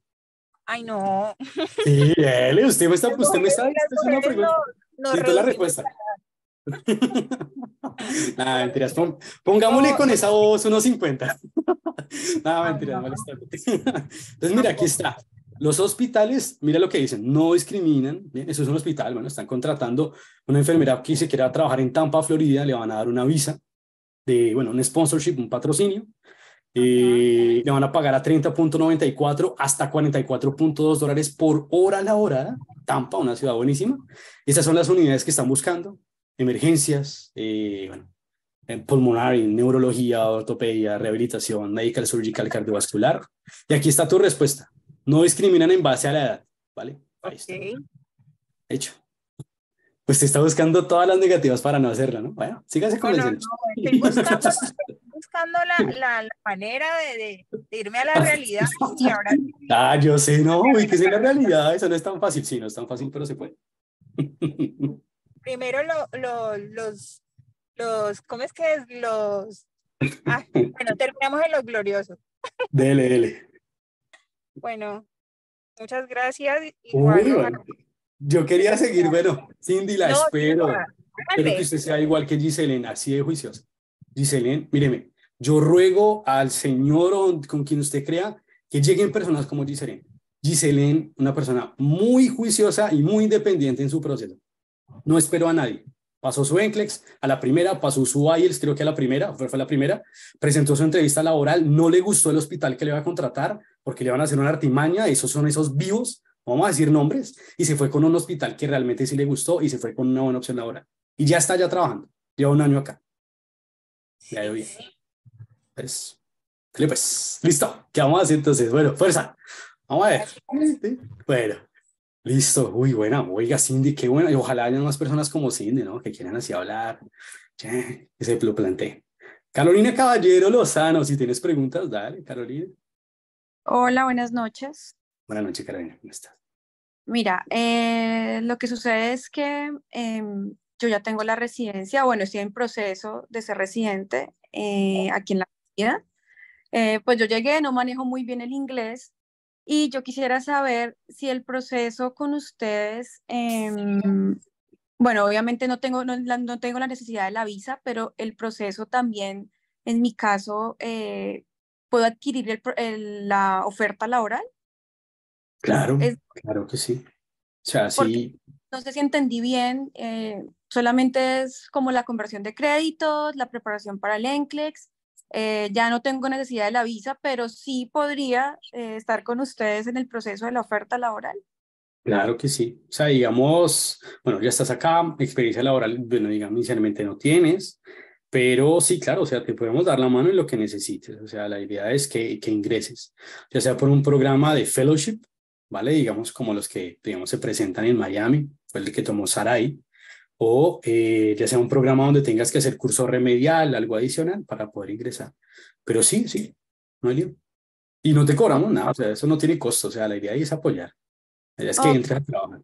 Ay, no. Sí, él, usted me está, usted me está, usted es una pregunta. No, no, la respuesta. Nada, mentiras. pongámosle con esa voz unos 50. Nada, mentiras, Entonces, mira, aquí está. Los hospitales, mira lo que dicen, no discriminan. Bien, eso es un hospital. Bueno, están contratando una enfermera que se quiera trabajar en Tampa, Florida, le van a dar una visa de, bueno, un sponsorship, un patrocinio. Eh, le van a pagar a 30.94 hasta 44.2 dólares por hora la hora Tampa, una ciudad buenísima. Estas son las unidades que están buscando emergencias, eh, bueno, en pulmonar, neurología, ortopedia, rehabilitación, médica, surgical, cardiovascular. Y aquí está tu respuesta. No discriminan en base a la edad, ¿vale? Ahí Hecho. Pues te está buscando todas las negativas para no hacerla, ¿no? Bueno, síganse con el buscando, la, la, manera de, de, irme a la realidad y ahora... Ah, yo sé, no, y que sea la realidad, eso no es tan fácil. Sí, no es tan fácil, pero se puede. primero los, los, ¿cómo es que es? Los, ah, bueno, terminamos en los gloriosos. Dele, dele. Bueno, muchas gracias. Yo quería seguir, bueno, Cindy la espero. espero que usted sea igual que Giselena, así de juiciosa. Giselena, míreme, yo ruego al Señor con quien usted crea que lleguen personas como Giselena. Giselena, una persona muy juiciosa y muy independiente en su proceso no esperó a nadie. Pasó su enclex a la primera, pasó su IELTS, creo que a la primera, fue, la primera, presentó su entrevista laboral, no le gustó el hospital que le iba a contratar porque le van a hacer una artimaña, esos son esos vivos, vamos a decir nombres, y se fue con un hospital que realmente sí le gustó y se fue con una buena opción laboral. Y ya está ya trabajando, lleva un año acá. Ya lo bien. Pues, pues, listo, ¿qué vamos a hacer entonces? Bueno, fuerza, vamos a ver. Bueno. Listo, uy, buena, oiga Cindy, qué buena, y ojalá haya más personas como Cindy, ¿no? Que quieran así hablar, que se lo planteé. Carolina Caballero Lozano, si tienes preguntas, dale, Carolina. Hola, buenas noches. Buenas noches, Carolina, ¿cómo estás? Mira, eh, lo que sucede es que em, yo ya tengo la residencia, bueno, estoy en proceso de ser residente eh, aquí en la ciudad. Eh, pues yo llegué, no manejo muy bien el inglés, y yo quisiera saber si el proceso con ustedes, em, bueno, obviamente no tengo, no, tengo la necesidad de la visa, pero el proceso también, en mi caso, eh, ¿puedo adquirir la oferta laboral? Claro, claro que sí. O sea, No sé si entendí bien, eh, solamente es como la conversión de créditos, la preparación para el enclex. Eh, ya no tengo necesidad de la visa, pero sí podría eh, estar con ustedes en el proceso de la oferta laboral. Claro que sí. O sea, digamos, bueno, ya estás acá, experiencia laboral, bueno, digamos, inicialmente no tienes, pero sí, claro, o sea, te podemos dar la mano en lo que necesites. O sea, la idea es que, que ingreses, ya sea por un programa de fellowship, ¿vale? Digamos, como los que, digamos, se presentan en Miami, fue el que tomó Sarai, o eh, ya sea un programa donde tengas que hacer curso remedial, algo adicional para poder ingresar. Pero sí, sí, no hay lío. Y no te cobramos nada, o sea, eso no tiene costo, o sea, la idea ahí es apoyar. es que a trabajar.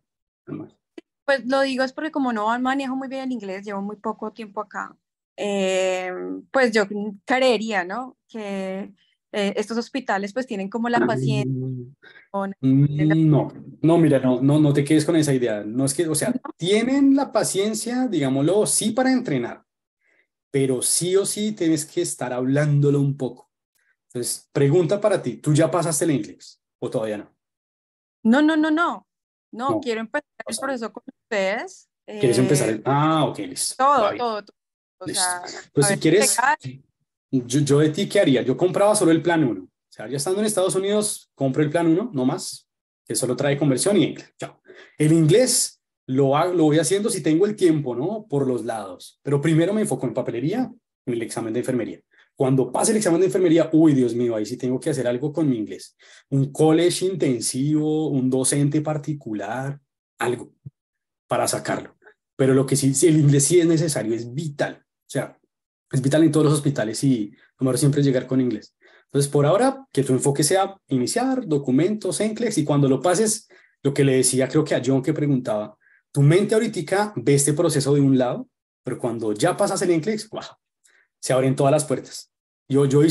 Pues lo digo es porque como no manejo muy bien el inglés, llevo muy poco tiempo acá, eh, pues yo creería, ¿no? Que eh, estos hospitales pues tienen como la ah. paciencia Mm, no? no, mira, no, no, no te quedes con esa idea. No es que, o sea, tienen la paciencia, digámoslo, sí para entrenar, pero sí o sí tienes que estar hablándolo un poco. Entonces, pregunta para ti, ¿tú ya pasaste el inglés o todavía no? No, no, no, no. No, quiero empezar el proceso con ustedes. ¿Quieres empezar? Eh, ah, ok, listo. Todo, todo. pues si quieres, yo, yo, de ti, ¿qué haría? Yo compraba solo el plan 1 o sea, ya estando en Estados Unidos, compro el plan 1, no más, que solo trae conversión y inglés. Chao. El inglés lo, hago, lo voy haciendo si tengo el tiempo, ¿no? Por los lados. Pero primero me enfoco en papelería, en el examen de enfermería. Cuando pase el examen de enfermería, uy, Dios mío, ahí sí tengo que hacer algo con mi inglés. Un college intensivo, un docente particular, algo para sacarlo. Pero lo que sí, el inglés sí es necesario, es vital. O sea, es vital en todos los hospitales y lo mejor siempre es llegar con inglés. Entonces, por ahora, que tu enfoque sea iniciar, documentos, enclex, y cuando lo pases, lo que le decía creo que a John que preguntaba, tu mente ahorita ve este proceso de un lado, pero cuando ya pasas el enclex, se abren todas las puertas. Yo, yo, he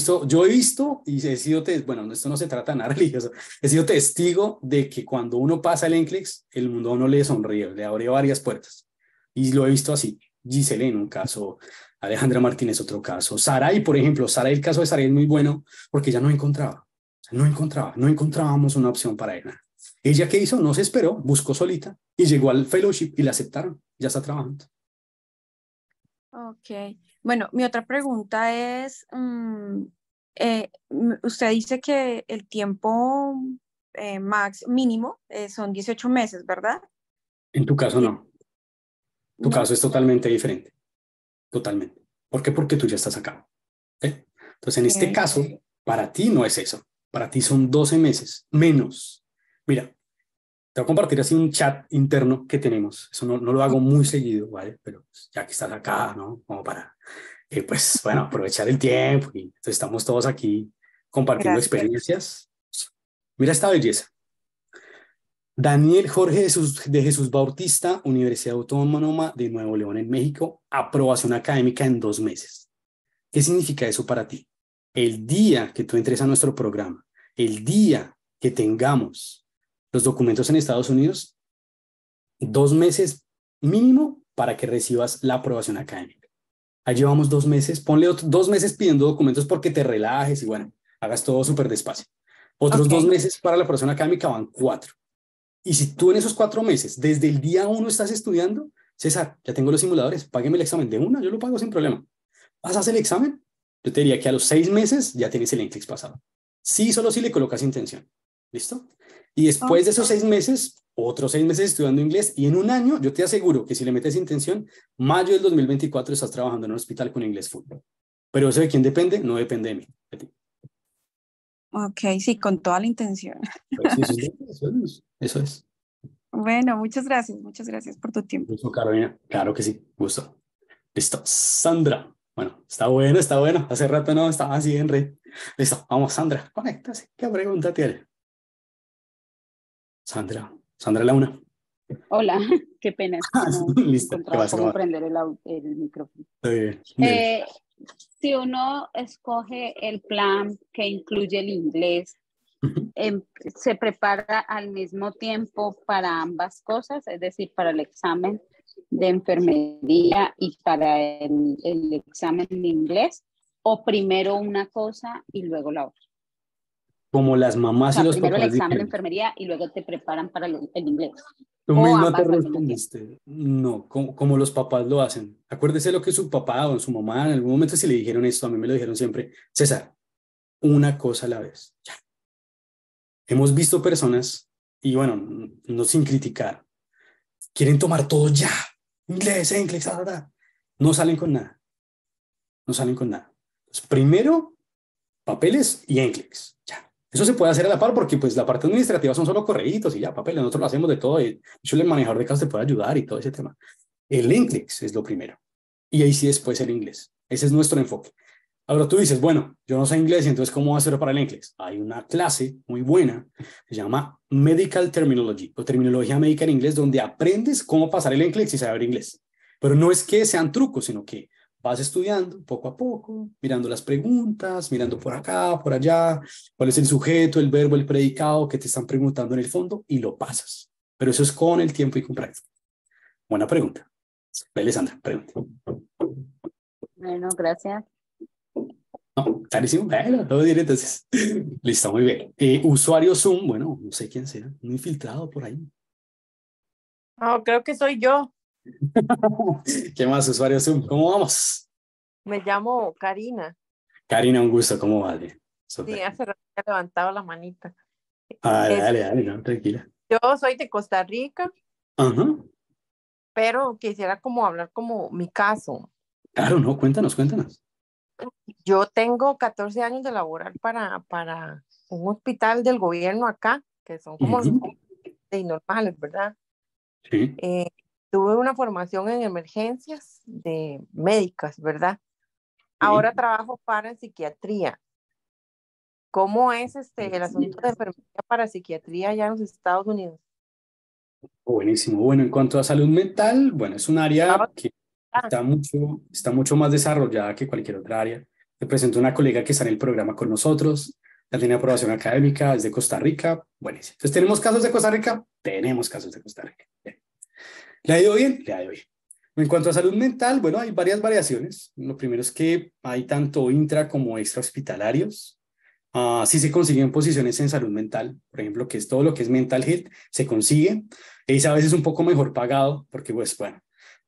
visto, y he sido, bueno, esto no se trata de nada religioso, he sido testigo de que cuando uno pasa el enclex, el mundo no le sonríe, le abre varias puertas. Y lo he visto así. Giselle en un caso, Alejandra Martínez, otro caso. Saray, por ejemplo, Saray, el caso de Saray es muy bueno porque ella no encontraba, no encontraba, no encontrábamos una opción para ella. Ella ¿qué hizo, no se esperó, buscó solita y llegó al fellowship y la aceptaron, ya está trabajando. Ok, bueno, mi otra pregunta es, mm, eh, mm, usted dice que el tiempo eh, mínimo eh, son 18 meses, ¿verdad? En tu caso no. Tu caso es totalmente diferente. Totalmente. ¿Por qué? Porque tú ya estás acá. Entonces, en este caso, para ti no es eso. Para ti son 12 meses menos. Mira, te voy a compartir así un chat interno que tenemos. Eso no, lo hago muy seguido, ¿vale? Pero pues, ya que estás acá, ¿no? Como para, eh, pues, bueno, aprovechar el tiempo. Y pues, estamos todos aquí compartiendo experiencias. Mira esta belleza. Daniel Jorge de Jesús, Bautista, Universidad Autónoma de Nuevo León en México, aprobación académica en dos meses. ¿Qué significa eso para ti? El día que tú entres a nuestro programa, el día que tengamos los documentos en Estados Unidos, dos meses mínimo para que recibas la aprobación académica. Ahí llevamos dos meses, ponle dos meses pidiendo documentos porque te relajes y bueno, hagas todo súper despacio. Otros dos meses para la aprobación académica van cuatro. Y si tú en esos cuatro meses, desde el día uno estás estudiando, César, ya tengo los simuladores, págueme el examen de una, yo lo pago sin problema. ¿Vas a hacer el examen? Yo te diría que a los seis meses ya tienes el inglés pasado. Sí, solo si le colocas intención. ¿Listo? Y después de esos seis meses, otros seis meses estudiando inglés y en un año, yo te aseguro que si le metes intención, mayo del 2024 estás trabajando en un hospital con inglés fútbol. Pero eso de quién depende, no depende de mí. Ok, sí, con toda la intención. Pues eso, es, Bueno, muchas gracias, muchas gracias por tu tiempo. Carolina. Claro que sí, gusto. Listo, Sandra. Bueno, está bueno, está bueno. Hace rato no, estaba así Henry. Listo, vamos, Sandra, conéctase. ¿Qué pregunta tiene? Sandra, Sandra Launa. Hola, qué pena. Ah, listo, ¿qué prender el, micrófono. Eh, si uno escoge el plan que incluye el inglés, em, se prepara al mismo tiempo para ambas cosas, es decir, para el examen de enfermería y para el, examen de inglés, o primero una cosa y luego la otra. Como las mamás y los primero papás. Primero el examen de enfermería y luego te preparan para el inglés te respondiste, no, como, los papás lo hacen. Acuérdese lo que su papá o su mamá en algún momento se le dijeron esto, a mí me lo dijeron siempre, César, una cosa a la vez. Ya. Hemos visto personas, y bueno, no sin criticar, quieren tomar todo ya, inglés, inglés, nada no salen con nada, no salen con nada. primero, papeles y inglés, ya. Eso se puede hacer a la par porque pues la parte administrativa son solo correítos y ya, papeles nosotros lo hacemos de todo. De hecho, el manejador de casos te puede ayudar y todo ese tema. El Inglés es lo primero. Y ahí sí después el inglés. Ese es nuestro enfoque. Ahora tú dices, bueno, yo no sé inglés, entonces ¿cómo hacerlo para el inglés? Hay una clase muy buena, se llama Medical Terminology o Terminología Médica en Inglés, donde aprendes cómo pasar el inglés y saber inglés. Pero no es que sean trucos, sino que vas estudiando poco a poco, mirando las preguntas, mirando por acá, por allá, cuál es el sujeto, el verbo, el predicado que te están preguntando en el fondo y lo pasas. Pero eso es con el tiempo y con práctica. Buena pregunta. Dale, pregunta. Bueno, gracias. No, clarísimo. Bueno, todo bien, entonces. Listo, muy bien. Eh, usuario Zoom, bueno, no sé quién será, un infiltrado por ahí. creo que soy yo. ¿Qué más, usuario Zoom? ¿Cómo vamos? Me llamo Karina. Karina, un gusto, ¿cómo vale? Sí, hace rato levantado la manita. Ah, dale, dale, tranquila. Yo soy de Costa Rica. Ajá. Pero quisiera como hablar como mi caso. Claro, no, cuéntanos, cuéntanos. Yo tengo 14 años de laborar para, para un hospital del gobierno acá, que son como de normales, ¿verdad? Sí. Eh, tuve una formación en emergencias de médicas, ¿verdad? Ahora trabajo para psiquiatría. ¿Cómo es este el asunto de enfermería para psiquiatría allá en los Estados Unidos? Buenísimo. Bueno, en cuanto a salud mental, bueno, es un área ah, que ah. está mucho, está mucho más desarrollada que cualquier otra área. Te presento una colega que está en el programa con nosotros, la tiene aprobación académica, es de Costa Rica. Buenísimo. Entonces, ¿tenemos casos de Costa Rica? Tenemos casos de Costa Rica. Bien. ¿Le ha ido bien? Le ha ido bien. En cuanto a salud mental, bueno, hay varias variaciones. Lo primero es que hay tanto intra como extra hospitalarios. Ah, sí se consiguen posiciones en salud mental, por ejemplo, que es todo lo que es mental health, se consigue. Es a veces un poco mejor pagado, porque pues bueno,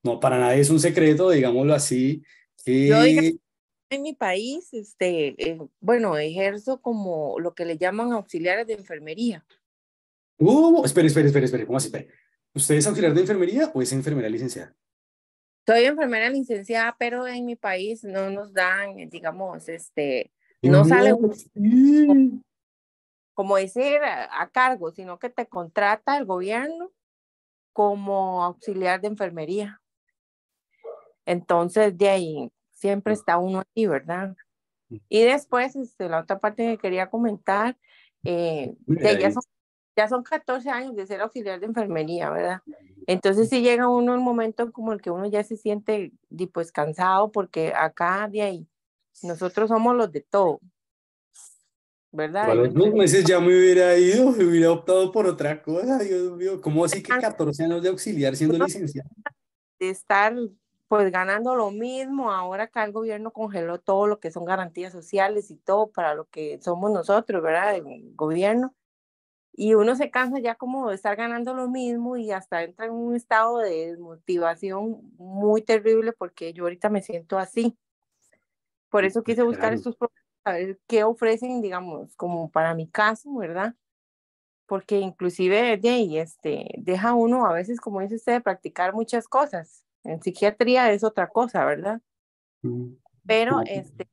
no para nadie es un secreto, digámoslo así. Que... Yo en mi país, este, eh, bueno, ejerzo como lo que le llaman auxiliares de enfermería. Uh, espera, espera, espera, espera, ¿cómo así? Espera. ¿Usted es auxiliar de enfermería o es enfermera licenciada? Soy enfermera licenciada, pero en mi país no nos dan, eh, digamos, este, no sale un, como decir a, cargo, sino que te contrata el gobierno como auxiliar de enfermería. Entonces, de ahí siempre ah. está uno ahí, ¿verdad? Mm. Y después, este, la otra parte que quería comentar, eh, de ahí. ya son ya son 14 años de ser auxiliar de enfermería, ¿verdad? Entonces si llega uno un momento como el que uno ya se siente pues cansado porque acá de ahí nosotros somos los de todo. ¿Verdad? los dos meses ya me hubiera ido, me hubiera optado por otra cosa, Dios mío, ¿cómo así que 14 años de auxiliar siendo licenciado? De estar pues ganando lo mismo ahora que el gobierno congeló todo lo que son garantías sociales y todo para lo que somos nosotros, ¿verdad? El gobierno y uno se cansa ya como de estar ganando lo mismo y hasta entra en un estado de desmotivación muy terrible porque yo ahorita me siento así. Por eso quise buscar estos programas, a ver qué ofrecen, digamos, como para mi caso, ¿verdad? Porque inclusive, y este, deja uno a veces, como dice usted, de practicar muchas cosas. En psiquiatría es otra cosa, ¿verdad? Mm, Pero, este,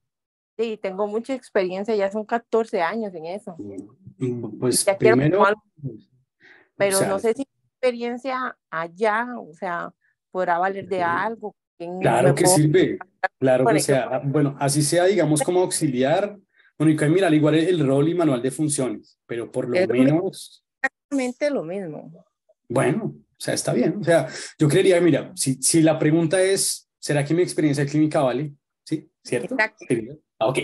sí, tengo mucha experiencia, ya son 14 años en eso. Mm. Mm, pues primero, pues, pero no sé si experiencia allá, o sea, podrá valer de algo. Claro que sirve, claro que sea, ah, bueno, así sea, digamos, como auxiliar, bueno, y mira, al igual el rol y manual de funciones, pero por lo menos... Exactamente lo mismo. Bueno, o sea, está bien, o sea, yo creería, mira, si, si la pregunta es, ¿será que mi experiencia clínica vale? ¿Sí? ¿Cierto? Ah, ok.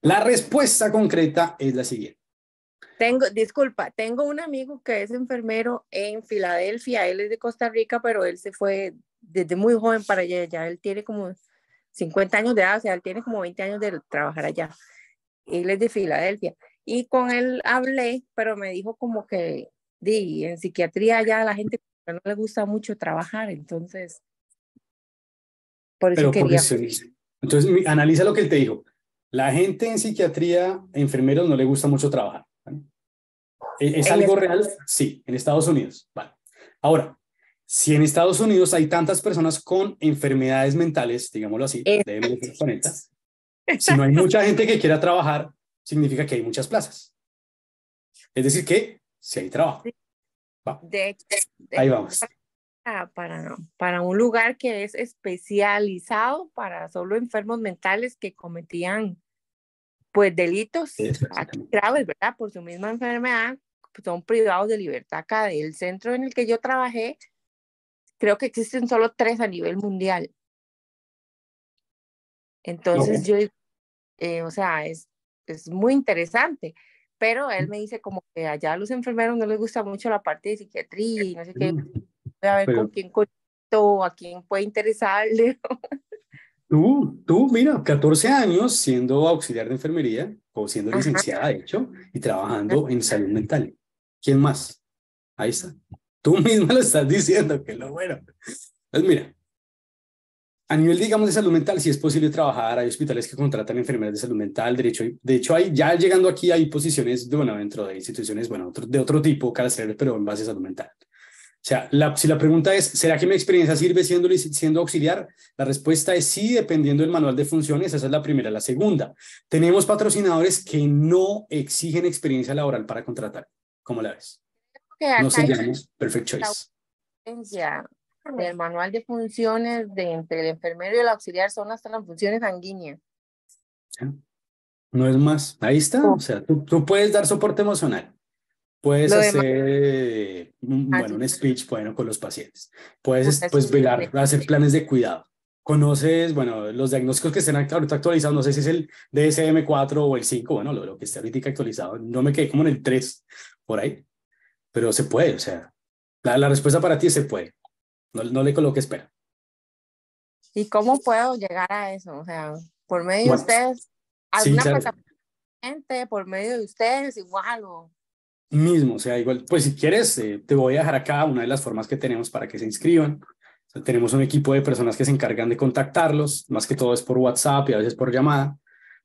La respuesta concreta es la siguiente. Tengo, disculpa, tengo un amigo que es enfermero en Filadelfia, él es de Costa Rica, pero él se fue desde muy joven para allá, ya él tiene como 50 años de edad, o sea, él tiene como 20 años de trabajar allá. Él es de Filadelfia. Y con él hablé, pero me dijo como que di, en psiquiatría ya la gente no le gusta mucho trabajar, entonces. Por eso pero quería. entonces, analiza lo que él te dijo. La gente en psiquiatría, enfermeros, no le gusta mucho trabajar. ¿Es algo real? Sí, en Estados Unidos. Vale. Ahora, si en Estados Unidos hay tantas personas con enfermedades mentales, digámoslo así, si no hay mucha gente que quiera trabajar, significa que hay muchas plazas. Es decir, que si hay trabajo. Ahí vamos. Para, no para un lugar que es especializado para solo enfermos mentales que cometían pues delitos graves, ¿verdad? Por su misma enfermedad, pues, son privados de libertad acá. Del centro en el que yo trabajé, creo que existen solo tres a nivel mundial. Entonces yo, eh, o sea, es, es muy interesante, pero él me dice como que allá a los enfermeros no les gusta mucho la parte de psiquiatría no sé qué, voy a ver con quién conecto, a quién puede interesarle. Tú, tú, mira, 14 años siendo auxiliar de enfermería o siendo licenciada, de hecho, y trabajando en salud mental. ¿Quién más? Ahí está. Tú mismo lo estás diciendo, que lo bueno. Pues mira, a nivel, digamos, de salud mental, si es posible trabajar, hay hospitales que contratan enfermeras de salud mental, de hecho, hay, ya llegando aquí hay posiciones, bueno, dentro de instituciones, bueno, de otro tipo, pero en base a salud mental. O sea, la, si la pregunta es, ¿será que mi experiencia sirve siendo, siendo auxiliar? La respuesta es sí, dependiendo del manual de funciones, esa es la primera. La segunda, tenemos patrocinadores que no exigen experiencia laboral para contratar. ¿Cómo la ves? no se llama Perfect Choice. El manual de funciones de entre el enfermero y el auxiliar son hasta las funciones sanguíneas. No es más. Ahí está. Oh. O sea, tú, puedes dar soporte emocional. Puedes hacer un, mm, mm, bueno, un speech bueno con los pacientes. Puedes pues, hacer planes de cuidado. Conoces, bueno, los diagnósticos que están actualizados, no sé si es el DSM-4 o el 5, bueno, lo, lo que esté ahorita actualizado, no me quedé como en el 3, por ahí, pero se puede, o sea, la, respuesta para ti es se puede, no, no le coloques espera. ¿Y cómo puedo llegar a eso? O sea, por medio de ustedes, alguna sí, gente, por medio de ustedes, igual o... Mismo, o sea, igual, pues si quieres, eh, te voy a dejar acá una de las formas que tenemos para que se inscriban. tenemos un equipo de personas que se encargan de contactarlos, más que todo es por WhatsApp y a veces por llamada,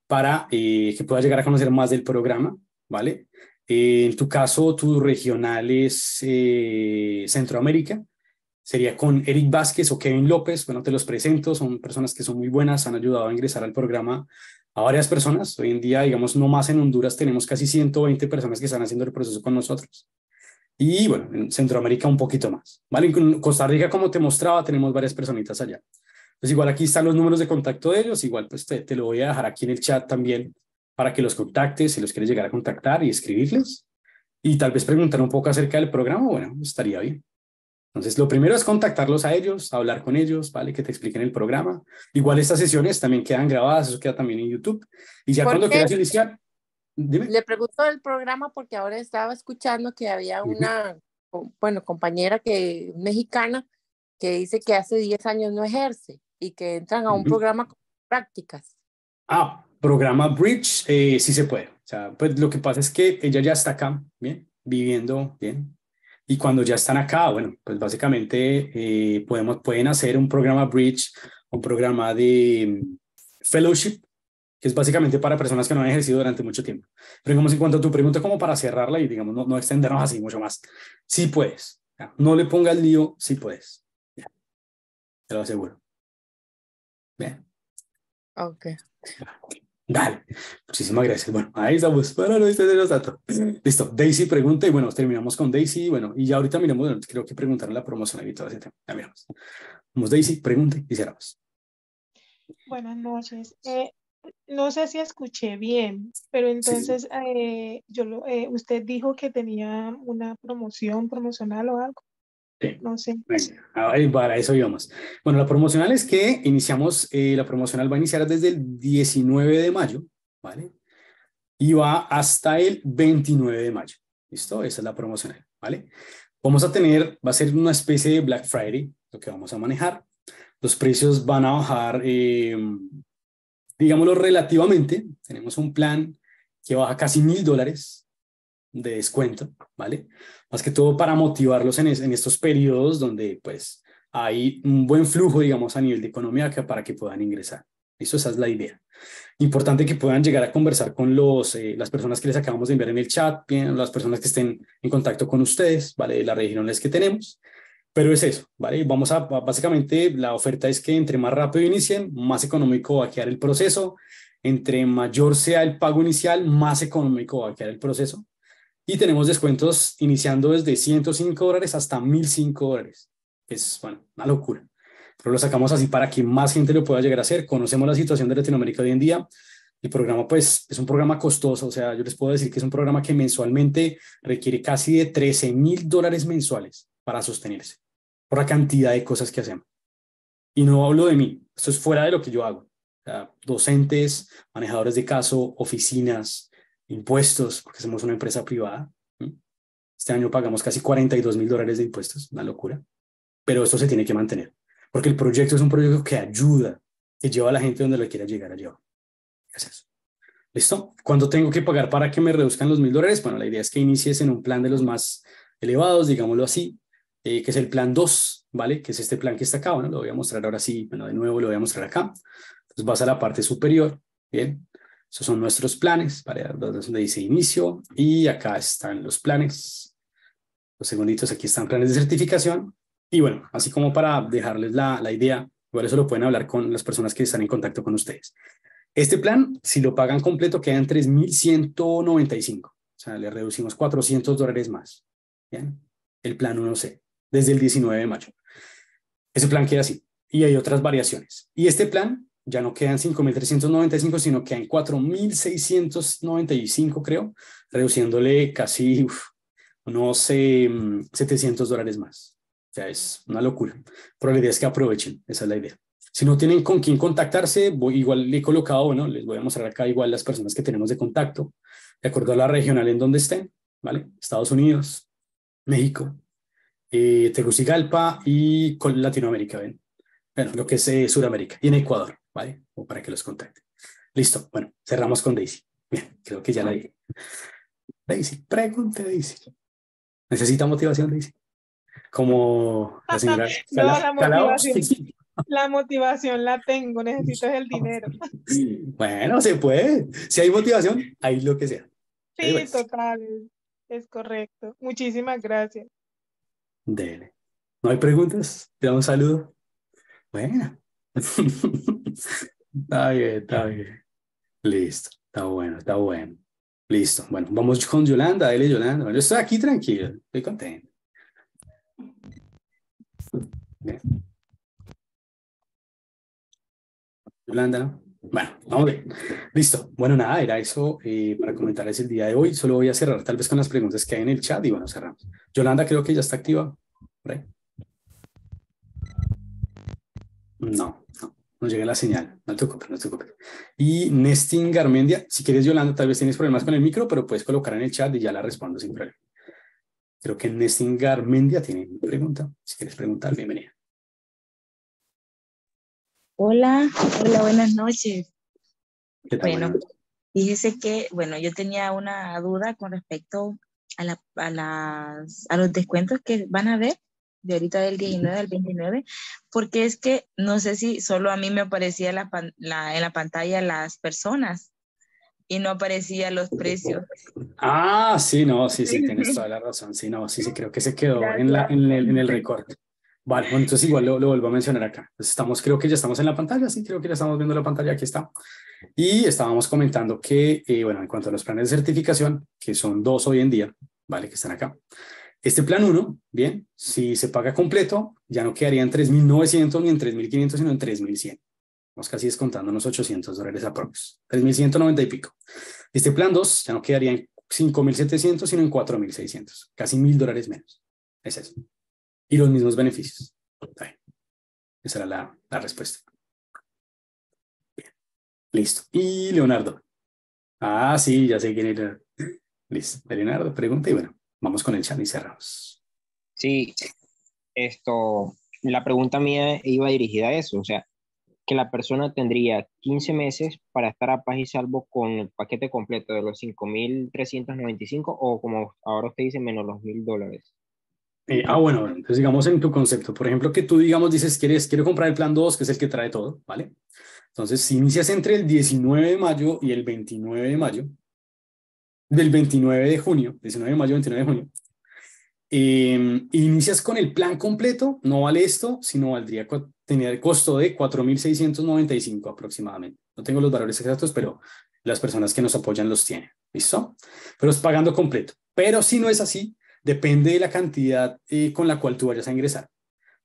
para eh, que puedas llegar a conocer más del programa, ¿vale? Eh, en tu caso, tu regional es eh, Centroamérica. Sería con Eric Vázquez o Kevin López. Bueno, te los presento. Son personas que son muy buenas, han ayudado a ingresar al programa a varias personas. Hoy en día, digamos, no más en Honduras tenemos casi 120 personas que están haciendo el proceso con nosotros. Y bueno, en Centroamérica un poquito más. ¿Vale? En Costa Rica, como te mostraba, tenemos varias personitas allá. Pues igual aquí están los números de contacto de ellos. Igual pues te, te lo voy a dejar aquí en el chat también para que los contactes si los quieres llegar a contactar y escribirles. Y tal vez preguntar un poco acerca del programa, bueno, estaría bien. Entonces, lo primero es contactarlos a ellos, hablar con ellos, ¿vale? Que te expliquen el programa. Igual estas sesiones también quedan grabadas, eso queda también en YouTube. Y ya cuando quieras iniciar, Le pregunto del programa porque ahora estaba escuchando que había una, bueno, compañera que mexicana que dice que hace 10 años no ejerce y que entran a un programa con prácticas. Ah, programa Bridge, eh, sí se puede. O sea, pues lo que pasa es que ella ya está acá, bien, viviendo bien. Y cuando ya están acá, bueno, pues básicamente eh, podemos, pueden hacer un programa Bridge, un programa de mm, fellowship, que es básicamente para personas que no han ejercido durante mucho tiempo. Pero digamos, en cuanto a tu pregunta, como para cerrarla y digamos, no, no extendernos así mucho más, sí puedes. No le ponga el lío, sí puedes. Te lo aseguro. Bien. Ok. Dale, muchísimas gracias. Bueno, ahí estamos. Para los este mm. Listo, Daisy pregunta y bueno, terminamos con Daisy. Bueno, y ya ahorita miramos, creo que preguntaron la promoción y todo Ya miramos. Vamos, Daisy, pregunte y cerramos. Buenas noches. Eh, no sé si escuché bien, pero entonces eh, yo eh, usted dijo que tenía una promoción promocional o algo. No sé. para ah, eso íbamos. Bueno, la promocional es que iniciamos, eh, la promocional va a iniciar desde el 19 de mayo, ¿vale? Y va hasta el 29 de mayo. ¿Listo? Esa es la promocional, ¿vale? Vamos a tener, va a ser una especie de Black Friday, lo que vamos a manejar. Los precios van a bajar, em, digámoslo, relativamente. Tenemos un plan que baja casi mil dólares de descuento, ¿vale? Más que todo para motivarlos en, en estos periodos donde pues hay un buen flujo, digamos, a nivel de economía para que puedan ingresar. eso Esa es la idea. Importante que puedan llegar a conversar con los, eh, las personas que les acabamos de enviar en el chat, las personas que estén en contacto con ustedes, ¿vale? las regiones que tenemos. Pero es eso, ¿vale? Vamos a, básicamente, la oferta es que entre más rápido inicien, más económico va a quedar el proceso. Entre mayor sea el pago inicial, más económico va a quedar el proceso. Y tenemos descuentos iniciando desde 105 dólares hasta 1005 dólares. Es, bueno, una locura. Pero lo sacamos así para que más gente lo pueda llegar a hacer. Conocemos la situación de Latinoamérica hoy en día. El programa, pues, es un programa costoso. O sea, yo les puedo decir que es un programa que mensualmente requiere casi de 13 mil dólares mensuales para sostenerse por la cantidad de cosas que hacemos. Y no hablo de mí. Esto es fuera de lo que yo hago. docentes, manejadores de caso, oficinas, impuestos, porque somos una empresa privada. Este año pagamos casi 42 mil dólares de impuestos, una locura. Pero esto se tiene que mantener, porque el proyecto es un proyecto que ayuda, que lleva a la gente donde lo quiera llegar a llevar. Es eso. ¿Listo? cuando tengo que pagar para que me reduzcan los mil dólares? Bueno, la idea es que inicies en un plan de los más elevados, digámoslo así, eh, que es el plan 2, ¿vale? Que es este plan que está acá. Bueno, lo voy a mostrar ahora sí, bueno, de nuevo lo voy a mostrar acá. Entonces vas a la parte superior, ¿bien? Esos son nuestros planes para donde dice inicio y acá están los planes. Los segunditos, aquí están planes de certificación. Y bueno, así como para dejarles la, la idea, igual eso lo pueden hablar con las personas que están en contacto con ustedes. Este plan, si lo pagan completo, quedan 3.195. O sea, le reducimos 400 dólares más. ¿bien? El plan 1C, desde el 19 de mayo. Ese plan queda así. Y hay otras variaciones. Y este plan ya no quedan 5.395, sino que hay 4.695, creo, reduciéndole casi uf, unos 700 em, dólares más. O sea, es una locura. Pero la idea es que aprovechen, esa es la idea. Si no tienen con quién contactarse, voy, igual le he colocado, bueno, les voy a mostrar acá igual las personas que tenemos de contacto, de acuerdo a la regional en donde estén, ¿vale? Estados Unidos, México, eh, Tegucigalpa y con Latinoamérica, ¿ven? Bueno, lo que es eh, Sudamérica y en Ecuador. ¿vale? O para que los contacte. Listo, bueno, cerramos con Daisy. Bien, creo que ya la dije. Daisy, pregunte Daisy. ¿Necesita motivación, Daisy? Como la la, motivación, la tengo, necesito el dinero. bueno, se puede. Si hay motivación, hay lo que sea. Sí, total, es correcto. Muchísimas gracias. Dele. ¿No hay preguntas? Te damos un saludo. Bueno, está bien, está bien. Listo, está bueno, está bueno. Listo. Bueno, vamos con Yolanda. Dale, Yolanda. yo estoy aquí tranquilo, estoy contento. Bien. Yolanda. Bueno, vamos bien. Listo. Bueno, nada, era eso eh, para comentarles el día de hoy. Solo voy a cerrar tal vez con las preguntas que hay en el chat y bueno, cerramos. Yolanda, creo que ya está activa. No No no llega la señal, no te ocupes, no te ocupes. Y Nesting Garmendia, si quieres, Yolanda, tal vez tienes problemas con el micro, pero puedes colocar en el chat y ya la respondo sin problema. Creo que Nesting Garmendia tiene una pregunta. Si quieres preguntar, bienvenida. Hola, hola, buenas noches. ¿Qué tal, bueno, fíjese que, bueno, yo tenía una duda con respecto a, la, las, a los descuentos que van a ver de ahorita del 19 al 29, porque es que no sé si solo a mí me aparecía la, en la pantalla las personas y no aparecían los precios. Ah, sí, no, sí, sí, tienes toda la razón. Sí, no, sí, sí, creo que se quedó en, la, en, el, en el recorte. Vale, entonces igual lo, vuelvo a mencionar acá. estamos, creo que ya estamos en la pantalla, sí, creo que ya estamos viendo la pantalla, aquí está. Y estábamos comentando que, eh, bueno, en cuanto a los planes de certificación, que son dos hoy en día, vale, que están acá. Este plan 1, bien, si se paga completo, ya no quedaría en 3.900 ni en 3.500, sino en 3.100. Vamos casi descontando unos 800 dólares aprox. 3.190 y pico. Este plan 2 ya no quedaría en 5.700, sino en 4.600. Casi 1.000 dólares menos. Es eso. Y los mismos beneficios. Esa era la, la respuesta. Bien. Listo. Y Leonardo. Ah, sí, ya sé quién era. Listo. Leonardo, pregunta y bueno, Vamos con el chat y cerramos. Sí, esto, la pregunta mía iba dirigida a eso, o sea, que la persona tendría 15 meses para estar a paz y salvo con el paquete completo de los 5.395 o como ahora usted dice, menos los 1.000 dólares. Eh, ah, bueno, entonces digamos en tu concepto, por ejemplo, que tú digamos dices, quieres, quiero comprar el plan 2, que es el que trae todo, ¿vale? Entonces, si inicias entre el 19 de mayo y el 29 de mayo, del 29 de junio, 19 de mayo, 29 de junio. Eh, inicias con el plan completo, no vale esto, sino valdría tener costo de 4.695 aproximadamente. No tengo los valores exactos, pero las personas que nos apoyan los tienen, ¿listo? Pero es pagando completo. Pero si no es así, depende de la cantidad eh, con la cual tú vayas a ingresar.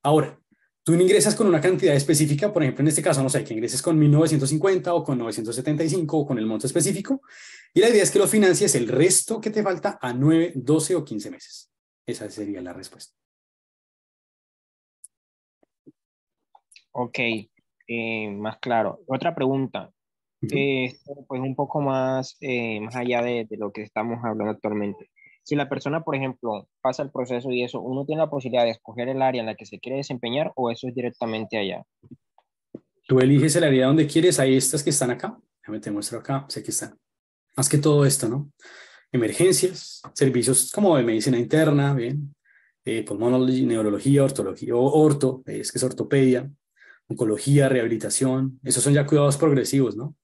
Ahora, Tú ingresas con una cantidad específica, por ejemplo, en este caso, no sé, que ingreses con 1950 o con 975 o con el monto específico, y la idea es que lo financies el resto que te falta a 9, 12 o 15 meses. Esa sería la respuesta. Ok, eh, más claro. Otra pregunta, eh, pues un poco más, eh, más allá de, lo que estamos hablando actualmente. Si la persona, por ejemplo, pasa el proceso y eso, ¿uno tiene la posibilidad de escoger el área en la que se quiere desempeñar o eso es directamente allá? Tú eliges el área donde quieres, hay estas que están acá. Déjame te muestro acá, sé pues que están. Más que todo esto, ¿no? Emergencias, servicios como de medicina interna, bien, eh, pulmonología, neurología, ortología, orto, es que es ortopedia, oncología, rehabilitación, esos son ya cuidados progresivos, ¿no?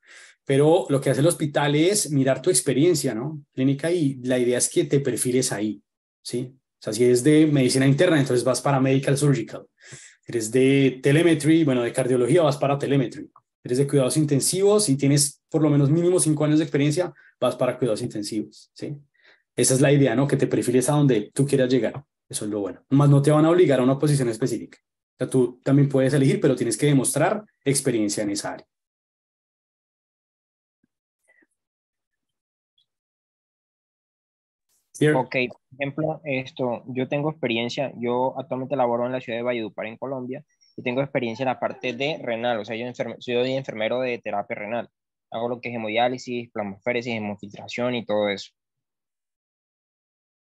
Pero lo que hace el hospital es mirar tu experiencia, ¿no? Clínica y la idea es que te perfiles ahí, ¿sí? O sea, si eres de medicina interna, entonces vas para medical surgical. Eres de telemetry, bueno, de cardiología, vas para telemetry. Eres de cuidados intensivos y tienes por lo menos mínimo cinco años de experiencia, vas para cuidados intensivos, ¿sí? Esa es la idea, ¿no? Que te perfiles a donde tú quieras llegar. Eso es lo bueno. Más no te van a obligar a una posición específica. O sea, tú también puedes elegir, pero tienes que demostrar experiencia en esa área. Ok, por ejemplo, esto, yo tengo experiencia, yo actualmente laboro en la ciudad de Valledupar, en Colombia, y tengo experiencia en la parte de renal, o sea, yo soy enfermero de terapia renal. Hago lo que es hemodiálisis, plasmaféresis, hemofiltración y todo eso.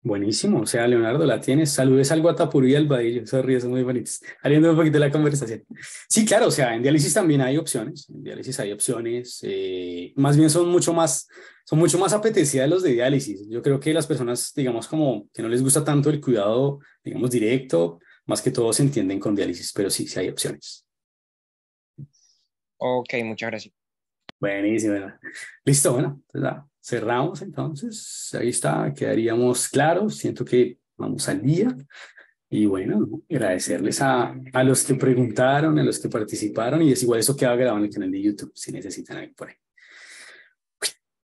Buenísimo, o sea, Leonardo, la tienes. Saludes al Guatapurí y al Badillo, esos ríos son muy bonitos. Saliendo un poquito la conversación. Sí, claro, o sea, en diálisis también hay opciones, en diálisis hay opciones, eh, más bien son mucho más, son mucho más apetecidas los de diálisis. Yo creo que las personas, digamos, como que no les gusta tanto el cuidado, digamos, directo, más que todo se entienden con diálisis, pero sí, sí hay opciones. Ok, muchas gracias. Buenísimo. Listo, bueno, Cerramos entonces, ahí está, quedaríamos claros, siento que vamos al día. Y bueno, agradecerles a, a los que preguntaron, a los que participaron, y es igual eso queda grabado en el canal de YouTube, si necesitan algo por ahí.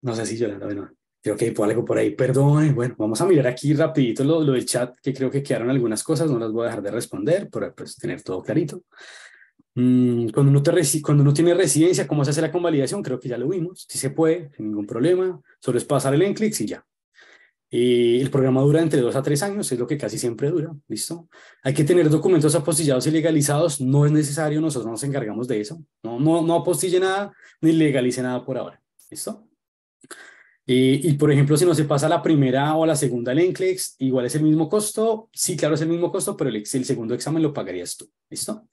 No sé si yo bueno, creo que hay algo por ahí, perdón, bueno, vamos a mirar aquí rapidito lo, lo del chat, que creo que quedaron algunas cosas, no las voy a dejar de responder por pues, tener todo clarito. Mm, cuando, uno te cuando tiene residencia, ¿cómo se hace la convalidación? Creo que ya lo vimos. Si sí se puede, sin ningún problema. Solo es pasar el enclix y ya. Eh, el programa dura entre dos a tres años, es lo que casi siempre dura, ¿listo? Hay que tener documentos apostillados y legalizados, no es necesario, nosotros nos encargamos de eso. No, no, apostille nada ni legalice nada por ahora, ¿listo? Eh, y, por ejemplo, si no se pasa la primera o la segunda el NCLEX, igual es el mismo costo, sí, claro, es el mismo costo, pero el, el segundo examen lo pagarías tú, ¿listo?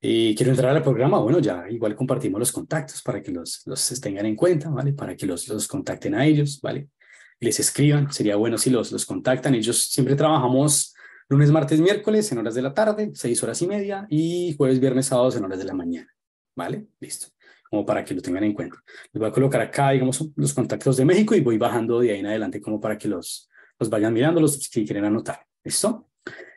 Y quiero entrar al programa, bueno, ya igual compartimos los contactos para que los, los tengan en cuenta, ¿vale? Para que los, los contacten a ellos, ¿vale? les escriban, sería bueno si los, los contactan. Ellos siempre trabajamos lunes, martes, miércoles en horas de la tarde, seis horas y media, y jueves, viernes, sábados en horas de la mañana, ¿vale? Listo, como para que lo tengan en cuenta. Les voy a colocar acá, digamos, los contactos de México y voy bajando de ahí en adelante como para que los, los vayan mirando, los que quieren anotar, ¿listo?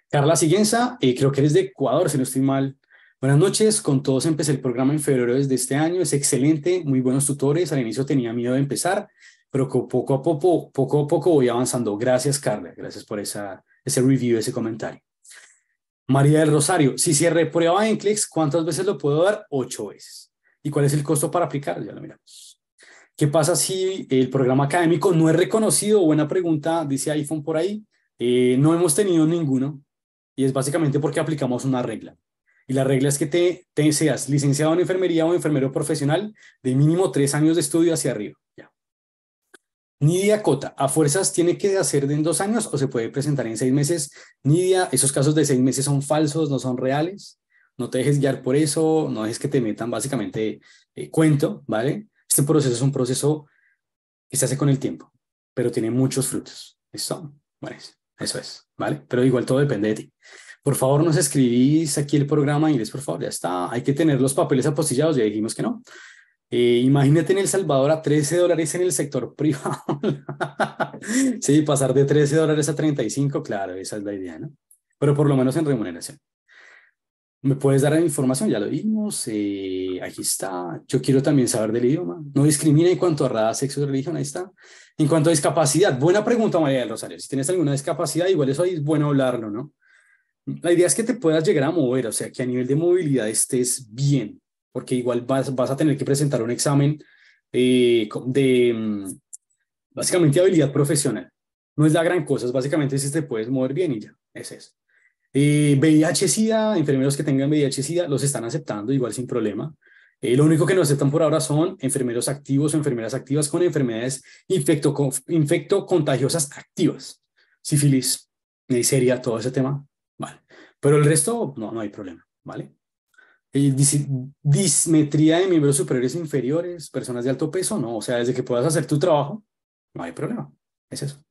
Carla Siguenza, eh, creo que eres de Ecuador, si no estoy mal, Buenas noches, con todos empecé el programa en febrero desde este año, es excelente, muy buenos tutores, al inicio tenía miedo de empezar, pero poco a poco, poco a poco voy avanzando. Gracias, Carla, gracias por esa, ese review, ese comentario. María del Rosario, si cierre prueba en clics, ¿cuántas veces lo puedo dar? Ocho veces. ¿Y cuál es el costo para aplicar? Ya lo miramos. ¿Qué pasa si el programa académico no es reconocido? Buena pregunta, dice iPhone por ahí. Eh, no hemos tenido ninguno y es básicamente porque aplicamos una regla. Y la regla es que te, te seas licenciado en enfermería o enfermero profesional de mínimo tres años de estudio hacia arriba. Ya. Nidia Cota, ¿a fuerzas tiene que hacer en dos años o se puede presentar en seis meses? Nidia, esos casos de seis meses son falsos, no son reales. No te dejes guiar por eso, no dejes que te metan básicamente eh, cuento, ¿vale? Este proceso es un proceso que se hace con el tiempo, pero tiene muchos frutos. ¿Listo? Bueno, eso es, ¿vale? Pero igual todo depende de ti por favor nos escribís aquí el programa y inglés, por favor, ya está, hay que tener los papeles apostillados, ya dijimos que no. Eh, imagínate en El Salvador a 13 dólares en el sector privado. sí, pasar de 13 dólares a 35, claro, esa es la idea, ¿no? Pero por lo menos en remuneración. ¿Me puedes dar la información? Ya lo vimos. Eh, aquí está. Yo quiero también saber del idioma. No discrimina en cuanto a raza, sexo, religión. Ahí está. En cuanto a discapacidad, buena pregunta, María del Rosario. Si tienes alguna discapacidad, igual eso es bueno hablarlo, ¿no? La idea es que te puedas llegar a mover, o sea, que a nivel de movilidad estés bien, porque igual vas, vas a tener que presentar un examen eh, de mm, básicamente habilidad profesional. No es la gran cosa, es básicamente si te puedes mover bien y ya, es eso. Eh, VIH-Sida, enfermeros que tengan VIH-Sida los están aceptando igual sin problema. Eh, lo único que no aceptan por ahora son enfermeros activos o enfermeras activas con enfermedades infecto, infecto contagiosas activas, sífilis, eh, sería todo ese tema. Pero el resto, no, no hay problema, ¿vale? dismetría de miembros superiores e inferiores, personas de alto peso, no. O sea, desde que puedas hacer tu trabajo, no hay problema. Es eso.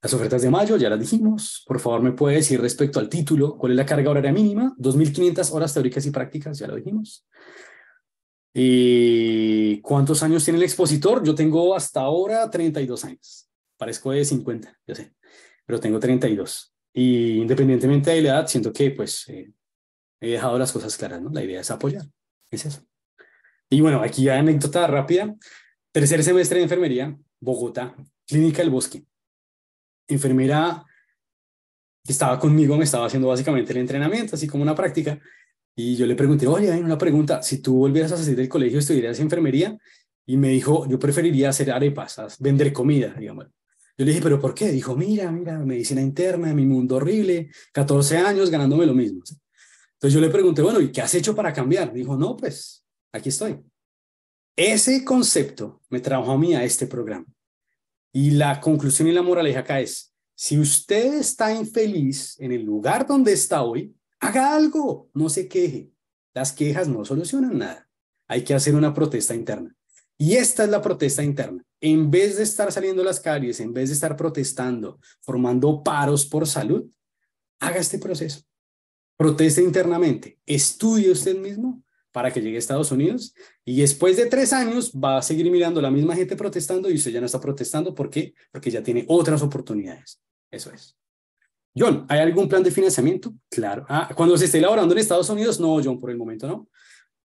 Las ofertas de mayo, ya las dijimos. Por favor, me puedes decir respecto al título, cuál es la carga horaria mínima. 2.500 horas teóricas y prácticas, ya lo dijimos. ¿Y cuántos años tiene el expositor? Yo tengo hasta ahora 32 años. Parezco de 50, yo sé, pero tengo 32. Y independientemente de la edad, siento que pues eh, he dejado las cosas claras, ¿no? La idea es apoyar, es eso. Y bueno, aquí hay anécdota rápida. Tercer semestre de enfermería, Bogotá, Clínica El Bosque. Enfermera que estaba conmigo me estaba haciendo básicamente el entrenamiento, así como una práctica. Y yo le pregunté, oye, hay una pregunta, si tú volvieras a salir del colegio, ¿estudiarías enfermería? Y me dijo, yo preferiría hacer arepas, vender comida, digamos. Yo le dije, ¿pero por qué? Dijo, mira, mira, medicina interna, mi mundo horrible, 14 años ganándome lo mismo. Entonces yo le pregunté, bueno, ¿y qué has hecho para cambiar? Dijo, no, pues aquí estoy. Ese concepto me trajo a mí a este programa. Y la conclusión y la moraleja acá es, si usted está infeliz en el lugar donde está hoy, haga algo, no se queje. Las quejas no solucionan nada. Hay que hacer una protesta interna. Y esta es la protesta interna. En vez de estar saliendo las calles, en vez de estar protestando, formando paros por salud, haga este proceso. Proteste internamente, estudie usted mismo para que llegue a Estados Unidos y después de tres años va a seguir mirando la misma gente protestando y usted ya no está protestando. ¿Por qué? Porque ya tiene otras oportunidades. Eso es. John, ¿hay algún plan de financiamiento? Claro. Ah, cuando se esté elaborando en Estados Unidos, no, John, por el momento no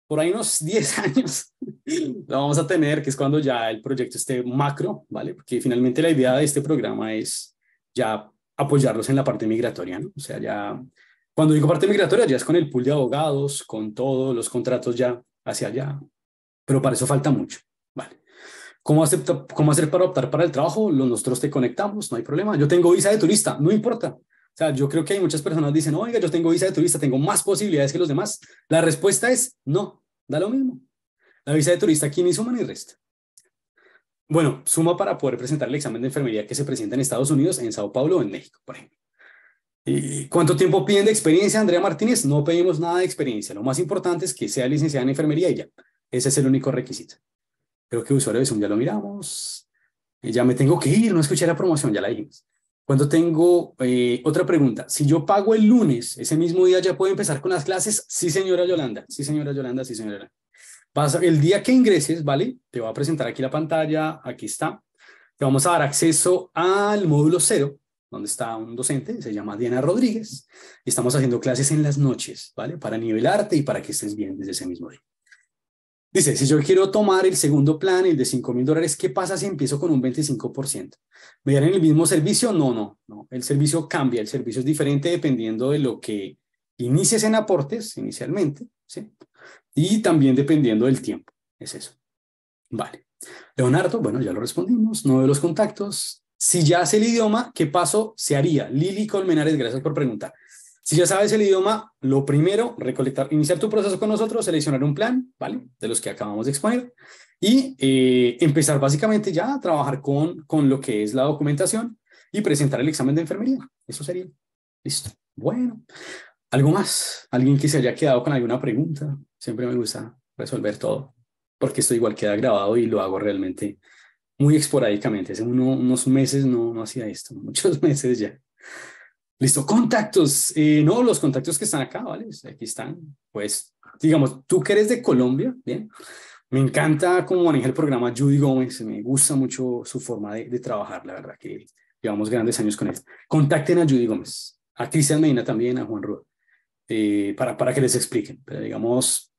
por ahí unos 10 años lo vamos a tener, que es cuando ya el proyecto esté macro, ¿vale? Porque finalmente la idea de este programa es ya apoyarlos en la parte migratoria, ¿no? O sea, ya, cuando digo parte migratoria, ya es con el pool de abogados, con todos los contratos ya hacia allá, pero para eso falta mucho, ¿vale? ¿Cómo, ¿Cómo hacer para optar para el trabajo? Nosotros te conectamos, no hay problema. Yo tengo visa de turista, no importa. O sea, yo creo que hay muchas personas que dicen, oiga, yo tengo visa de turista, tengo más posibilidades que los demás. La respuesta es no, da lo mismo. La visa de turista aquí ni suma ni resta. Bueno, suma para poder presentar el examen de enfermería que se presenta en Estados Unidos, en Sao Paulo o en México, por ejemplo. ¿Y cuánto tiempo piden de experiencia, Andrea Martínez? No pedimos nada de experiencia. Lo más importante es que sea licenciada en enfermería y ya. Ese es el único requisito. Creo que usuario de Zoom ya lo miramos. Ya me tengo que ir, no escuché la promoción, ya la dijimos. Cuando tengo eh, otra pregunta, si yo pago el lunes, ese mismo día ya puedo empezar con las clases. Sí, señora Yolanda, sí, señora Yolanda, sí, señora. Yolanda. el día que ingreses, ¿vale? Te voy a presentar aquí la pantalla, aquí está. Te vamos a dar acceso al módulo cero, donde está un docente, se llama Diana Rodríguez, estamos haciendo clases en las noches, ¿vale? Para nivelarte y para que estés bien desde ese mismo día. Dice, si yo quiero tomar el segundo plan, el de 5 mil dólares, ¿qué pasa si empiezo con un 25%? ¿Me dan el mismo servicio? No, no, no. El servicio cambia, el servicio es diferente dependiendo de lo que inicies en aportes inicialmente, ¿sí? Y también dependiendo del tiempo. Es eso. Vale. Leonardo, bueno, ya lo respondimos. No de los contactos. Si ya hace el idioma, ¿qué paso se haría? Lili Colmenares, gracias por preguntar. Si ya sabes el idioma, lo primero, recolectar, iniciar tu proceso con nosotros, seleccionar un plan, ¿vale? De los que acabamos de exponer y eh, empezar básicamente ya a trabajar con, con lo que es la documentación y presentar el examen de enfermería. Eso sería. Listo. Bueno, algo más. Alguien que se haya quedado con alguna pregunta. Siempre me gusta resolver todo porque esto igual queda grabado y lo hago realmente muy esporádicamente. Hace unos meses no, no hacía esto, muchos meses ya. Listo, contactos. Eh, no, los contactos que están acá, ¿vale? Aquí están. Pues, digamos, tú que eres de Colombia, bien. Me encanta cómo maneja el programa Judy Gómez. Me gusta mucho su forma de, trabajar, la verdad que llevamos grandes años con él. Contacten a Judy Gómez, a Cristian Medina también, a Juan Rueda, eh, para, para que les expliquen. Pero digamos,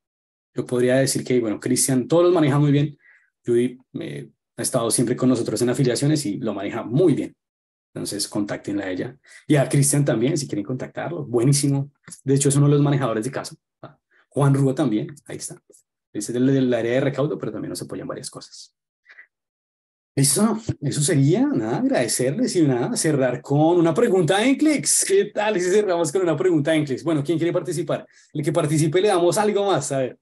yo podría decir que, bueno, Cristian, todos los maneja muy bien. Judy eh, ha estado siempre con nosotros en afiliaciones y lo maneja muy bien. Entonces, contáctenla a ella. Y a Cristian también, si quieren contactarlo. Buenísimo. De hecho, es uno de los manejadores de caso. Ah, Juan Rúa también, ahí está. Ese es del, área de recaudo, pero también nos apoyan varias cosas. Eso, eso sería, nada, agradecerles y nada, cerrar con una pregunta en clics. ¿Qué tal si cerramos con una pregunta en clics? Bueno, ¿quién quiere participar? El que participe le damos algo más, a ver.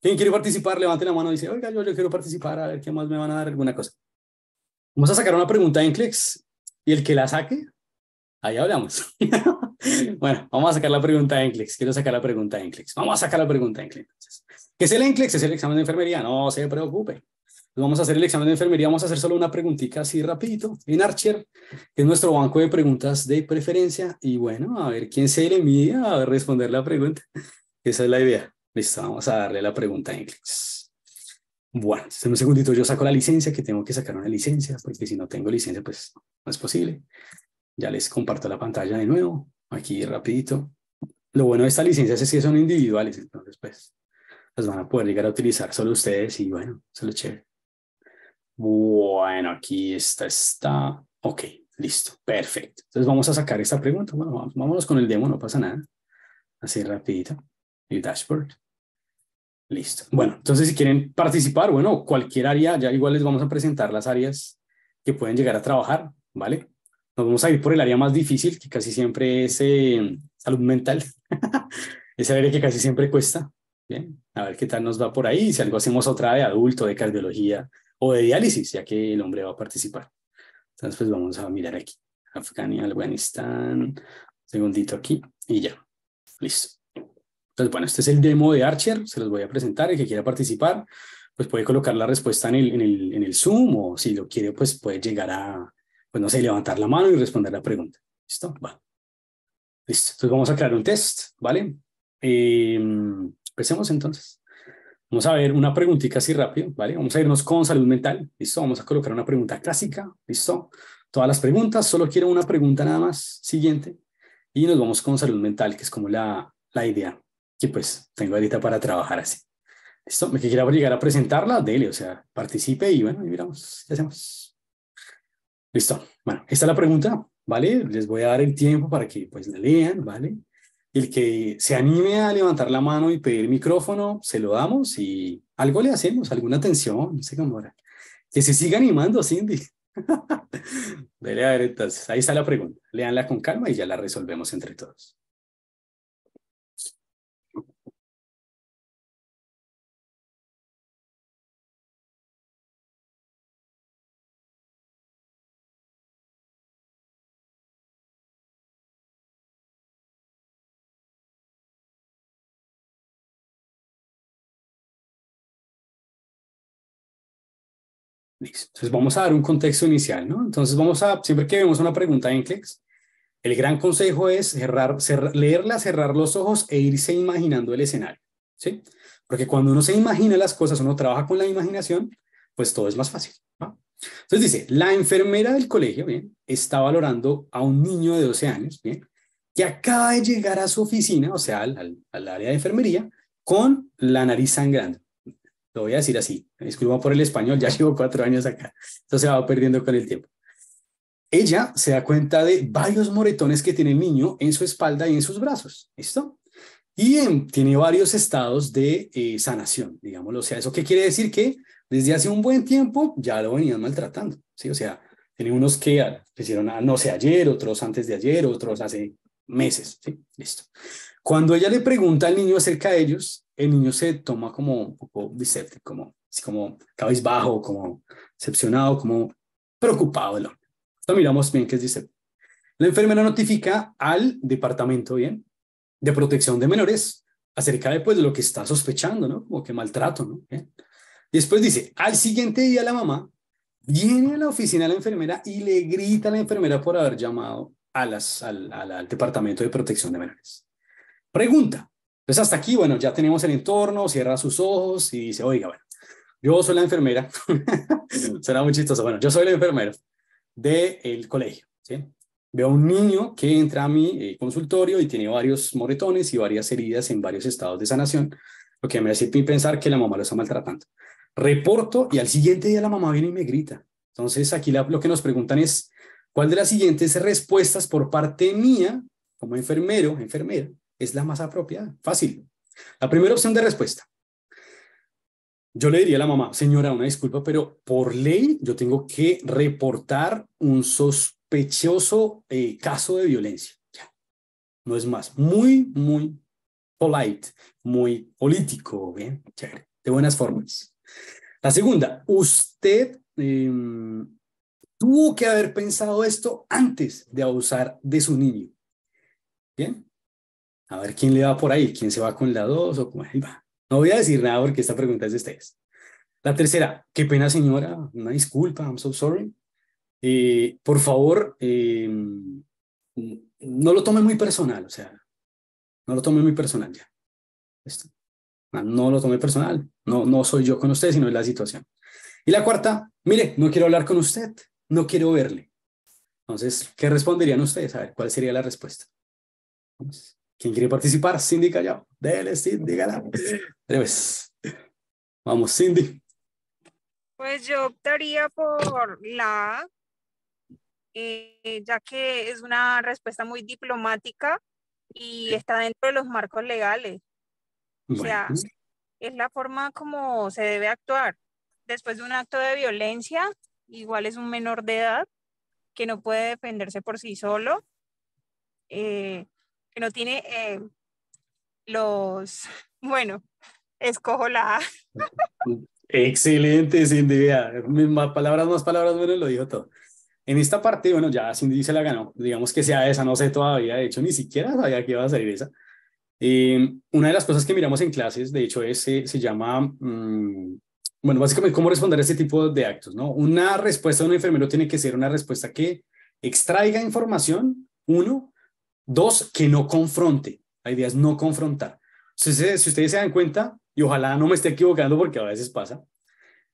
¿Quién quiere participar? Levante la mano y dice, oiga, yo, yo quiero participar, a ver qué más me van a dar, alguna cosa. Vamos a sacar una pregunta en clics y el que la saque, ahí hablamos. bueno, vamos a sacar la pregunta de NCLEX. Quiero sacar la pregunta de NCLEX. Vamos a sacar la pregunta de NCLEX. ¿Qué es el NCLEX? Es el examen de enfermería. No se preocupe. Vamos a hacer el examen de enfermería. Vamos a hacer solo una preguntita así rapidito en Archer, que es nuestro banco de preguntas de preferencia. Y bueno, a ver quién se le mide a responder la pregunta. Esa es la idea. Listo, vamos a darle la pregunta en NCLEX bueno, en un segundito yo saco la licencia, que tengo que sacar una licencia, porque si no tengo licencia, pues no es posible. Ya les comparto la pantalla de nuevo, aquí rapidito. Lo bueno de estas licencias es que son individuales, entonces pues las van a poder llegar a utilizar solo ustedes y bueno, se lo chévere. Bueno, aquí está, está. Ok, listo, perfecto. Entonces vamos a sacar esta pregunta. Bueno, vámonos con el demo, no pasa nada. Así rapidito, el dashboard. Listo. Bueno, entonces si quieren participar, bueno, cualquier área, ya igual les vamos a presentar las áreas que pueden llegar a trabajar, ¿vale? Nos vamos a ir por el área más difícil, que casi siempre es eh, salud mental. Esa área que casi siempre cuesta. Bien, a ver qué tal nos va por ahí. Si algo hacemos otra de adulto, de cardiología o de diálisis, ya que el hombre va a participar. Entonces, pues vamos a mirar aquí. Afganistán, Afganistán, segundito aquí y ya. Listo. Entonces, bueno, este es el demo de Archer, se los voy a presentar, el que quiera participar, pues puede colocar la respuesta en el, el, en el Zoom o si lo quiere, pues puede llegar a, pues no sé, levantar la mano y responder la pregunta. ¿Listo? Bueno. Listo. Entonces vamos a crear un test, ¿vale? Em, empecemos entonces. Vamos a ver una preguntita así rápido, ¿vale? Vamos a irnos con salud mental, ¿listo? Vamos a colocar una pregunta clásica, ¿listo? Todas las preguntas, solo quiero una pregunta nada más, siguiente. Y nos vamos con salud mental, que es como la, la idea, que pues tengo ahorita para trabajar así. ¿Listo? ¿Me quiera obligar a presentarla? Dele, o sea, participe y bueno, y miramos, ¿qué hacemos? Listo. Bueno, esta es la pregunta, ¿vale? Les voy a dar el tiempo para que pues la lean, ¿vale? el que se anime a levantar la mano y pedir micrófono, se lo damos y algo le hacemos, alguna atención, no sé cómo era. Que se siga animando, Cindy. Dele a ver entonces, ahí está la pregunta. Leanla con calma y ya la resolvemos entre todos. Entonces vamos a dar un contexto inicial, ¿no? Entonces vamos a, siempre que vemos una pregunta en CLEX, el gran consejo es cerrar, leerla, cerrar los ojos e irse imaginando el escenario, ¿sí? Porque cuando uno se imagina las cosas, uno trabaja con la imaginación, pues todo es más fácil. Entonces dice, la enfermera del colegio, bien, está valorando a un niño de 12 años, bien, que acaba de llegar a su oficina, o sea, al área de enfermería, con la nariz sangrando. Lo voy a decir así. Disculpa por el español, ya llevo cuatro años acá. Entonces se va perdiendo con el tiempo. Ella se da cuenta de varios moretones que tiene el niño en su espalda y en sus brazos. ¿Listo? Y tiene varios estados de eh, sanación, digámoslo. O sea, ¿eso qué quiere decir? Que desde hace un buen tiempo ya lo venían maltratando. ¿sí? O sea, tiene unos que hicieron, no sé, ayer, otros antes de ayer, otros hace meses. ¿sí? Listo. Cuando ella le pregunta al niño acerca de ellos, el niño se toma como un poco diséptico, como, así como cabizbajo, como decepcionado, como preocupado. ¿no? miramos bien que es La enfermera notifica al departamento, bien, de protección de menores acerca de pues, lo que está sospechando, ¿no? Como que maltrato, ¿no? Después dice, al siguiente día la mamá viene a la oficina de la enfermera y le grita a la enfermera por haber llamado a las, al, al departamento de protección de menores. Pregunta, entonces hasta aquí, bueno, ya tenemos el entorno, cierra sus ojos y dice, oiga, bueno, yo soy la enfermera, será muy chistoso, bueno, yo soy la enfermero del colegio, ¿sí? Veo a un niño que entra a mi eh, consultorio y tiene varios moretones y varias heridas en varios estados de sanación, lo que me hace pensar que la mamá lo está maltratando. Reporto y al siguiente día la mamá viene y me grita. Entonces aquí lo que nos preguntan es, ¿cuál de las siguientes respuestas por parte mía, como enfermero, enfermera, es la más apropiada? Fácil. La primera opción de respuesta. Yo le diría a la mamá, señora, una disculpa, pero por ley yo tengo que reportar un sospechoso eh, caso de violencia. Ya. No es más. Muy, muy polite, muy político, bien, de buenas formas. La segunda, usted em, tuvo que haber pensado esto antes de abusar de su niño. Bien, a ver quién le va por ahí, quién se va con la dos? o con va. No voy a decir nada porque esta pregunta es de ustedes. La tercera, qué pena señora, una disculpa, I'm so sorry. Eh, por favor, eh, no lo tome muy personal, o sea, no lo tome muy personal ya. Ah, no lo tome personal, no, no soy yo con usted, sino es la situación. Y la cuarta, mire, no quiero hablar con usted, no quiero verle. Entonces, ¿qué responderían ustedes? A ver, ¿cuál sería la respuesta? ¿Quién quiere participar? síndica Callao. Dele, Cindy Callao. Vamos, Cindy. Pues yo optaría por la eh, ya que es una respuesta muy diplomática y está dentro de los marcos legales. O sea, es la forma como se debe actuar. Después de un acto de violencia, igual es un menor de edad que no puede defenderse por sí solo. Eh, que no tiene eh, los, bueno, escojo la Excelente, Cindy. Más palabras, más palabras, bueno, lo dijo todo. En esta parte, bueno, ya Cindy se la ganó. Digamos que sea esa, no sé todavía. De hecho, ni siquiera sabía que iba a salir esa. Eh, una de las cosas que miramos en clases, de hecho, es, eh, se, llama, mm, bueno, básicamente cómo responder a este tipo de actos, ¿no? Una respuesta de un enfermero tiene que ser una respuesta que extraiga información, uno, Dos, que no confronte. La idea es no confrontar. si ustedes se dan cuenta, y ojalá no me esté equivocando porque a veces pasa,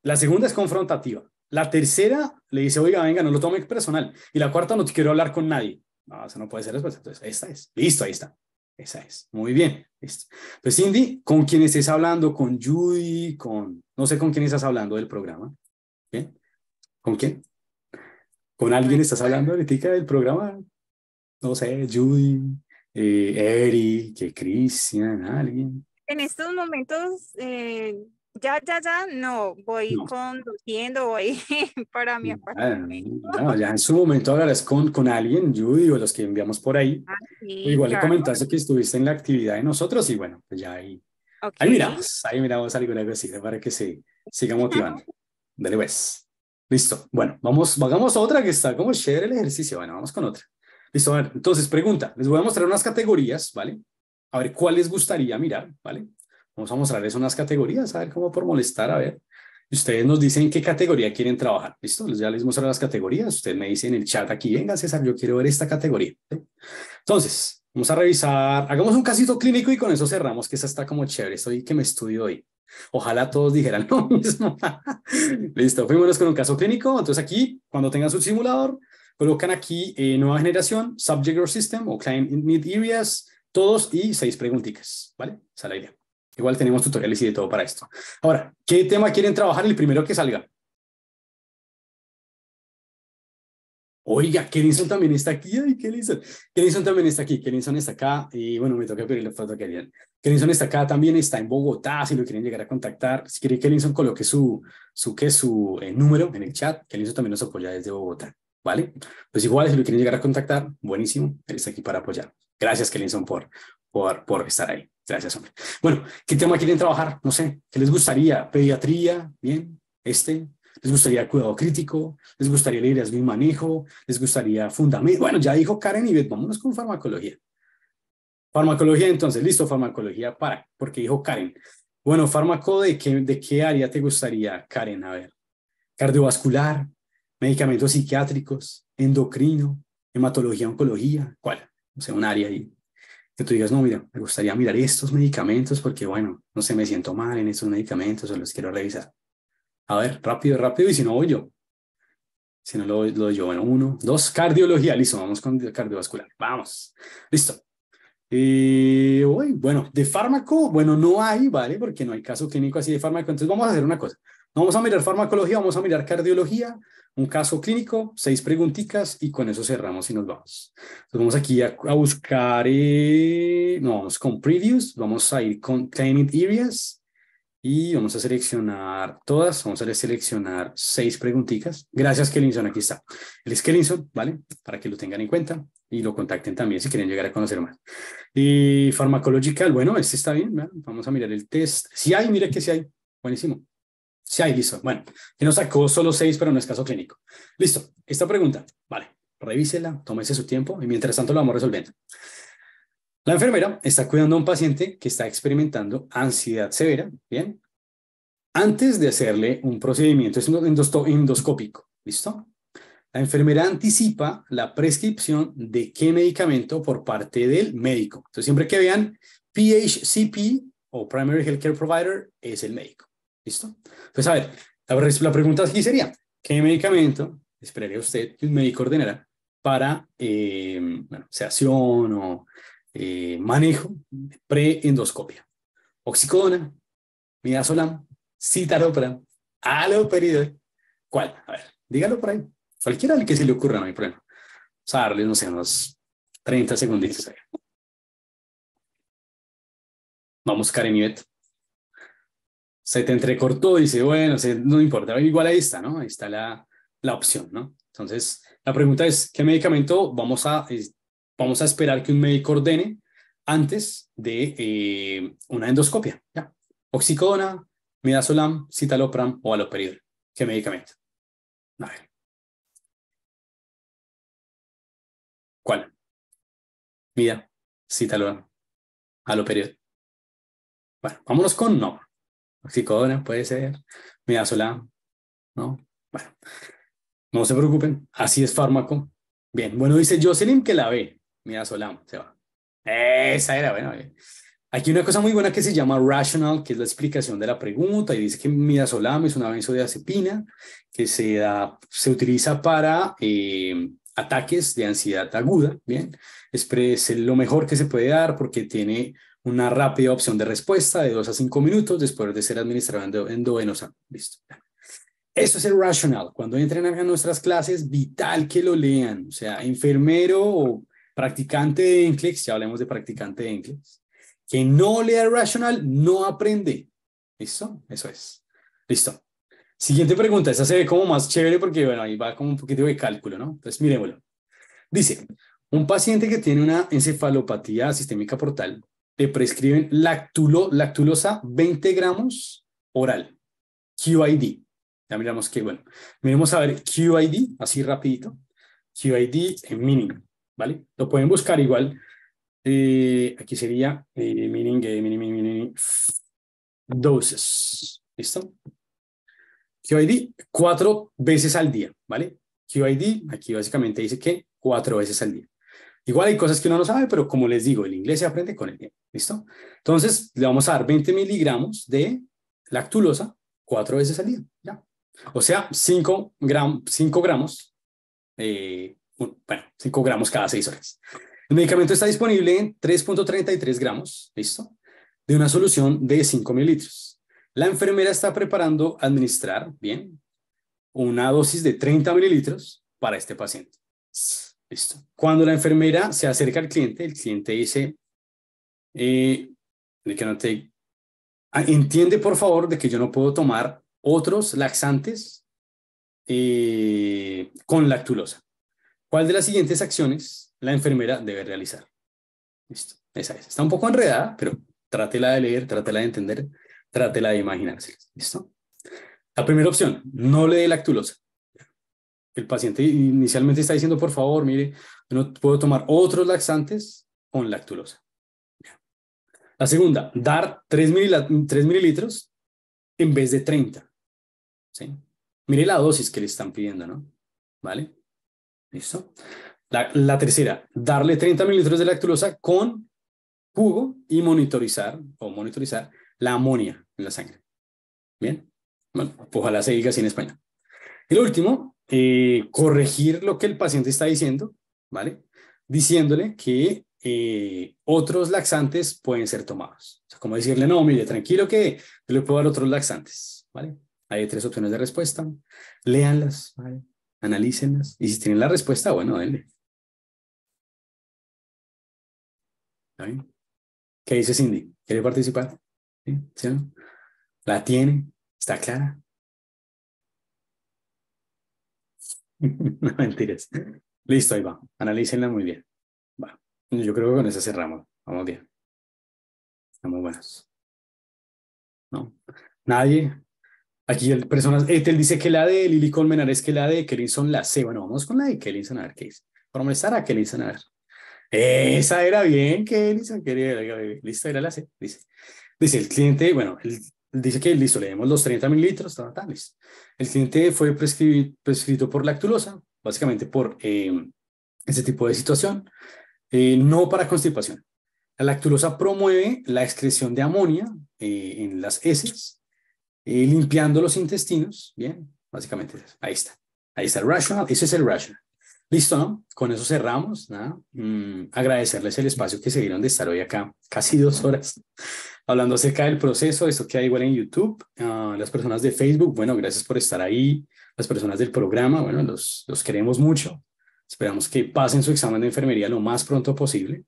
la segunda es confrontativa. La tercera le dice, oiga, venga, no lo tome personal. Y la cuarta, no te quiero hablar con nadie. No, eso no puede ser respuesta. Entonces, esta es. Listo, ahí está. Esa es. Muy bien. Listo. Pues, Cindy, ¿con quién estás hablando? ¿Con Judy? ¿Con.? No sé con quién estás hablando del programa. ¿Bien? ¿Con quién? ¿Con alguien estás hablando ahorita del programa? no sé, Judy, eh, que Cristian, alguien. En estos momentos, eh, ya, ya, ya, no, voy conduciendo, voy para mi apartamento. ya en su momento ahora con, con alguien, Judy, o los que enviamos por ahí. Ah, igual le comentaste que estuviste en la actividad de nosotros y bueno, pues ya ahí. Ahí miramos, ahí miramos alguna cosita para que se siga motivando. Dale pues. Listo. Bueno, vamos, hagamos otra que está como chévere el ejercicio. Bueno, vamos con otra. Listo, a ver, entonces pregunta, les voy a mostrar unas categorías, ¿vale? A ver cuál les gustaría mirar, ¿vale? Vamos a mostrarles unas categorías, a ver cómo por molestar, a ver. Ustedes nos dicen qué categoría quieren trabajar, ¿listo? Ya les mostré las categorías, ustedes me dicen en el chat aquí, venga César, yo quiero ver esta categoría. Entonces, vamos a revisar, hagamos un casito clínico y con eso cerramos, que esa está como chévere, estoy que me estudio hoy. Ojalá todos dijeran lo mismo. Listo, fuimos con un caso clínico. Entonces aquí, cuando tengan su simulador, Colocan aquí eh, nueva generación, subject or system o client need areas, todos y seis preguntitas, ¿vale? Esa la idea. Igual tenemos tutoriales y de todo para esto. Ahora, ¿qué tema quieren trabajar el primero que salga? Oiga, Kellinson también está aquí. Ay, Kellinson. Kellinson también está aquí. Kellinson está acá. Y bueno, me toca pedirle foto a Kellinson. Kellinson está acá también. Está en Bogotá. Si lo quieren llegar a contactar. Si quiere, Kellinson coloque su, su, su eh, número en el chat. Kellinson también nos apoya desde Bogotá. ¿vale? Pues igual, si lo quieren llegar a contactar, buenísimo, él está aquí para apoyar. Gracias, Kellinson, por, por, por estar ahí. Gracias, hombre. Bueno, ¿qué tema quieren trabajar? No sé, ¿qué les gustaría? ¿Pediatría? ¿Bien? ¿Este? ¿Les gustaría cuidado crítico? ¿Les gustaría a de manejo? ¿Les gustaría fundamento? Bueno, ya dijo Karen y Beth, vámonos con farmacología. Farmacología, entonces, listo, farmacología, para, porque dijo Karen. Bueno, fármaco, ¿de qué, ¿de qué área te gustaría, Karen? A ver, cardiovascular, medicamentos psiquiátricos, endocrino, hematología, oncología, ¿cuál? O sea, un área ahí que tú digas, no, mira, me gustaría mirar estos medicamentos porque, bueno, no sé, me siento mal en estos medicamentos o los quiero revisar. A ver, rápido, rápido, y si no voy yo. Si no lo, doy yo, bueno, uno, dos, cardiología, listo, vamos con cardiovascular, vamos, listo. Y eh, uy, bueno, de fármaco, bueno, no hay, ¿vale? Porque no hay caso clínico así de fármaco, entonces vamos a hacer una cosa. No vamos a mirar farmacología, vamos a mirar cardiología, un caso clínico, seis preguntitas y con eso cerramos y nos vamos. Entonces vamos aquí a, buscar, eh, no, vamos con previews, vamos a ir con claimant areas y vamos a seleccionar todas, vamos a seleccionar seis preguntitas. Gracias Kellinson, aquí está. El es ¿vale? Para que lo tengan en cuenta y lo contacten también si quieren llegar a conocer más. Y farmacológica bueno, este está bien, vamos a mirar el test. Si hay, mire que si sí hay, buenísimo. Sí, ahí listo. Bueno, que nos sacó solo seis, pero no es caso clínico. Listo. Esta pregunta, vale, revísela, tómese su tiempo y mientras tanto lo vamos resolviendo. La enfermera está cuidando a un paciente que está experimentando ansiedad severa, ¿bien? Antes de hacerle un procedimiento es endoscópico, ¿listo? La enfermera anticipa la prescripción de qué medicamento por parte del médico. Entonces, siempre que vean PHCP o Primary Healthcare Provider es el médico. ¿Listo? Pues a ver, la, pregunta aquí sería, ¿qué medicamento esperaría usted que un médico ordenara para eh, sedación o eh, manejo pre-endoscopia? Oxicodona, midazolam, ¿Citaropram? aloperidol. ¿Cuál? A ver, dígalo por ahí. Cualquiera al que se le ocurra, no hay problema. Vamos a darle, no sé, unos 30 segunditos. Vamos, Karen se te entrecortó, y dice, bueno, no importa, igual ahí está, ¿no? Ahí está la, opción, ¿no? Entonces, la pregunta es, ¿qué medicamento vamos a, eh, vamos a esperar que un médico ordene antes de eh, una endoscopia? ¿ya? Oxicodona, midazolam, citalopram o aloperidol. ¿Qué medicamento? A ver. ¿Cuál? Mida, citalopram, aloperidol. Bueno, vámonos con no oxicodona puede ser, midazolam, ¿no? Bueno, no se preocupen, así es fármaco. Bien, bueno, dice Jocelyn que la ve, midazolam, se va. Esa era, bueno. Eh. Aquí una cosa muy buena que se llama rational, que es la explicación de la pregunta, y dice que midazolam es una benzodiazepina que se, da, se utiliza para eh, ataques de ansiedad aguda, ¿bien? es lo mejor que se puede dar porque tiene una rápida opción de respuesta de 2 a 5 minutos después de ser administrado en Listo. Eso es el rational. Cuando entren a nuestras clases, vital que lo lean. O sea, enfermero o practicante de NCLEX, ya hablemos de practicante de NCLEX, que no lea el rational no aprende. ¿Listo? Eso es. Listo. Siguiente pregunta. Esa se ve como más chévere porque, bueno, ahí va como un poquito de cálculo, ¿no? Entonces, miremoslo. Dice, un paciente que tiene una encefalopatía sistémica portal le prescriben lactulosa 20 gramos oral, QID. Ya miramos que, bueno, miremos a ver QID, así rapidito. QID en mínimo ¿vale? Lo pueden buscar igual. Eh, aquí sería eh, eh, meaning, meaning, doses. ¿Listo? QID cuatro veces al día, ¿vale? QID aquí básicamente dice que cuatro veces al día. Igual hay cosas que uno no sabe, pero como les digo, el inglés se aprende con el bien. ¿Listo? Entonces, le vamos a dar 20 miligramos de lactulosa cuatro veces al día. ¿ya? O sea, 5 gramos, eh, bueno, 5 gramos cada 6 horas. El medicamento está disponible en 3.33 gramos, ¿listo? De una solución de 5 mililitros. La enfermera está preparando administrar, bien, una dosis de 30 mililitros para este paciente. Listo. Cuando la enfermera se acerca al cliente, el cliente dice, eh, ah, entiende por favor de que yo no puedo tomar otros laxantes eh, con lactulosa. ¿Cuál de las siguientes acciones la enfermera debe realizar? Listo, esa es. Está un poco enredada, pero trátela de leer, trátela de entender, trátela de imaginarse. ¿Listo? La primera opción, no le dé lactulosa. El paciente inicialmente está diciendo, por favor, mire, no puedo tomar otros laxantes con lactulosa. La segunda, dar 3, mililitros en vez de 30. ¿sí? Mire la dosis que le están pidiendo, ¿no? ¿Vale? ¿Listo? La, tercera, darle 30 mililitros de lactulosa con jugo y monitorizar o monitorizar la amonía en la sangre. Bien, bueno, ojalá se diga así en España. Y lo último, eh, corregir lo que el paciente está diciendo, ¿vale? Diciéndole que eh, otros laxantes pueden ser tomados. O sea, como decirle, no, mire, tranquilo que le puedo dar otros laxantes, ¿vale? Hay tres opciones de respuesta. Leanlas, ¿vale? analícenlas. Y si tienen la respuesta, bueno, denle. ¿Qué dice Cindy? ¿Quiere participar? ¿Sí? ¿La tiene? ¿Está clara? no mentiras. Listo, ahí va. Analícenla muy bien. Yo creo que con esa cerramos. Vamos bien. Estamos buenos. No. Nadie. Aquí el personas. él eh, dice que la de Lily Colmenar es que la de Kellinson la C. Bueno, vamos con la de Kellinson a ver qué es. promesar a Kellinson a ver. Esa era bien, Kellinson. Listo, era la C. Dice. Dice el cliente, bueno, el dice que listo, le los 30 mililitros, El cliente fue prescrito por lactulosa, básicamente por eh, ese tipo de situación, eh, no para constipación. La lactulosa promueve la excreción de amonia eh, en las heces, eh, limpiando los intestinos, bien, básicamente ahí está. Ahí está el rational, ese es el rational. Listo, ¿no? Con eso cerramos, mm, agradecerles el espacio que se dieron de estar hoy acá, casi dos horas, hablando acerca del proceso, esto queda igual en YouTube, ah, las personas de Facebook, bueno, gracias por estar ahí, las personas del programa, bueno, los, queremos mucho, esperamos que pasen su examen de enfermería lo más pronto posible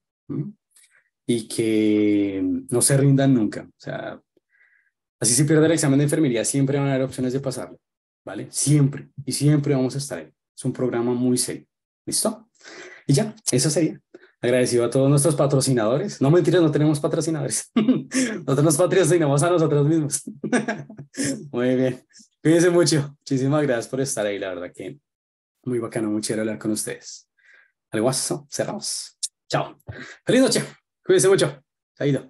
y que no se rindan nunca, o sea, así se pierde el examen de enfermería, siempre van a haber opciones de pasarlo, ¿vale? Siempre, y siempre vamos a estar ahí, es un programa muy serio. ¿Listo? Y ya, eso sería. Agradecido a todos nuestros patrocinadores. No mentiras, no tenemos patrocinadores. Nosotros nos patrocinamos a nosotros mismos. Muy bien. Cuídense mucho. Muchísimas gracias por estar ahí. La verdad que muy bacano, mucho hablar con ustedes. algo cerramos. Chao. Feliz noche. Cuídense mucho. Chaito.